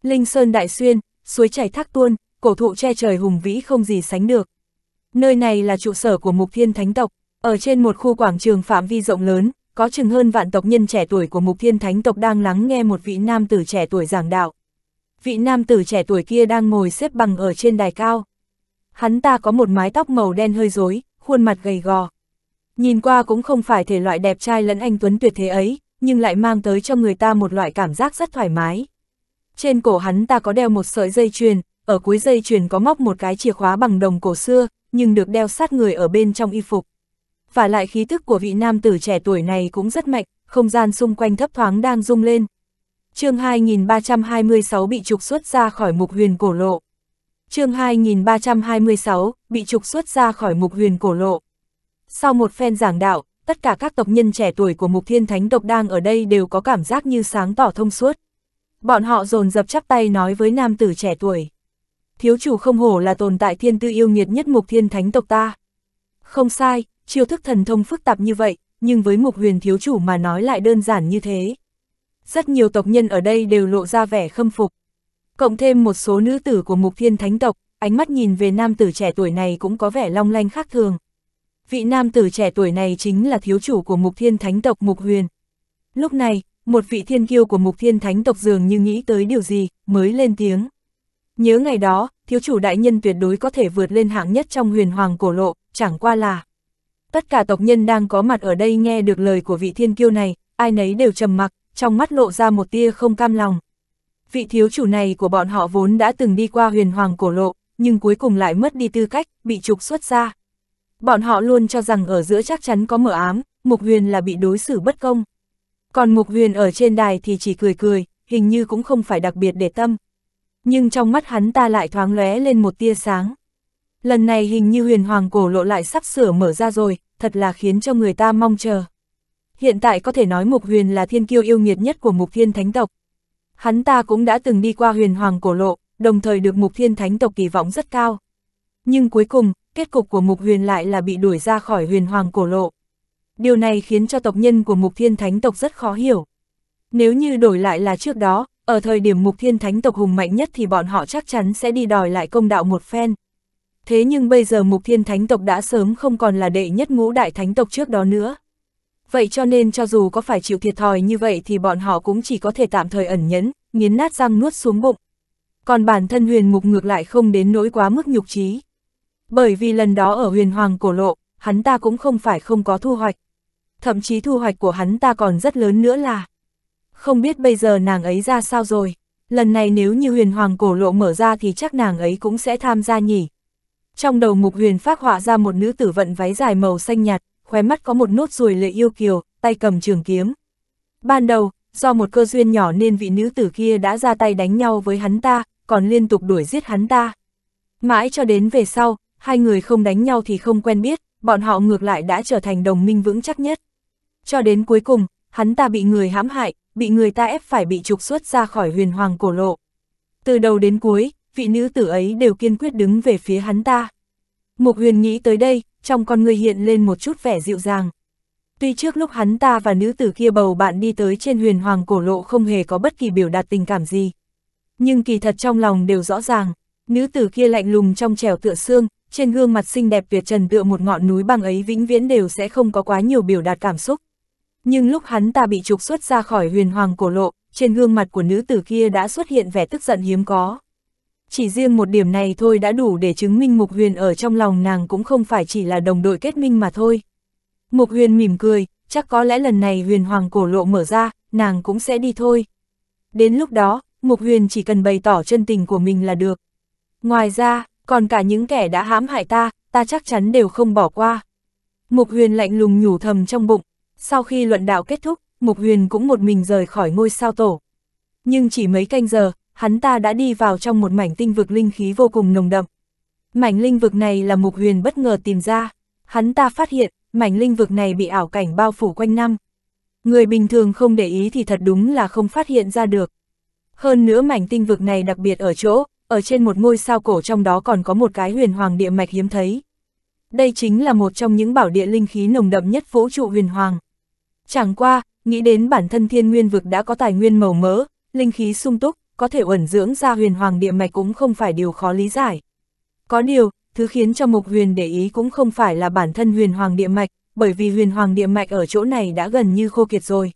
S1: Linh Sơn Đại Xuyên, suối chảy thác tuôn, cổ thụ che trời hùng vĩ không gì sánh được. Nơi này là trụ sở của mục thiên thánh tộc, ở trên một khu quảng trường phạm vi rộng lớn, có chừng hơn vạn tộc nhân trẻ tuổi của mục thiên thánh tộc đang lắng nghe một vị nam tử trẻ tuổi giảng đạo. Vị nam tử trẻ tuổi kia đang ngồi xếp bằng ở trên đài cao. Hắn ta có một mái tóc màu đen hơi rối, khuôn mặt gầy gò. Nhìn qua cũng không phải thể loại đẹp trai lẫn anh Tuấn tuyệt thế ấy, nhưng lại mang tới cho người ta một loại cảm giác rất thoải mái. Trên cổ hắn ta có đeo một sợi dây chuyền, ở cuối dây chuyền có móc một cái chìa khóa bằng đồng cổ xưa, nhưng được đeo sát người ở bên trong y phục và lại khí tức của vị nam tử trẻ tuổi này cũng rất mạnh, không gian xung quanh thấp thoáng đang rung lên. chương 2326 bị trục xuất ra khỏi mục huyền cổ lộ. chương 2326 bị trục xuất ra khỏi mục huyền cổ lộ. Sau một phen giảng đạo, tất cả các tộc nhân trẻ tuổi của mục thiên thánh tộc đang ở đây đều có cảm giác như sáng tỏ thông suốt. Bọn họ dồn dập chắp tay nói với nam tử trẻ tuổi. Thiếu chủ không hổ là tồn tại thiên tư yêu nghiệt nhất mục thiên thánh tộc ta. Không sai, chiêu thức thần thông phức tạp như vậy, nhưng với Mục Huyền thiếu chủ mà nói lại đơn giản như thế. Rất nhiều tộc nhân ở đây đều lộ ra vẻ khâm phục. Cộng thêm một số nữ tử của Mục Thiên Thánh tộc, ánh mắt nhìn về nam tử trẻ tuổi này cũng có vẻ long lanh khác thường. Vị nam tử trẻ tuổi này chính là thiếu chủ của Mục Thiên Thánh tộc Mục Huyền. Lúc này, một vị thiên kiêu của Mục Thiên Thánh tộc dường như nghĩ tới điều gì, mới lên tiếng. Nhớ ngày đó, thiếu chủ đại nhân tuyệt đối có thể vượt lên hạng nhất trong huyền hoàng cổ lộ, chẳng qua là... Tất cả tộc nhân đang có mặt ở đây nghe được lời của vị thiên kiêu này, ai nấy đều trầm mặc, trong mắt lộ ra một tia không cam lòng. Vị thiếu chủ này của bọn họ vốn đã từng đi qua huyền hoàng cổ lộ, nhưng cuối cùng lại mất đi tư cách, bị trục xuất ra. Bọn họ luôn cho rằng ở giữa chắc chắn có mở ám, Mục Huyền là bị đối xử bất công. Còn Mục Huyền ở trên đài thì chỉ cười cười, hình như cũng không phải đặc biệt để tâm. Nhưng trong mắt hắn ta lại thoáng lóe lên một tia sáng. Lần này hình như huyền hoàng cổ lộ lại sắp sửa mở ra rồi, thật là khiến cho người ta mong chờ. Hiện tại có thể nói Mục Huyền là thiên kiêu yêu nghiệt nhất của Mục Thiên Thánh Tộc. Hắn ta cũng đã từng đi qua huyền hoàng cổ lộ, đồng thời được Mục Thiên Thánh Tộc kỳ vọng rất cao. Nhưng cuối cùng, kết cục của Mục Huyền lại là bị đuổi ra khỏi huyền hoàng cổ lộ. Điều này khiến cho tộc nhân của Mục Thiên Thánh Tộc rất khó hiểu. Nếu như đổi lại là trước đó, ở thời điểm Mục Thiên Thánh Tộc hùng mạnh nhất thì bọn họ chắc chắn sẽ đi đòi lại công đạo một phen thế nhưng bây giờ mục thiên thánh tộc đã sớm không còn là đệ nhất ngũ đại thánh tộc trước đó nữa. Vậy cho nên cho dù có phải chịu thiệt thòi như vậy thì bọn họ cũng chỉ có thể tạm thời ẩn nhẫn, nghiến nát răng nuốt xuống bụng. Còn bản thân huyền mục ngược lại không đến nỗi quá mức nhục trí. Bởi vì lần đó ở huyền hoàng cổ lộ, hắn ta cũng không phải không có thu hoạch. Thậm chí thu hoạch của hắn ta còn rất lớn nữa là. Không biết bây giờ nàng ấy ra sao rồi. Lần này nếu như huyền hoàng cổ lộ mở ra thì chắc nàng ấy cũng sẽ tham gia nhỉ. Trong đầu Mục Huyền phát họa ra một nữ tử vận váy dài màu xanh nhạt, khóe mắt có một nốt ruồi lệ yêu kiều, tay cầm trường kiếm. Ban đầu, do một cơ duyên nhỏ nên vị nữ tử kia đã ra tay đánh nhau với hắn ta, còn liên tục đuổi giết hắn ta. Mãi cho đến về sau, hai người không đánh nhau thì không quen biết, bọn họ ngược lại đã trở thành đồng minh vững chắc nhất. Cho đến cuối cùng, hắn ta bị người hãm hại, bị người ta ép phải bị trục xuất ra khỏi huyền hoàng cổ lộ. Từ đầu đến cuối, vị nữ tử ấy đều kiên quyết đứng về phía hắn ta. Mục huyền nghĩ tới đây, trong con người hiện lên một chút vẻ dịu dàng. Tuy trước lúc hắn ta và nữ tử kia bầu bạn đi tới trên huyền hoàng cổ lộ không hề có bất kỳ biểu đạt tình cảm gì. Nhưng kỳ thật trong lòng đều rõ ràng, nữ tử kia lạnh lùng trong trẻo tựa xương, trên gương mặt xinh đẹp việt trần tựa một ngọn núi băng ấy vĩnh viễn đều sẽ không có quá nhiều biểu đạt cảm xúc. Nhưng lúc hắn ta bị trục xuất ra khỏi huyền hoàng cổ lộ, trên gương mặt của nữ tử kia đã xuất hiện vẻ tức giận hiếm có. Chỉ riêng một điểm này thôi đã đủ để chứng minh Mục Huyền ở trong lòng nàng cũng không phải chỉ là đồng đội kết minh mà thôi. Mục Huyền mỉm cười, chắc có lẽ lần này Huyền Hoàng cổ lộ mở ra, nàng cũng sẽ đi thôi. Đến lúc đó, Mục Huyền chỉ cần bày tỏ chân tình của mình là được. Ngoài ra, còn cả những kẻ đã hãm hại ta, ta chắc chắn đều không bỏ qua. Mục Huyền lạnh lùng nhủ thầm trong bụng. Sau khi luận đạo kết thúc, Mục Huyền cũng một mình rời khỏi ngôi sao tổ. Nhưng chỉ mấy canh giờ, hắn ta đã đi vào trong một mảnh tinh vực linh khí vô cùng nồng đậm. Mảnh linh vực này là Mục Huyền bất ngờ tìm ra, hắn ta phát hiện, mảnh linh vực này bị ảo cảnh bao phủ quanh năm. Người bình thường không để ý thì thật đúng là không phát hiện ra được. Hơn nữa mảnh tinh vực này đặc biệt ở chỗ, ở trên một ngôi sao cổ trong đó còn có một cái huyền hoàng địa mạch hiếm thấy. Đây chính là một trong những bảo địa linh khí nồng đậm nhất vũ trụ huyền hoàng. Chẳng qua, nghĩ đến bản thân thiên nguyên vực đã có tài nguyên màu mỡ, linh khí sung túc, có thể uẩn dưỡng ra huyền hoàng địa mạch cũng không phải điều khó lý giải. Có điều, thứ khiến cho mục Huyền để ý cũng không phải là bản thân huyền hoàng địa mạch, bởi vì huyền hoàng địa mạch ở chỗ này đã gần như khô kiệt rồi.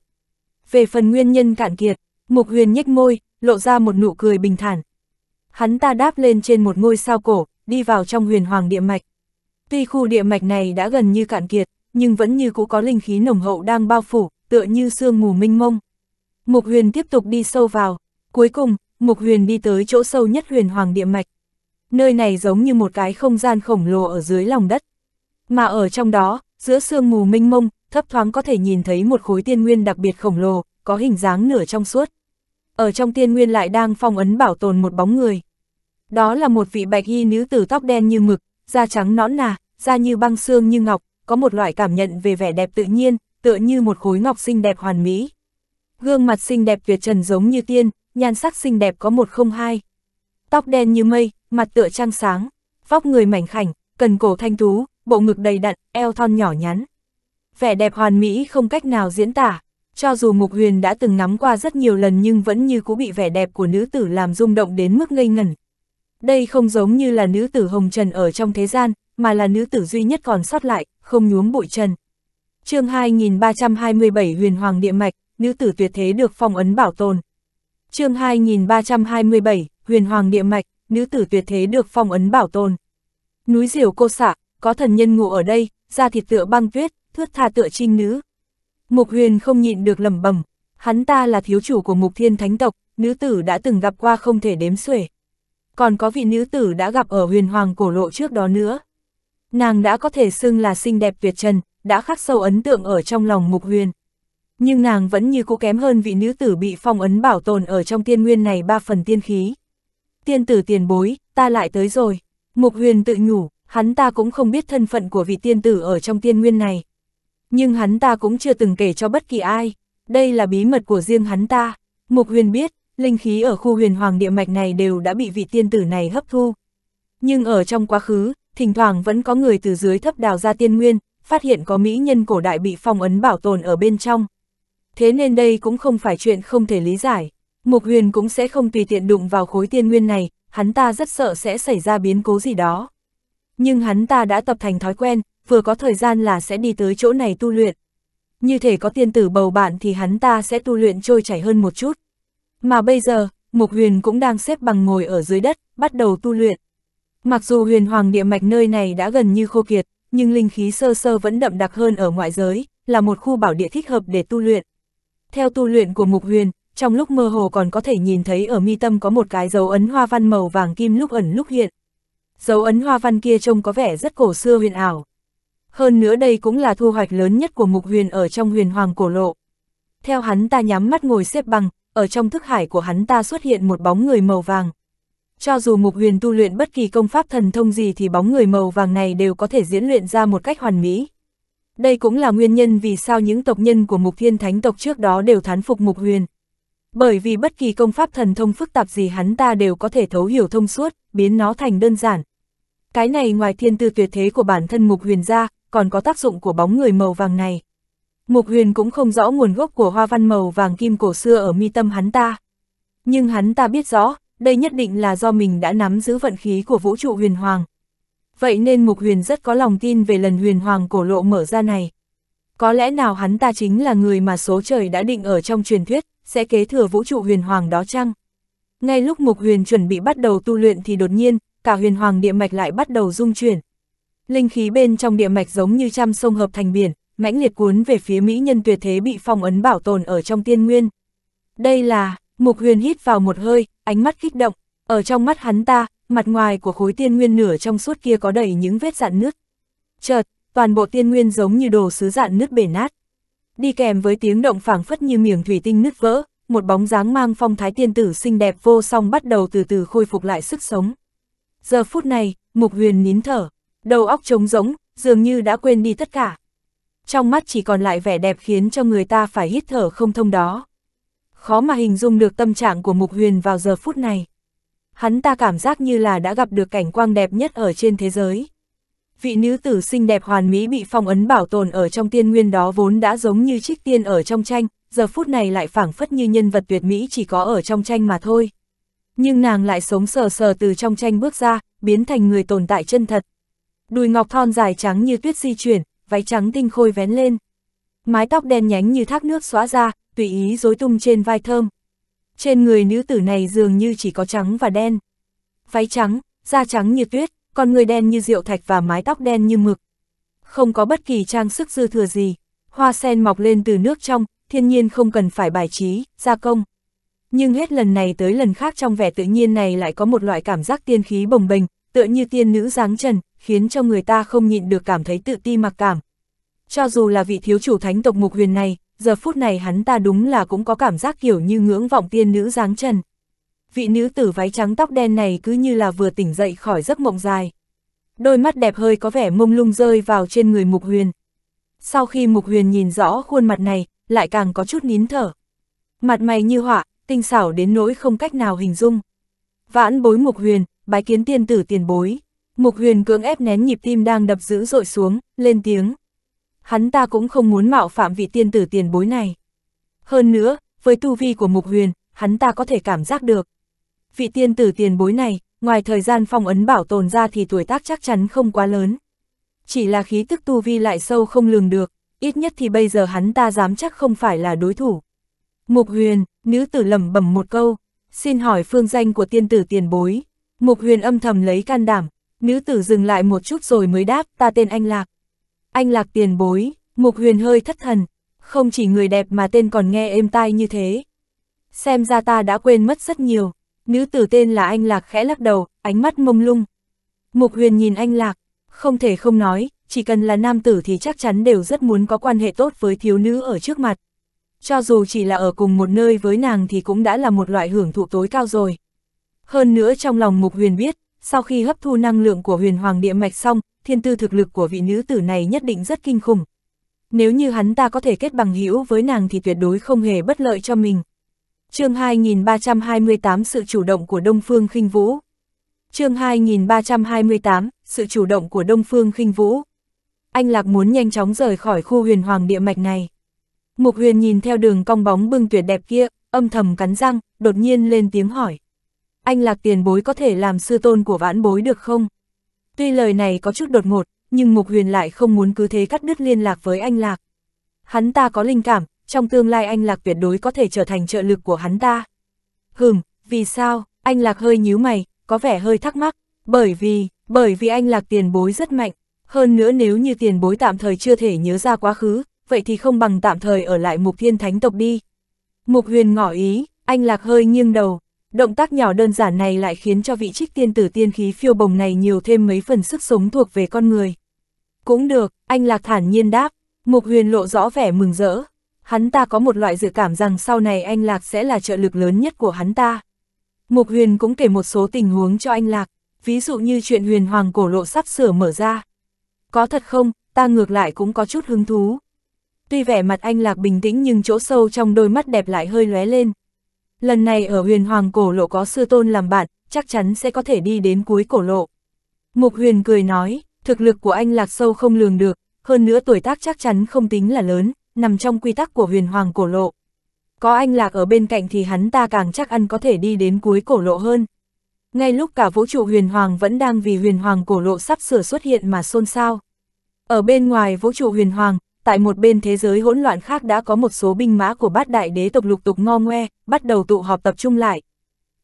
S1: Về phần nguyên nhân cạn kiệt, mục Huyền nhếch môi, lộ ra một nụ cười bình thản. Hắn ta đáp lên trên một ngôi sao cổ, đi vào trong huyền hoàng địa mạch. Tuy khu địa mạch này đã gần như cạn kiệt, nhưng vẫn như cũ có linh khí nồng hậu đang bao phủ, tựa như sương mù minh mông. Mục huyền tiếp tục đi sâu vào, Cuối cùng, Mục Huyền đi tới chỗ sâu nhất huyền hoàng địa mạch. Nơi này giống như một cái không gian khổng lồ ở dưới lòng đất. Mà ở trong đó, giữa sương mù minh mông, thấp thoáng có thể nhìn thấy một khối tiên nguyên đặc biệt khổng lồ, có hình dáng nửa trong suốt. Ở trong tiên nguyên lại đang phong ấn bảo tồn một bóng người. Đó là một vị bạch y nữ tử tóc đen như mực, da trắng nõn nà, da như băng xương như ngọc, có một loại cảm nhận về vẻ đẹp tự nhiên, tựa như một khối ngọc xinh đẹp hoàn mỹ. Gương mặt xinh đẹp tuyệt trần giống như tiên, nhan sắc xinh đẹp có một không hai. Tóc đen như mây, mặt tựa trăng sáng, vóc người mảnh khảnh, cần cổ thanh tú, bộ ngực đầy đặn, eo thon nhỏ nhắn. Vẻ đẹp hoàn mỹ không cách nào diễn tả, cho dù Mục Huyền đã từng ngắm qua rất nhiều lần nhưng vẫn như cũ bị vẻ đẹp của nữ tử làm rung động đến mức ngây ngẩn. Đây không giống như là nữ tử hồng trần ở trong thế gian, mà là nữ tử duy nhất còn sót lại, không nhuốm bụi trần. chương 2327 Huyền Hoàng Địa Mạch, nữ tử tuyệt thế được phong ấn bảo tồn, chương 2327, Huyền Hoàng Địa Mạch, nữ tử tuyệt thế được phong ấn bảo tồn. Núi diều cô xạ, có thần nhân ngủ ở đây, da thịt tựa băng tuyết, thước tha tựa trinh nữ. Mục huyền không nhịn được lẩm bẩm hắn ta là thiếu chủ của mục thiên thánh tộc, nữ tử đã từng gặp qua không thể đếm xuể. Còn có vị nữ tử đã gặp ở huyền hoàng cổ lộ trước đó nữa. Nàng đã có thể xưng là xinh đẹp tuyệt trần, đã khắc sâu ấn tượng ở trong lòng mục huyền nhưng nàng vẫn như cố kém hơn vị nữ tử bị phong ấn bảo tồn ở trong tiên nguyên này ba phần tiên khí. Tiên tử tiền bối, ta lại tới rồi. Mục huyền tự nhủ, hắn ta cũng không biết thân phận của vị tiên tử ở trong tiên nguyên này. Nhưng hắn ta cũng chưa từng kể cho bất kỳ ai, đây là bí mật của riêng hắn ta. Mục huyền biết, linh khí ở khu huyền hoàng địa mạch này đều đã bị vị tiên tử này hấp thu. Nhưng ở trong quá khứ, thỉnh thoảng vẫn có người từ dưới thấp đào ra tiên nguyên, phát hiện có mỹ nhân cổ đại bị phong ấn bảo tồn ở bên trong thế nên đây cũng không phải chuyện không thể lý giải. Mục huyền cũng sẽ không tùy tiện đụng vào khối tiên nguyên này, hắn ta rất sợ sẽ xảy ra biến cố gì đó. Nhưng hắn ta đã tập thành thói quen, vừa có thời gian là sẽ đi tới chỗ này tu luyện. Như thể có tiên tử bầu bạn thì hắn ta sẽ tu luyện trôi chảy hơn một chút. Mà bây giờ, Mục Huyền cũng đang xếp bằng ngồi ở dưới đất, bắt đầu tu luyện. Mặc dù huyền hoàng địa mạch nơi này đã gần như khô kiệt, nhưng linh khí sơ sơ vẫn đậm đặc hơn ở ngoại giới, là một khu bảo địa thích hợp để tu luyện. Theo tu luyện của Mục Huyền, trong lúc mơ hồ còn có thể nhìn thấy ở mi tâm có một cái dấu ấn hoa văn màu vàng kim lúc ẩn lúc hiện. Dấu ấn hoa văn kia trông có vẻ rất cổ xưa huyền ảo. Hơn nữa đây cũng là thu hoạch lớn nhất của Mục Huyền ở trong huyền hoàng cổ lộ. Theo hắn ta nhắm mắt ngồi xếp bằng, ở trong thức hải của hắn ta xuất hiện một bóng người màu vàng. Cho dù Mục Huyền tu luyện bất kỳ công pháp thần thông gì thì bóng người màu vàng này đều có thể diễn luyện ra một cách hoàn mỹ. Đây cũng là nguyên nhân vì sao những tộc nhân của mục thiên thánh tộc trước đó đều thán phục mục huyền. Bởi vì bất kỳ công pháp thần thông phức tạp gì hắn ta đều có thể thấu hiểu thông suốt, biến nó thành đơn giản. Cái này ngoài thiên tư tuyệt thế của bản thân mục huyền ra, còn có tác dụng của bóng người màu vàng này. Mục huyền cũng không rõ nguồn gốc của hoa văn màu vàng kim cổ xưa ở mi tâm hắn ta. Nhưng hắn ta biết rõ, đây nhất định là do mình đã nắm giữ vận khí của vũ trụ huyền hoàng vậy nên Mục Huyền rất có lòng tin về lần huyền hoàng cổ lộ mở ra này. Có lẽ nào hắn ta chính là người mà số trời đã định ở trong truyền thuyết, sẽ kế thừa vũ trụ huyền hoàng đó chăng? Ngay lúc Mục Huyền chuẩn bị bắt đầu tu luyện thì đột nhiên, cả huyền hoàng địa mạch lại bắt đầu rung chuyển. Linh khí bên trong địa mạch giống như trăm sông hợp thành biển, mãnh liệt cuốn về phía mỹ nhân tuyệt thế bị phong ấn bảo tồn ở trong tiên nguyên. Đây là, Mục Huyền hít vào một hơi, ánh mắt kích động, ở trong mắt hắn ta, mặt ngoài của khối tiên nguyên nửa trong suốt kia có đầy những vết dạn nứt. Chợt, toàn bộ tiên nguyên giống như đồ sứ dạn nứt bể nát. Đi kèm với tiếng động phảng phất như miếng thủy tinh nứt vỡ, một bóng dáng mang phong thái tiên tử xinh đẹp vô song bắt đầu từ từ khôi phục lại sức sống. Giờ phút này, Mục Huyền nín thở, đầu óc trống rỗng, dường như đã quên đi tất cả. Trong mắt chỉ còn lại vẻ đẹp khiến cho người ta phải hít thở không thông đó. Khó mà hình dung được tâm trạng của Mục Huyền vào giờ phút này hắn ta cảm giác như là đã gặp được cảnh quang đẹp nhất ở trên thế giới. Vị nữ tử xinh đẹp hoàn mỹ bị phong ấn bảo tồn ở trong tiên nguyên đó vốn đã giống như trích tiên ở trong tranh, giờ phút này lại phảng phất như nhân vật tuyệt mỹ chỉ có ở trong tranh mà thôi. Nhưng nàng lại sống sờ sờ từ trong tranh bước ra, biến thành người tồn tại chân thật. Đùi ngọc thon dài trắng như tuyết di chuyển, váy trắng tinh khôi vén lên. Mái tóc đen nhánh như thác nước xóa ra, tùy ý rối tung trên vai thơm, trên người nữ tử này dường như chỉ có trắng và đen. Váy trắng, da trắng như tuyết, con người đen như rượu thạch và mái tóc đen như mực. Không có bất kỳ trang sức dư thừa gì, hoa sen mọc lên từ nước trong, thiên nhiên không cần phải bài trí, gia công. Nhưng hết lần này tới lần khác trong vẻ tự nhiên này lại có một loại cảm giác tiên khí bồng bềnh, tựa như tiên nữ giáng trần, khiến cho người ta không nhịn được cảm thấy tự ti mặc cảm. Cho dù là vị thiếu chủ thánh tộc mục huyền này, giờ phút này hắn ta đúng là cũng có cảm giác kiểu như ngưỡng vọng tiên nữ dáng trần. Vị nữ tử váy trắng tóc đen này cứ như là vừa tỉnh dậy khỏi giấc mộng dài. Đôi mắt đẹp hơi có vẻ mông lung rơi vào trên người Mục Huyền. Sau khi Mục Huyền nhìn rõ khuôn mặt này, lại càng có chút nín thở. Mặt mày như họa, tinh xảo đến nỗi không cách nào hình dung. Vãn bối Mục Huyền, bái kiến tiên tử tiền bối. Mục Huyền cưỡng ép nén nhịp tim đang đập dữ dội xuống, lên tiếng hắn ta cũng không muốn mạo phạm vị tiên tử tiền bối này. Hơn nữa, với tu vi của Mục Huyền, hắn ta có thể cảm giác được. Vị tiên tử tiền bối này, ngoài thời gian phong ấn bảo tồn ra thì tuổi tác chắc chắn không quá lớn. Chỉ là khí tức tu vi lại sâu không lường được, ít nhất thì bây giờ hắn ta dám chắc không phải là đối thủ. Mục Huyền, nữ tử lẩm bẩm một câu, xin hỏi phương danh của tiên tử tiền bối. Mục Huyền âm thầm lấy can đảm, nữ tử dừng lại một chút rồi mới đáp, ta tên anh Lạc. Anh lạc tiền bối, mục huyền hơi thất thần, không chỉ người đẹp mà tên còn nghe êm tai như thế. Xem ra ta đã quên mất rất nhiều, nữ tử tên là anh lạc khẽ lắc đầu, ánh mắt mông lung. Mục huyền nhìn anh lạc, không thể không nói, chỉ cần là nam tử thì chắc chắn đều rất muốn có quan hệ tốt với thiếu nữ ở trước mặt. Cho dù chỉ là ở cùng một nơi với nàng thì cũng đã là một loại hưởng thụ tối cao rồi. Hơn nữa trong lòng mục huyền biết, sau khi hấp thu năng lượng của huyền hoàng địa mạch xong, thiên tư thực lực của vị nữ tử này nhất định rất kinh khủng. Nếu như hắn ta có thể kết bằng hữu với nàng thì tuyệt đối không hề bất lợi cho mình. chương 2328 Sự chủ động của Đông Phương khinh Vũ chương 2328 Sự chủ động của Đông Phương khinh Vũ Anh Lạc muốn nhanh chóng rời khỏi khu huyền hoàng địa mạch này. Mục huyền nhìn theo đường cong bóng bưng tuyệt đẹp kia, âm thầm cắn răng, đột nhiên lên tiếng hỏi. Anh Lạc tiền bối có thể làm sư tôn của vãn bối được không? Tuy lời này có chút đột ngột, nhưng Mục Huyền lại không muốn cứ thế cắt đứt liên lạc với anh Lạc. Hắn ta có linh cảm, trong tương lai anh Lạc tuyệt đối có thể trở thành trợ lực của hắn ta. Hừm, vì sao, anh Lạc hơi nhíu mày, có vẻ hơi thắc mắc, bởi vì, bởi vì anh Lạc tiền bối rất mạnh, hơn nữa nếu như tiền bối tạm thời chưa thể nhớ ra quá khứ, vậy thì không bằng tạm thời ở lại mục thiên thánh tộc đi. Mục huyền ngỏ ý, anh Lạc hơi nghiêng đầu, Động tác nhỏ đơn giản này lại khiến cho vị trích tiên tử tiên khí phiêu bồng này nhiều thêm mấy phần sức sống thuộc về con người. Cũng được, anh Lạc thản nhiên đáp, Mục Huyền lộ rõ vẻ mừng rỡ. Hắn ta có một loại dự cảm rằng sau này anh Lạc sẽ là trợ lực lớn nhất của hắn ta. Mục Huyền cũng kể một số tình huống cho anh Lạc, ví dụ như chuyện huyền hoàng cổ lộ sắp sửa mở ra. Có thật không, ta ngược lại cũng có chút hứng thú. Tuy vẻ mặt anh Lạc bình tĩnh nhưng chỗ sâu trong đôi mắt đẹp lại hơi lóe lên, Lần này ở huyền hoàng cổ lộ có sư tôn làm bạn, chắc chắn sẽ có thể đi đến cuối cổ lộ. Mục huyền cười nói, thực lực của anh lạc sâu không lường được, hơn nữa tuổi tác chắc chắn không tính là lớn, nằm trong quy tắc của huyền hoàng cổ lộ. Có anh lạc ở bên cạnh thì hắn ta càng chắc ăn có thể đi đến cuối cổ lộ hơn. Ngay lúc cả vũ trụ huyền hoàng vẫn đang vì huyền hoàng cổ lộ sắp sửa xuất hiện mà xôn xao. Ở bên ngoài vũ trụ huyền hoàng, tại một bên thế giới hỗn loạn khác đã có một số binh mã của bát đại đế tộc lục tục ngo ngoe, bắt đầu tụ họp tập trung lại.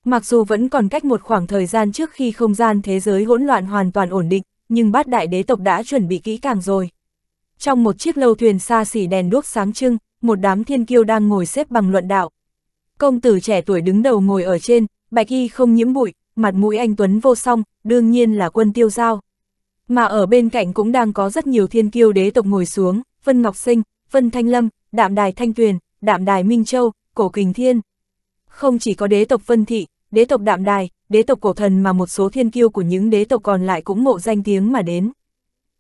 S1: Mặc dù vẫn còn cách một khoảng thời gian trước khi không gian thế giới hỗn loạn hoàn toàn ổn định, nhưng bát đại đế tộc đã chuẩn bị kỹ càng rồi. Trong một chiếc lâu thuyền xa xỉ đèn đuốc sáng trưng, một đám thiên kiêu đang ngồi xếp bằng luận đạo. Công tử trẻ tuổi đứng đầu ngồi ở trên, bạch y không nhiễm bụi, mặt mũi anh Tuấn vô song, đương nhiên là quân tiêu giao. Mà ở bên cạnh cũng đang có rất nhiều thiên kiêu đế tộc ngồi xuống, Vân Ngọc Sinh, Vân Thanh Lâm, Đạm Đài Thanh Tuyền, Đạm Đài Minh Châu, Cổ Kình Thiên. Không chỉ có đế tộc Vân Thị, đế tộc Đạm Đài, đế tộc cổ thần mà một số thiên kiêu của những đế tộc còn lại cũng mộ danh tiếng mà đến.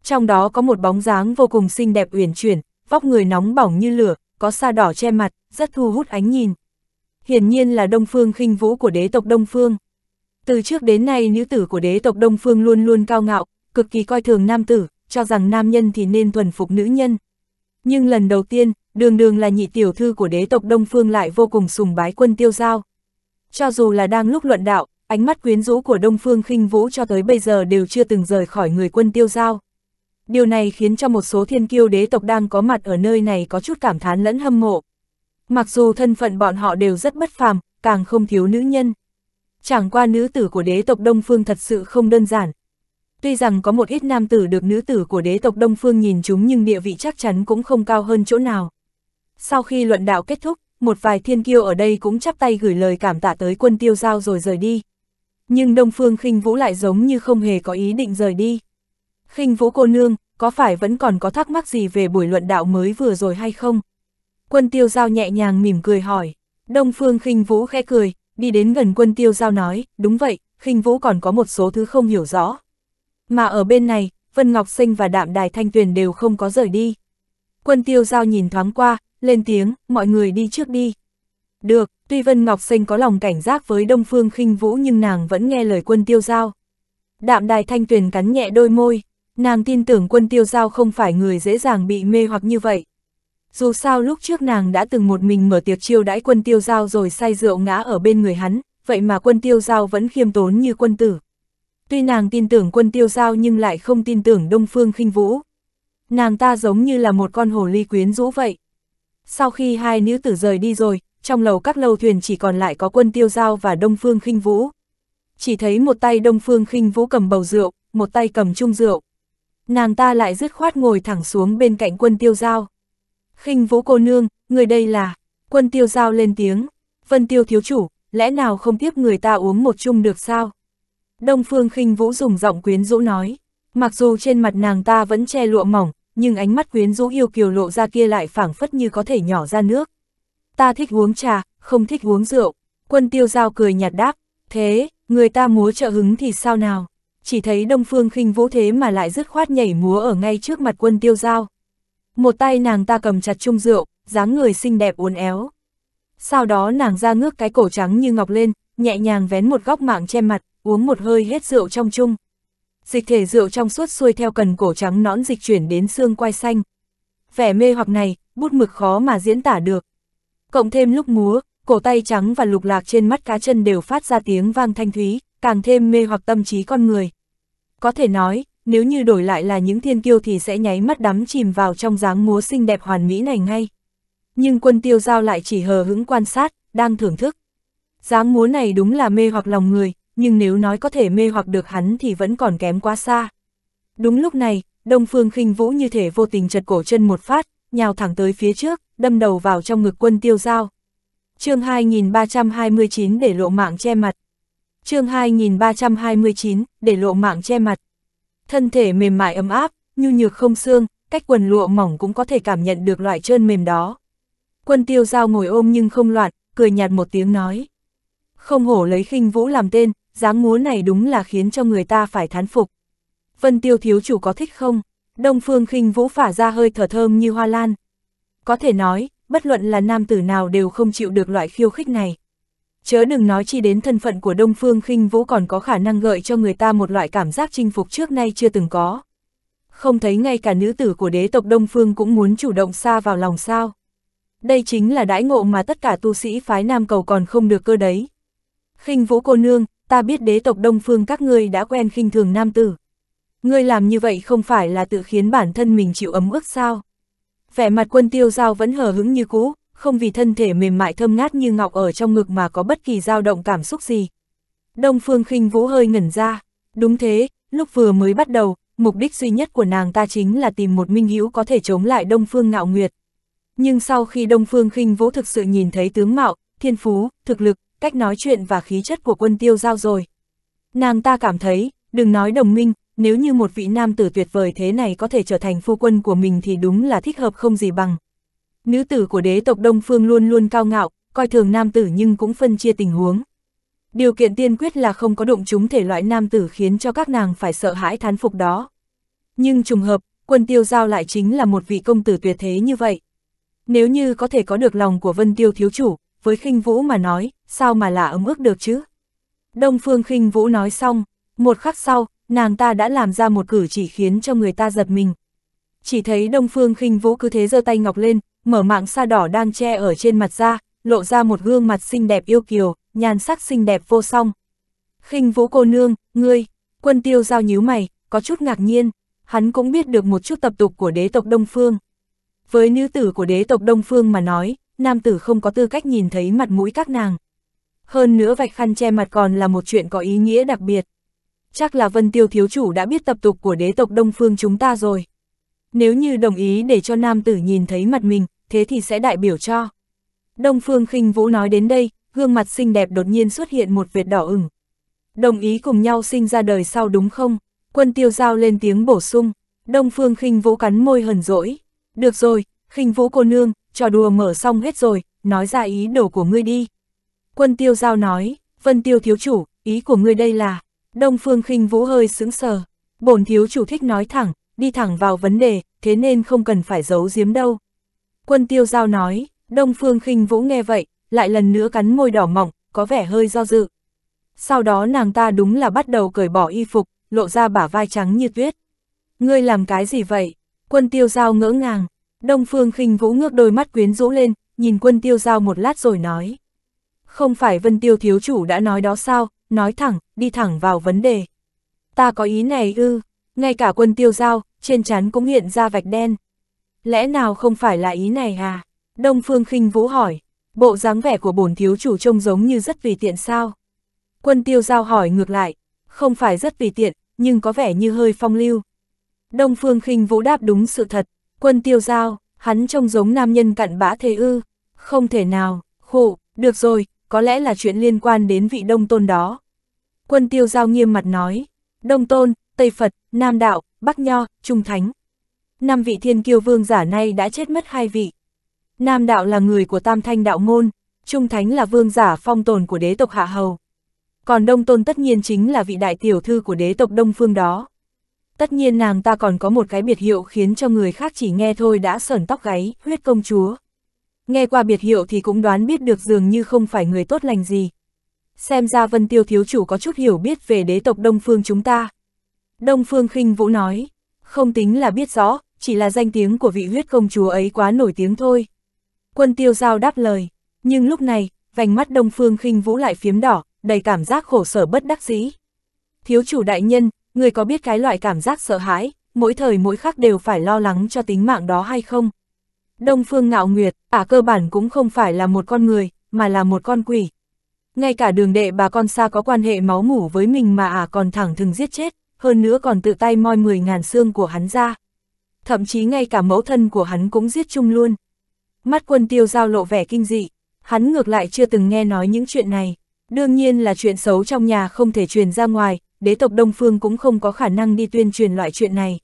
S1: Trong đó có một bóng dáng vô cùng xinh đẹp uyển chuyển, vóc người nóng bỏng như lửa, có sa đỏ che mặt, rất thu hút ánh nhìn. Hiển nhiên là Đông Phương khinh vũ của đế tộc Đông Phương. Từ trước đến nay nữ tử của đế tộc Đông Phương luôn luôn cao ngạo, cực kỳ coi thường nam tử, cho rằng nam nhân thì nên thuần phục nữ nhân. Nhưng lần đầu tiên, đường đường là nhị tiểu thư của đế tộc Đông Phương lại vô cùng sùng bái quân tiêu giao. Cho dù là đang lúc luận đạo, ánh mắt quyến rũ của Đông Phương khinh Vũ cho tới bây giờ đều chưa từng rời khỏi người quân tiêu giao. Điều này khiến cho một số thiên kiêu đế tộc đang có mặt ở nơi này có chút cảm thán lẫn hâm mộ. Mặc dù thân phận bọn họ đều rất bất phàm, càng không thiếu nữ nhân. Chẳng qua nữ tử của đế tộc Đông Phương thật sự không đơn giản, Tuy rằng có một ít nam tử được nữ tử của đế tộc Đông Phương nhìn chúng nhưng địa vị chắc chắn cũng không cao hơn chỗ nào. Sau khi luận đạo kết thúc, một vài thiên kiêu ở đây cũng chắp tay gửi lời cảm tạ tới quân tiêu giao rồi rời đi. Nhưng Đông Phương khinh Vũ lại giống như không hề có ý định rời đi. khinh Vũ cô nương, có phải vẫn còn có thắc mắc gì về buổi luận đạo mới vừa rồi hay không? Quân tiêu giao nhẹ nhàng mỉm cười hỏi. Đông Phương khinh Vũ khẽ cười, đi đến gần quân tiêu giao nói, đúng vậy, khinh Vũ còn có một số thứ không hiểu rõ, mà ở bên này, Vân Ngọc Sinh và Đạm Đài Thanh Tuyền đều không có rời đi. Quân tiêu giao nhìn thoáng qua, lên tiếng, mọi người đi trước đi. Được, tuy Vân Ngọc Sinh có lòng cảnh giác với Đông Phương khinh Vũ nhưng nàng vẫn nghe lời quân tiêu giao. Đạm Đài Thanh Tuyền cắn nhẹ đôi môi, nàng tin tưởng quân tiêu giao không phải người dễ dàng bị mê hoặc như vậy. Dù sao lúc trước nàng đã từng một mình mở tiệc chiêu đãi quân tiêu giao rồi say rượu ngã ở bên người hắn, vậy mà quân tiêu giao vẫn khiêm tốn như quân tử. Tuy nàng tin tưởng quân tiêu giao nhưng lại không tin tưởng Đông Phương khinh Vũ. Nàng ta giống như là một con hồ ly quyến rũ vậy. Sau khi hai nữ tử rời đi rồi, trong lầu các lâu thuyền chỉ còn lại có quân tiêu giao và Đông Phương khinh Vũ. Chỉ thấy một tay Đông Phương khinh Vũ cầm bầu rượu, một tay cầm chung rượu. Nàng ta lại dứt khoát ngồi thẳng xuống bên cạnh quân tiêu giao. khinh Vũ cô nương, người đây là... Quân tiêu giao lên tiếng. Vân tiêu thiếu chủ, lẽ nào không tiếp người ta uống một chung được sao? Đông Phương khinh Vũ dùng giọng quyến rũ nói, mặc dù trên mặt nàng ta vẫn che lụa mỏng, nhưng ánh mắt quyến rũ yêu kiều lộ ra kia lại phảng phất như có thể nhỏ ra nước. Ta thích uống trà, không thích uống rượu. Quân tiêu giao cười nhạt đáp, thế, người ta múa trợ hứng thì sao nào? Chỉ thấy Đông Phương khinh Vũ thế mà lại dứt khoát nhảy múa ở ngay trước mặt quân tiêu giao. Một tay nàng ta cầm chặt chung rượu, dáng người xinh đẹp uốn éo. Sau đó nàng ra ngước cái cổ trắng như ngọc lên, nhẹ nhàng vén một góc mạng che mặt, uống một hơi hết rượu trong chung. Dịch thể rượu trong suốt xuôi theo cần cổ trắng nõn dịch chuyển đến xương quai xanh. Vẻ mê hoặc này, bút mực khó mà diễn tả được. Cộng thêm lúc múa, cổ tay trắng và lục lạc trên mắt cá chân đều phát ra tiếng vang thanh thúy, càng thêm mê hoặc tâm trí con người. Có thể nói, nếu như đổi lại là những thiên kiêu thì sẽ nháy mắt đắm chìm vào trong dáng múa xinh đẹp hoàn mỹ này ngay. Nhưng quân tiêu giao lại chỉ hờ hững quan sát, đang thưởng thức. Dáng múa này đúng là mê hoặc lòng người, nhưng nếu nói có thể mê hoặc được hắn thì vẫn còn kém quá xa. Đúng lúc này, Đông Phương khinh Vũ như thể vô tình chật cổ chân một phát, nhào thẳng tới phía trước, đâm đầu vào trong ngực quân tiêu giao. chương 2329 để lộ mạng che mặt. chương 2329 để lộ mạng che mặt. Thân thể mềm mại ấm áp, nhu nhược không xương, cách quần lụa mỏng cũng có thể cảm nhận được loại trơn mềm đó. Quân tiêu giao ngồi ôm nhưng không loạn, cười nhạt một tiếng nói. Không hổ lấy khinh vũ làm tên, dáng múa này đúng là khiến cho người ta phải thán phục. Vân tiêu thiếu chủ có thích không? Đông phương khinh vũ phả ra hơi thở thơm như hoa lan. Có thể nói, bất luận là nam tử nào đều không chịu được loại khiêu khích này. Chớ đừng nói chi đến thân phận của Đông Phương khinh Vũ còn có khả năng gợi cho người ta một loại cảm giác chinh phục trước nay chưa từng có. Không thấy ngay cả nữ tử của đế tộc Đông Phương cũng muốn chủ động xa vào lòng sao. Đây chính là đãi ngộ mà tất cả tu sĩ phái Nam Cầu còn không được cơ đấy. khinh Vũ cô nương, ta biết đế tộc Đông Phương các ngươi đã quen khinh thường nam tử. Ngươi làm như vậy không phải là tự khiến bản thân mình chịu ấm ức sao? Vẻ mặt quân tiêu giao vẫn hờ hững như cũ, không vì thân thể mềm mại thơm ngát như ngọc ở trong ngực mà có bất kỳ dao động cảm xúc gì. Đông Phương khinh vũ hơi ngẩn ra, đúng thế, lúc vừa mới bắt đầu, mục đích duy nhất của nàng ta chính là tìm một minh hữu có thể chống lại Đông Phương ngạo nguyệt. Nhưng sau khi Đông Phương khinh vũ thực sự nhìn thấy tướng mạo, thiên phú, thực lực, cách nói chuyện và khí chất của quân tiêu giao rồi. Nàng ta cảm thấy, đừng nói đồng minh, nếu như một vị nam tử tuyệt vời thế này có thể trở thành phu quân của mình thì đúng là thích hợp không gì bằng. Nữ tử của đế tộc Đông Phương luôn luôn cao ngạo, coi thường nam tử nhưng cũng phân chia tình huống. Điều kiện tiên quyết là không có đụng chúng thể loại nam tử khiến cho các nàng phải sợ hãi thán phục đó. Nhưng trùng hợp, quân tiêu giao lại chính là một vị công tử tuyệt thế như vậy. Nếu như có thể có được lòng của vân tiêu thiếu chủ, với khinh vũ mà nói, sao mà lạ ấm ức được chứ? Đông phương khinh vũ nói xong, một khắc sau, nàng ta đã làm ra một cử chỉ khiến cho người ta giật mình. Chỉ thấy đông phương khinh vũ cứ thế giơ tay ngọc lên, mở mạng sa đỏ đang che ở trên mặt ra, lộ ra một gương mặt xinh đẹp yêu kiều, nhan sắc xinh đẹp vô song. Khinh vũ cô nương, ngươi, quân tiêu giao nhíu mày, có chút ngạc nhiên, hắn cũng biết được một chút tập tục của đế tộc Đông Phương. Với nữ tử của đế tộc Đông Phương mà nói, nam tử không có tư cách nhìn thấy mặt mũi các nàng. Hơn nữa vạch khăn che mặt còn là một chuyện có ý nghĩa đặc biệt. Chắc là Vân Tiêu Thiếu Chủ đã biết tập tục của đế tộc Đông Phương chúng ta rồi. Nếu như đồng ý để cho nam tử nhìn thấy mặt mình, thế thì sẽ đại biểu cho. Đông Phương khinh Vũ nói đến đây, gương mặt xinh đẹp đột nhiên xuất hiện một vệt đỏ ửng. Đồng ý cùng nhau sinh ra đời sau đúng không? Quân tiêu giao lên tiếng bổ sung. Đông Phương khinh Vũ cắn môi hờn dỗi. Được rồi, khinh Vũ cô nương, trò đùa mở xong hết rồi, nói ra ý đồ của ngươi đi. Quân tiêu giao nói, vân tiêu thiếu chủ, ý của ngươi đây là, đông phương khinh vũ hơi sững sờ, bổn thiếu chủ thích nói thẳng, đi thẳng vào vấn đề, thế nên không cần phải giấu giếm đâu. Quân tiêu giao nói, đông phương khinh vũ nghe vậy, lại lần nữa cắn môi đỏ mọng có vẻ hơi do dự. Sau đó nàng ta đúng là bắt đầu cởi bỏ y phục, lộ ra bả vai trắng như tuyết. Ngươi làm cái gì vậy? Quân tiêu giao ngỡ ngàng, Đông Phương khinh Vũ ngước đôi mắt quyến rũ lên, nhìn quân tiêu giao một lát rồi nói. Không phải Vân Tiêu Thiếu Chủ đã nói đó sao, nói thẳng, đi thẳng vào vấn đề. Ta có ý này ư, ngay cả quân tiêu giao, trên chán cũng hiện ra vạch đen. Lẽ nào không phải là ý này à? Đông Phương khinh Vũ hỏi, bộ dáng vẻ của bổn thiếu chủ trông giống như rất vì tiện sao? Quân tiêu giao hỏi ngược lại, không phải rất vì tiện, nhưng có vẻ như hơi phong lưu. Đông Phương khinh Vũ đáp đúng sự thật, Quân tiêu giao, hắn trông giống nam nhân cặn bã thế ư. Không thể nào, khổ, được rồi, có lẽ là chuyện liên quan đến vị đông tôn đó. Quân tiêu giao nghiêm mặt nói, đông tôn, Tây Phật, Nam Đạo, Bắc Nho, Trung Thánh. Năm vị thiên kiêu vương giả nay đã chết mất hai vị. Nam Đạo là người của Tam Thanh Đạo Môn, Trung Thánh là vương giả phong tồn của đế tộc Hạ Hầu. Còn Đông Tôn tất nhiên chính là vị đại tiểu thư của đế tộc Đông Phương đó. Tất nhiên nàng ta còn có một cái biệt hiệu khiến cho người khác chỉ nghe thôi đã sởn tóc gáy, huyết công chúa. Nghe qua biệt hiệu thì cũng đoán biết được dường như không phải người tốt lành gì. Xem ra Vân Tiêu Thiếu Chủ có chút hiểu biết về đế tộc Đông Phương chúng ta. Đông Phương khinh Vũ nói, không tính là biết rõ, chỉ là danh tiếng của vị huyết công chúa ấy quá nổi tiếng thôi. Quân Tiêu Giao đáp lời, nhưng lúc này, vành mắt Đông Phương khinh Vũ lại phiếm đỏ, đầy cảm giác khổ sở bất đắc dĩ. Thiếu chủ đại nhân, người có biết cái loại cảm giác sợ hãi, mỗi thời mỗi khắc đều phải lo lắng cho tính mạng đó hay không? Đông Phương Ngạo Nguyệt, ả à cơ bản cũng không phải là một con người, mà là một con quỷ. Ngay cả đường đệ bà con xa có quan hệ máu mủ với mình mà ả à còn thẳng thừng giết chết, hơn nữa còn tự tay moi 10.000 xương của hắn ra. Thậm chí ngay cả mẫu thân của hắn cũng giết chung luôn. Mắt quân tiêu giao lộ vẻ kinh dị, hắn ngược lại chưa từng nghe nói những chuyện này. Đương nhiên là chuyện xấu trong nhà không thể truyền ra ngoài, đế tộc Đông Phương cũng không có khả năng đi tuyên truyền loại chuyện này.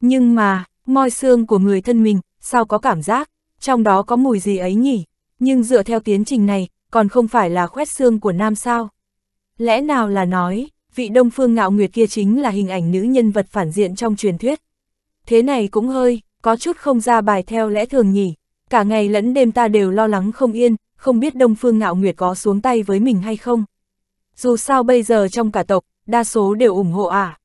S1: Nhưng mà, moi xương của người thân mình, sao có cảm giác, trong đó có mùi gì ấy nhỉ? Nhưng dựa theo tiến trình này, còn không phải là khoét xương của nam sao? Lẽ nào là nói, vị Đông Phương Ngạo Nguyệt kia chính là hình ảnh nữ nhân vật phản diện trong truyền thuyết. Thế này cũng hơi, có chút không ra bài theo lẽ thường nhỉ. Cả ngày lẫn đêm ta đều lo lắng không yên, không biết Đông Phương Ngạo Nguyệt có xuống tay với mình hay không. Dù sao bây giờ trong cả tộc, đa số đều ủng hộ à.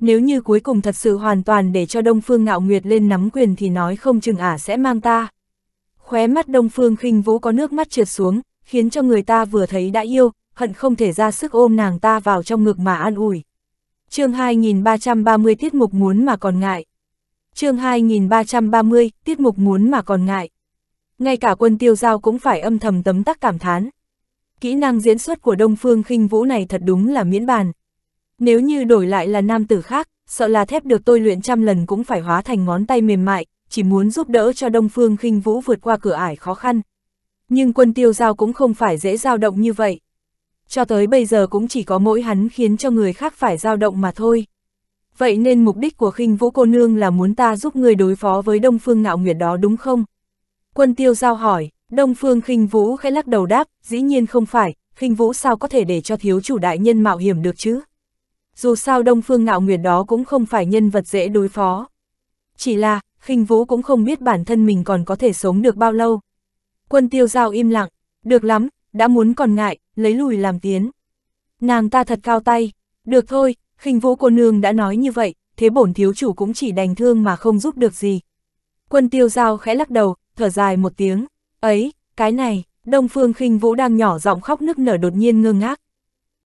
S1: Nếu như cuối cùng thật sự hoàn toàn để cho Đông Phương Ngạo Nguyệt lên nắm quyền thì nói không chừng ả à sẽ mang ta. Khóe mắt Đông Phương khinh vũ có nước mắt trượt xuống, khiến cho người ta vừa thấy đã yêu, hận không thể ra sức ôm nàng ta vào trong ngực mà an ủi. chương 2330 tiết mục muốn mà còn ngại. chương 2330 tiết mục muốn mà còn ngại. Ngay cả quân tiêu giao cũng phải âm thầm tấm tắc cảm thán. Kỹ năng diễn xuất của Đông Phương khinh Vũ này thật đúng là miễn bàn, nếu như đổi lại là nam tử khác, sợ là thép được tôi luyện trăm lần cũng phải hóa thành ngón tay mềm mại, chỉ muốn giúp đỡ cho Đông Phương khinh Vũ vượt qua cửa ải khó khăn. Nhưng quân tiêu giao cũng không phải dễ dao động như vậy. Cho tới bây giờ cũng chỉ có mỗi hắn khiến cho người khác phải dao động mà thôi. Vậy nên mục đích của khinh Vũ cô nương là muốn ta giúp người đối phó với Đông Phương ngạo nguyệt đó đúng không? Quân tiêu giao hỏi, Đông Phương khinh Vũ khẽ lắc đầu đáp, dĩ nhiên không phải, khinh Vũ sao có thể để cho thiếu chủ đại nhân mạo hiểm được chứ? dù sao Đông Phương Ngạo Nguyệt đó cũng không phải nhân vật dễ đối phó. Chỉ là, khinh vũ cũng không biết bản thân mình còn có thể sống được bao lâu. Quân tiêu giao im lặng, được lắm, đã muốn còn ngại, lấy lùi làm tiến. Nàng ta thật cao tay, được thôi, khinh vũ cô nương đã nói như vậy, thế bổn thiếu chủ cũng chỉ đành thương mà không giúp được gì. Quân tiêu giao khẽ lắc đầu, thở dài một tiếng, ấy, cái này, Đông Phương khinh vũ đang nhỏ giọng khóc nức nở đột nhiên ngơ ngác.